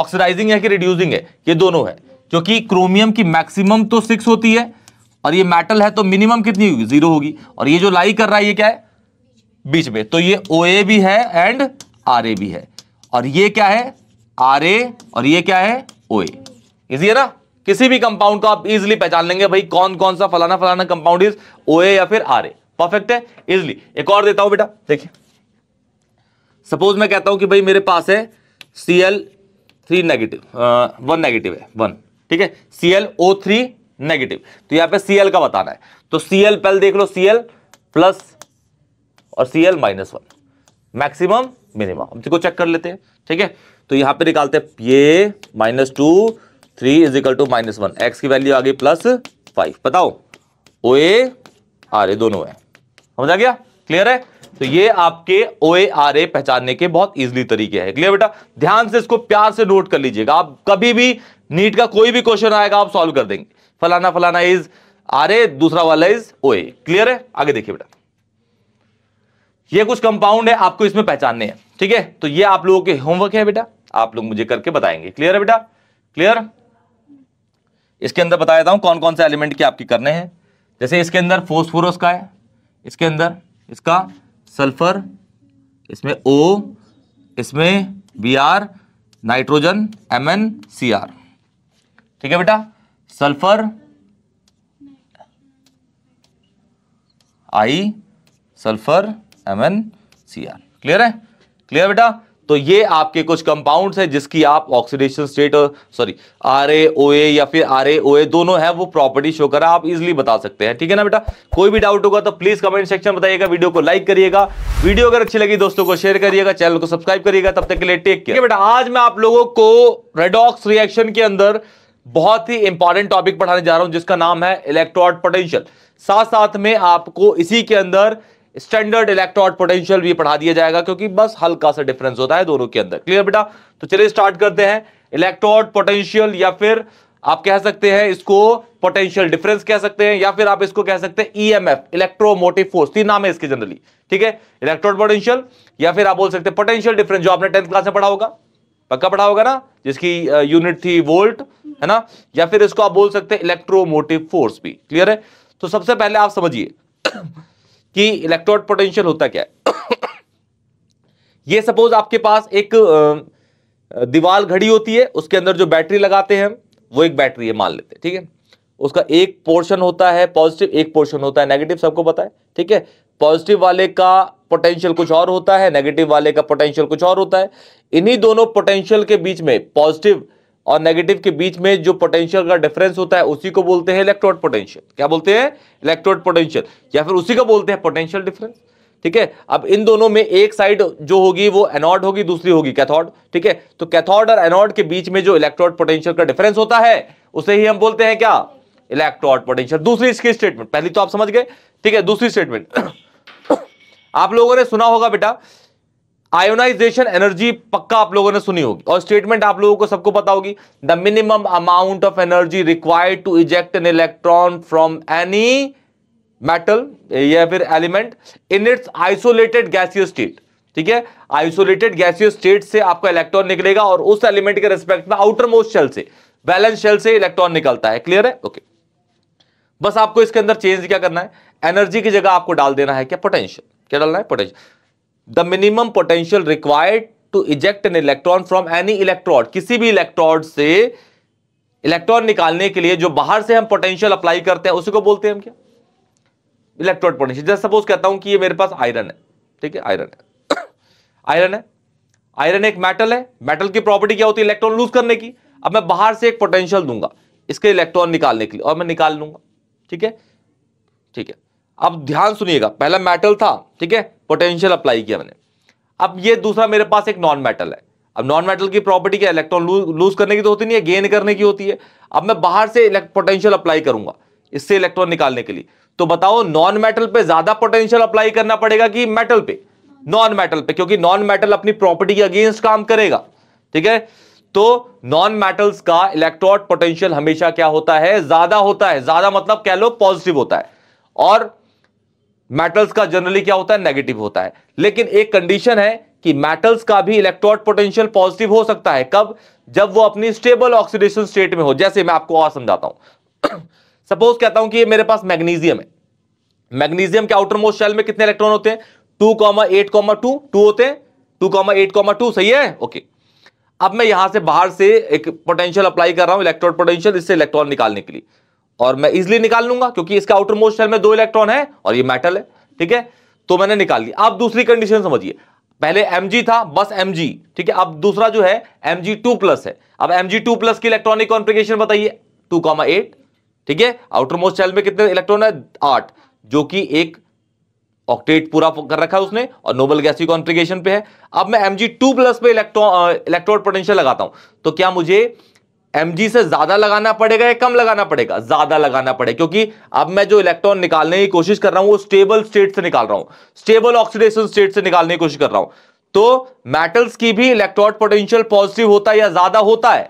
Speaker 1: ऑक्सीडाइजिंग है कि रिड्यूसिंग है ये दोनों है क्योंकि क्रोमियम की मैक्सिमम तो सिक्स होती है और ये मेटल है तो मिनिमम कितनी होगी जीरो होगी और ये जो लाई कर रहा है ये क्या है बीच में तो ये ओ ए भी है एंड आर ए भी है और ये क्या है आर ए और ये क्या है ओ ए इजी है ना किसी भी कंपाउंड को आप इजिली पहचान लेंगे भाई कौन कौन सा फलाना फलाना कंपाउंड इज ओ ए या फिर आर ए परफेक्ट है इजिली एक और देता हूं बेटा देखिए सपोज मैं कहता हूं कि भाई मेरे पास है C L three negative one negative है वन ठीक है C L O three negative तो यहां पे सीएल का बताना है तो सीएल पहले देख लो सीएल प्लस और CL minus one maximum minimum हम इसको चेक कर लेते हैं ठीक है तो यहां पे निकालते हैं ये minus two three is equal to minus one X की वैल्यू आ गई प्लस फाइव बताओ ओ ए आर ए दोनों है समझ आ गया क्लियर है तो ये आपके ओ ए आर ए पहचानने के बहुत इजीली तरीके हैं क्लियर बेटा ध्यान से इसको प्यार से नोट कर लीजिएगा आप कभी भी नीट का कोई भी क्वेश्चन आएगा आप सॉल्व कर देंगे फलाना फलाना इज आर ए दूसरा वाला इज ओ ए क्लियर है आगे देखिए बेटा ये कुछ कंपाउंड है आपको इसमें पहचानने हैं ठीक है तो ये आप लोगों के होमवर्क है बेटा आप लोग मुझे करके बताएंगे क्लियर है बेटा क्लियर इसके अंदर बता देता हूं कौन कौन से एलिमेंट के आपके करने हैं जैसे इसके अंदर फोस्फोरस का है इसके अंदर इसका सल्फर इसमें ओ इसमें B R nitrogen M N C R ठीक है बेटा sulphur I sulphur M N C R clear है क्लियर बेटा तो ये आपके कुछ कंपाउंड्स है जिसकी आप oxidation state sorry R A A या फिर आर ए ए दोनों है वो प्रॉपर्टी शो करा आप इजिली बता सकते हैं ठीक है ना बेटा कोई भी डाउट होगा तो प्लीज कमेंट सेक्शन बताइएगा वीडियो को लाइक करिएगा वीडियो अगर अच्छी लगी दोस्तों को शेयर करिएगा चैनल को सब्सक्राइब करिएगा तब तक के लिए टेक केयर बेटा आज मैं आप लोगों को रेडॉक्स रिएक्शन के अंदर बहुत ही इंपॉर्टेंट टॉपिक पढ़ाने जा रहा हूं जिसका नाम है इलेक्ट्रॉड पोटेंशियल साथ साथ में आपको इसी के अंदर स्टैंडर्ड इलेक्ट्रॉड पोटेंशियल भी पढ़ा दिया जाएगा क्योंकि बस हल्का सा डिफरेंस होता है दोनों के अंदर क्लियर बेटा तो चलिए स्टार्ट करते हैं इलेक्ट्रॉड पोटेंशियल या फिर आप कह सकते हैं इसको पोटेंशियल डिफरेंस कह सकते हैं या फिर आप इसको कह सकते हैं ईएमएफ इलेक्ट्रोमोटिव फोर्स तीन नाम है इसके जनरली ठीक है इलेक्ट्रॉड पोटेंशियल या फिर आप बोल सकते हैं पोटेंशियल डिफरेंस जो आपने टेंथ क्लास में पढ़ा होगा पक्का पढ़ा होगा ना जिसकी यूनिट थी वोल्ट है ना या फिर इसको आप बोल सकते हैं इलेक्ट्रोमोटिव फोर्स भी क्लियर है तो सबसे पहले आप समझिए कि इलेक्ट्रोड पोटेंशियल होता क्या है ये सपोज आपके पास एक दीवार घड़ी होती है उसके अंदर जो बैटरी लगाते हैं वो एक बैटरी है मान लेते हैं ठीक है उसका एक पोर्शन होता है पॉजिटिव एक पोर्शन होता है नेगेटिव सबको पता है ठीक है पॉजिटिव वाले का पोटेंशियल कुछ और होता है नेगेटिव वाले का पोटेंशियल कुछ और होता है इन्हीं दोनों पोटेंशियल के बीच में पॉजिटिव और नेगेटिव के बीच में जो पोटेंशियल का डिफरेंस होता है उसी को बोलते हैं इलेक्ट्रोड पोटेंशियल क्या बोलते हैं इलेक्ट्रोड पोटेंशियल या फिर उसी को बोलते हैं पोटेंशियल डिफरेंस ठीक है अब इन दोनों में एक साइड जो होगी वो एनॉड होगी दूसरी होगी कैथोड ठीक है तो कैथोड और एनॉड के बीच में जो इलेक्ट्रोड पोटेंशियल का डिफरेंस होता है उसे ही हम बोलते हैं क्या इलेक्ट्रोड पोटेंशियल दूसरी इसकी स्टेटमेंट पहली तो आप समझ गए ठीक है दूसरी स्टेटमेंट आप लोगों ने सुना होगा बेटा आयोनाइजेशन एनर्जी पक्का आप लोगों ने सुनी होगी और स्टेटमेंट आप लोगों को सबको पता होगी the minimum amount of energy required to eject an electron from any metal या फिर element in its isolated gaseous state ठीक है आइसोलेटेड गैसियो स्टेट से आपका इलेक्ट्रॉन निकलेगा और उस एलिमेंट के रेस्पेक्ट में आउटर मोस्ट शेल से बैलेंस शेल से इलेक्ट्रॉन निकलता है क्लियर है ओके okay. बस आपको इसके अंदर चेंज क्या करना है एनर्जी की जगह आपको डाल देना है क्या पोटेंशियल क्या डालना है potential the minimum potential required to eject an electron from any electrode किसी भी इलेक्ट्रॉड से इलेक्ट्रॉन निकालने के लिए जो बाहर से हम पोटेंशियल अप्लाई करते हैं उसी को बोलते हैं हम क्या इलेक्ट्रॉन पोटेंशियल जैसे सपोज कहता हूं कि ये मेरे पास आयरन है ठीक है आयरन है आयरन है आयरन एक मेटल है मेटल की प्रॉपर्टी क्या होती है इलेक्ट्रॉन लूज करने की अब मैं बाहर से एक पोटेंशियल दूंगा इसके इलेक्ट्रॉन निकालने के लिए और मैं निकाल लूंगा ठीक है ठीक है अब ध्यान सुनिएगा पहला मेटल था ठीक है पोटेंशियल अप्लाई किया मैंने अब ये दूसरा मेरे पास एक नॉन मेटल है अब नॉन मेटल की प्रॉपर्टी क्या इलेक्ट्रॉन लूज करने की तो होती नहीं है गेन करने की होती है अब मैं बाहर से पोटेंशियल अप्लाई करूंगा इससे इलेक्ट्रॉन निकालने के लिए तो बताओ नॉन मेटल पे ज्यादा पोटेंशियल अप्लाई करना पड़ेगा कि मेटल पे नॉन मेटल पे क्योंकि नॉन मेटल अपनी प्रॉपर्टी के अगेंस्ट काम करेगा ठीक है तो नॉन मेटल्स का इलेक्ट्रॉन पोटेंशियल हमेशा क्या होता है ज्यादा होता है ज्यादा मतलब कह लो पॉजिटिव होता है और मेटल्स का जनरली क्या होता है नेगेटिव होता है लेकिन एक कंडीशन है कि मेटल्स का भी इलेक्ट्रोड पोटेंशियल पॉजिटिव हो सकता है कब जब वो अपनी स्टेबल ऑक्सीडेशन स्टेट में हो जैसे मैं आपको और समझाता हूं सपोज कहता हूं कि ये मेरे पास मैग्नीशियम है मैग्नीशियम के आउटर मोस्ट शेल में कितने इलेक्ट्रॉन होते हैं two comma eight comma two two होते हैं two comma eight comma two सही है ओके अब मैं यहां से बाहर से एक पोटेंशियल अप्लाई कर रहा हूं इलेक्ट्रॉन पोटेंशियल इससे इलेक्ट्रॉन निकालने के लिए और मैं इजिली निकाल लूंगा क्योंकि इसका आउटर मोस्ट शेल में दो इलेक्ट्रॉन है और ये मेटल है ठीक है तो मैंने निकाल लिया आप दूसरी कंडीशन समझिए पहले एम था बस एम ठीक है अब दूसरा जो है एम जी है अब एम जी की इलेक्ट्रॉनिक कॉन्फ्रिगेशन बताइए टू ठीक है आउटर मोस्ट शेल में कितने इलेक्ट्रॉन है आठ जो कि एक ऑक्टेट पूरा कर रखा है उसने और नोबल गैस की कॉन्फ्रिगेशन पे है अब मैं एम जी टू प्लस पे इलेक्ट्रॉन इलेक्ट्रोड पोटेंशियल लगाता हूं तो क्या मुझे एम से ज्यादा लगाना पड़ेगा या कम लगाना पड़ेगा ज्यादा लगाना पड़ेगा क्योंकि अब मैं जो इलेक्ट्रॉन निकालने की कोशिश कर रहा हूं वो स्टेबल स्टेट से निकाल रहा हूं स्टेबल ऑक्सीडेशन स्टेट से निकालने की कोशिश कर रहा हूं तो मेटल्स की भी इलेक्ट्रॉन पोटेंशियल पॉजिटिव होता है या ज्यादा होता है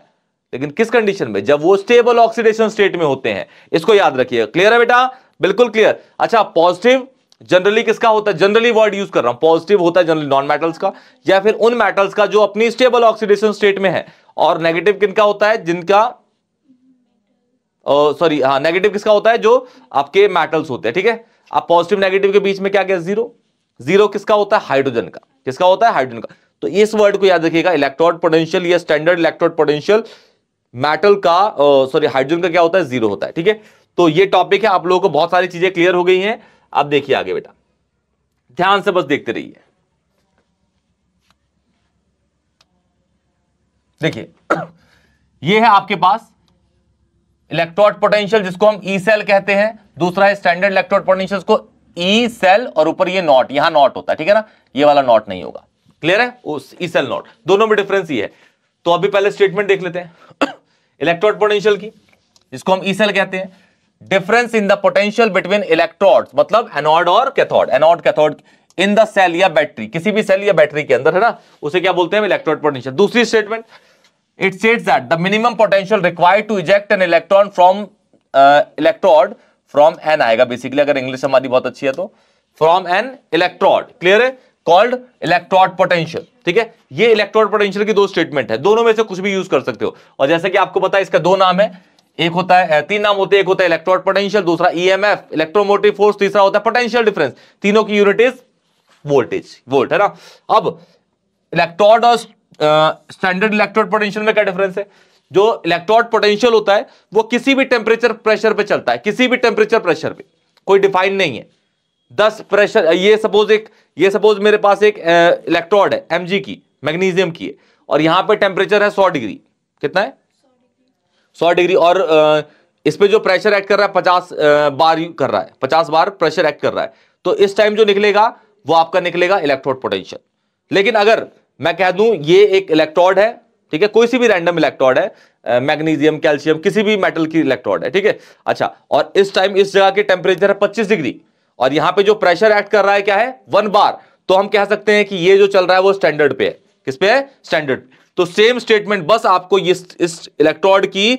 Speaker 1: लेकिन किस कंडीशन में जब वो स्टेबल ऑक्सीडेशन स्टेट में होते हैं इसको याद रखिएगा क्लियर है बेटा बिल्कुल क्लियर अच्छा पॉजिटिव जनरली किसका होता है जनरली वर्ड यूज कर रहा हूं पॉजिटिव होता है जनरली नॉन मेटल्स का या फिर उन मेटल्स का जो अपनी स्टेबल ऑक्सीडेशन स्टेट में है और नेगेटिव किनका होता है जिनका सॉरी हाँ नेगेटिव किसका होता है जो आपके मेटल्स होते हैं ठीक है आप पॉजिटिव नेगेटिव के बीच में क्या गया जीरो जीरो किसका होता है हाइड्रोजन का किसका होता है हाइड्रोजन का तो इस वर्ड को याद रखिएगा इलेक्ट्रॉन पोटेंशियल या स्टैंडर्ड इलेक्ट्रॉन पोटेंशियल मेटल का सॉरी हाइड्रोजन का क्या होता है जीरो होता है ठीक है तो ये टॉपिक है आप लोगों को बहुत सारी चीजें क्लियर हो गई हैं अब देखिए आगे बेटा ध्यान से बस देखते रहिए देखिए ये है आपके पास इलेक्ट्रोड पोटेंशियल जिसको हम ई e सेल कहते हैं दूसरा है स्टैंडर्ड इलेक्ट्रोड पोटेंशियल को ई e सेल और ऊपर ये नॉट यहां नॉट होता है ठीक है ना ये वाला नॉट नहीं होगा क्लियर है उस ई सेल नॉट दोनों में डिफरेंस ये है तो अभी पहले स्टेटमेंट देख लेते हैं इलेक्ट्रोड पोटेंशियल की जिसको हम ई e सेल कहते हैं difference in the potential between electrode मतलब एनॉड और cathode anode cathode in the cell या बैटरी किसी भी सेल या बैटरी के अंदर है ना उसे क्या बोलते हैं इलेक्ट्रोड पोटेंशियल दूसरी statement it says that the minimum potential required to eject an electron from uh, electrode from an आएगा basically अगर इंग्लिश हमारी बहुत अच्छी है तो from an electrode clear है कॉल्ड इलेक्ट्रॉड पोटेंशियल ठीक है ये इलेक्ट्रॉड पोटेंशियल की दो स्टेटमेंट है दोनों में से कुछ भी यूज कर सकते हो और जैसे कि आपको पता है इसका दो नाम है एक होता है तीन नाम होते हैं एक होता है इलेक्ट्रॉड पोटेंशियल दूसरा ईएमएफ इलेक्ट्रोमोटिव फोर्स तीसरा होता है पोटेंशियल डिफरेंस तीनों की यूनिट इज वोल्टेज वोल्ट है ना अब इलेक्ट्रॉड और स्टैंडर्ड इलेक्ट्रोड पोटेंशियल में क्या डिफरेंस है जो इलेक्ट्रोड पोटेंशियल होता है वो किसी भी टेम्परेचर प्रेशर पे चलता है किसी भी टेम्परेचर प्रेशर पे कोई डिफाइन नहीं है दस प्रेशर ये सपोज एक ये सपोज मेरे पास एक इलेक्ट्रोड है एम की मैग्नीशियम की है और यहाँ पर टेम्परेचर है सौ डिग्री कितना है सौ डिग्री और आ, इस पर जो प्रेशर एक्ट कर रहा है पचास बार कर रहा है पचास बार प्रेशर एक्ट कर रहा है तो इस टाइम जो निकलेगा वो आपका निकलेगा इलेक्ट्रोड पोटेंशियल लेकिन अगर मैं कह दूं ये एक इलेक्ट्रॉड है ठीक है कोई सी भी रैंडम इलेक्ट्रॉड है मैग्नीशियम कैल्शियम किसी भी मेटल की इलेक्ट्रॉड है ठीक है अच्छा और इस टाइम इस जगह के टेम्परेचर है पच्चीस डिग्री और यहाँ पे जो प्रेशर एक्ट कर रहा है क्या है वन बार तो हम कह सकते हैं कि ये जो चल रहा है वो स्टैंडर्ड पे है किस पे है स्टैंडर्ड तो सेम स्टेटमेंट बस आपको इस इस इलेक्ट्रॉड की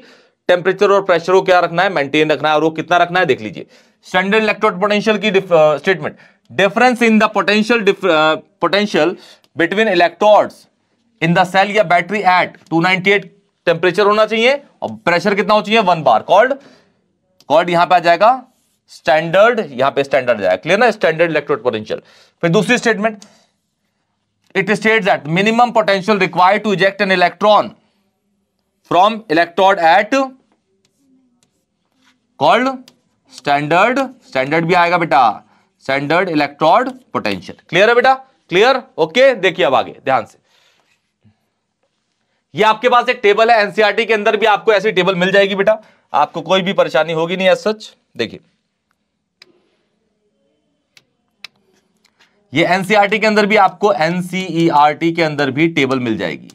Speaker 1: टेम्परेचर और प्रेशर को क्या रखना है मेंटेन रखना है और वो कितना रखना है देख लीजिए स्टैंडर्ड इलेक्ट्रॉड पोटेंशियल की statement difference in the potential potential between electrodes in the cell या बैटरी एट 298 टेम्परेचर होना चाहिए और प्रेशर कितना हो चाहिए वन बार कॉल्ड कॉल्ड यहां पे आ जाएगा स्टैंडर्ड यहां पे स्टैंडर्ड जाएगा क्लियर ना स्टैंडर्ड इलेक्ट्रोड पोटेंशियल फिर दूसरी statement it state that minimum potential require to eject an electron from electrode at called standard standard भी आएगा बेटा स्टैंडर्ड इलेक्ट्रोड पोटेंशियल क्लियर है बेटा क्लियर ओके देखिए अब आगे ध्यान से ये आपके पास एक टेबल है एनसीआरटी e के अंदर भी आपको ऐसी टेबल मिल जाएगी बेटा आपको कोई भी परेशानी होगी नहीं एज सच देखिए ये एनसीआरटी e के अंदर भी आपको एनसीईआरटी e के अंदर भी टेबल मिल जाएगी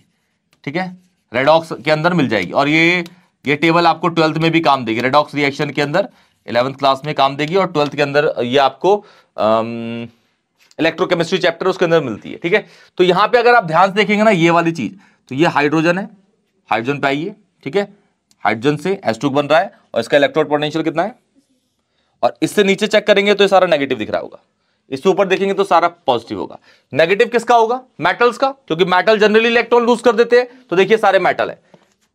Speaker 1: ठीक है रेडॉक्स के अंदर मिल जाएगी और ये ये टेबल आपको ट्वेल्थ में भी काम देगी रेडॉक्स रिएक्शन के अंदर इलेवंथ क्लास में काम देगी और ट्वेल्थ के अंदर ये आपको आम, इलेक्ट्रोकेमिस्ट्री चैप्टर उसके अंदर मिलती है ठीक है तो यहां पे अगर आप ध्यान से देखेंगे ना ये वाली चीज तो ये हाइड्रोजन है हाइड्रोजन पे आइए ठीक है हाइड्रोजन से एस बन रहा है और इसका इलेक्ट्रोड पोटेंशियल कितना है और इससे नीचे चेक करेंगे तो ये सारा नेगेटिव दिख रहा होगा इससे ऊपर देखेंगे तो सारा पॉजिटिव होगा नेगेटिव किसका होगा मेटल्स का क्योंकि मेटल जनरली इलेक्ट्रॉन लूज कर देते हैं तो देखिए सारे मेटल है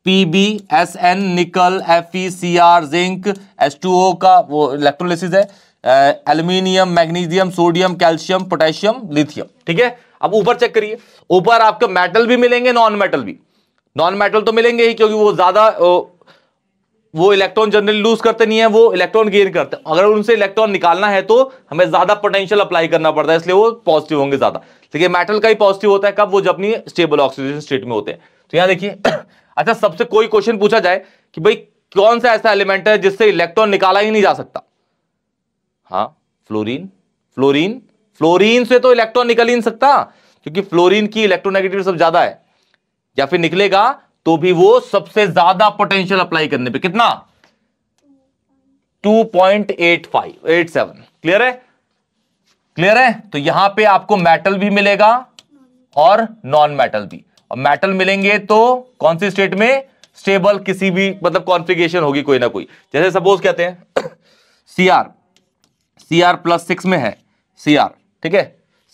Speaker 1: P B S N nickel F E C R zinc S two O का वो इलेक्ट्रोलिस है aluminium magnesium sodium calcium potassium lithium ठीक है अब ऊपर चेक करिए ऊपर आपको मेटल भी मिलेंगे नॉन मेटल भी नॉन मेटल तो मिलेंगे ही क्योंकि वो ज्यादा वो इलेक्ट्रॉन जनरली लूज करते नहीं है वो इलेक्ट्रॉन गेन करते हैं अगर उनसे इलेक्ट्रॉन निकालना है तो हमें ज्यादा पोटेंशियल अप्लाई करना पड़ता है इसलिए वो पॉजिटिव होंगे ज्यादा ठीक है मेटल का ही पॉजिटिव होता है कब वो जब अपनी स्टेबल ऑक्सीजन स्टेट में होते हैं तो यहाँ देखिए अच्छा सबसे कोई क्वेश्चन पूछा जाए कि भाई कौन सा ऐसा एलिमेंट है जिससे इलेक्ट्रॉन निकाला ही नहीं जा सकता हाँ फ्लोरीन फ्लोरीन फ्लोरीन से तो इलेक्ट्रॉन निकल ही नहीं सकता क्योंकि फ्लोरीन की इलेक्ट्रोनेगेटिव सब ज्यादा है या फिर निकलेगा तो भी वो सबसे ज्यादा पोटेंशियल अप्लाई करने पे कितना 2.8587 क्लियर है क्लियर है तो यहां पे आपको मेटल भी मिलेगा और नॉन मेटल भी और मेटल मिलेंगे तो कौन सी स्टेट में स्टेबल किसी भी मतलब कॉन्फ़िगरेशन होगी कोई ना कोई जैसे सपोज कहते हैं CR C R plus six में है सी आर ठीक है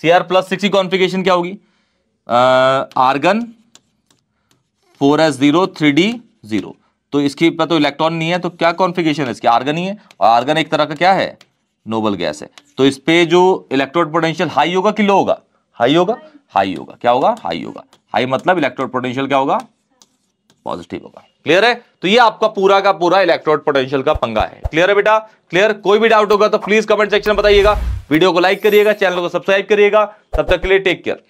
Speaker 1: सी आर प्लस सिक्स की कॉन्फ़िगरेशन क्या होगी argon four S zero three D zero तो इसकी पर तो इलेक्ट्रॉन नहीं है तो क्या कॉन्फ़िगरेशन है इसकी आर्गन ही है और आर्गन एक तरह का क्या है नोबल गैस है तो इस पर जो इलेक्ट्रॉन पोटेंशियल हाई होगा कि लो होगा हाई होगा हाई होगा क्या होगा हाई होगा हाई मतलब इलेक्ट्रॉन पोटेंशियल क्या होगा पॉजिटिव होगा क्लियर है तो ये आपका पूरा का पूरा इलेक्ट्रोड पोटेंशियल का पंगा है क्लियर है बेटा क्लियर कोई भी डाउट होगा तो प्लीज कमेंट सेक्शन में बताइएगा वीडियो को लाइक करिएगा चैनल को सब्सक्राइब करिएगा तब तक के लिए टेक केयर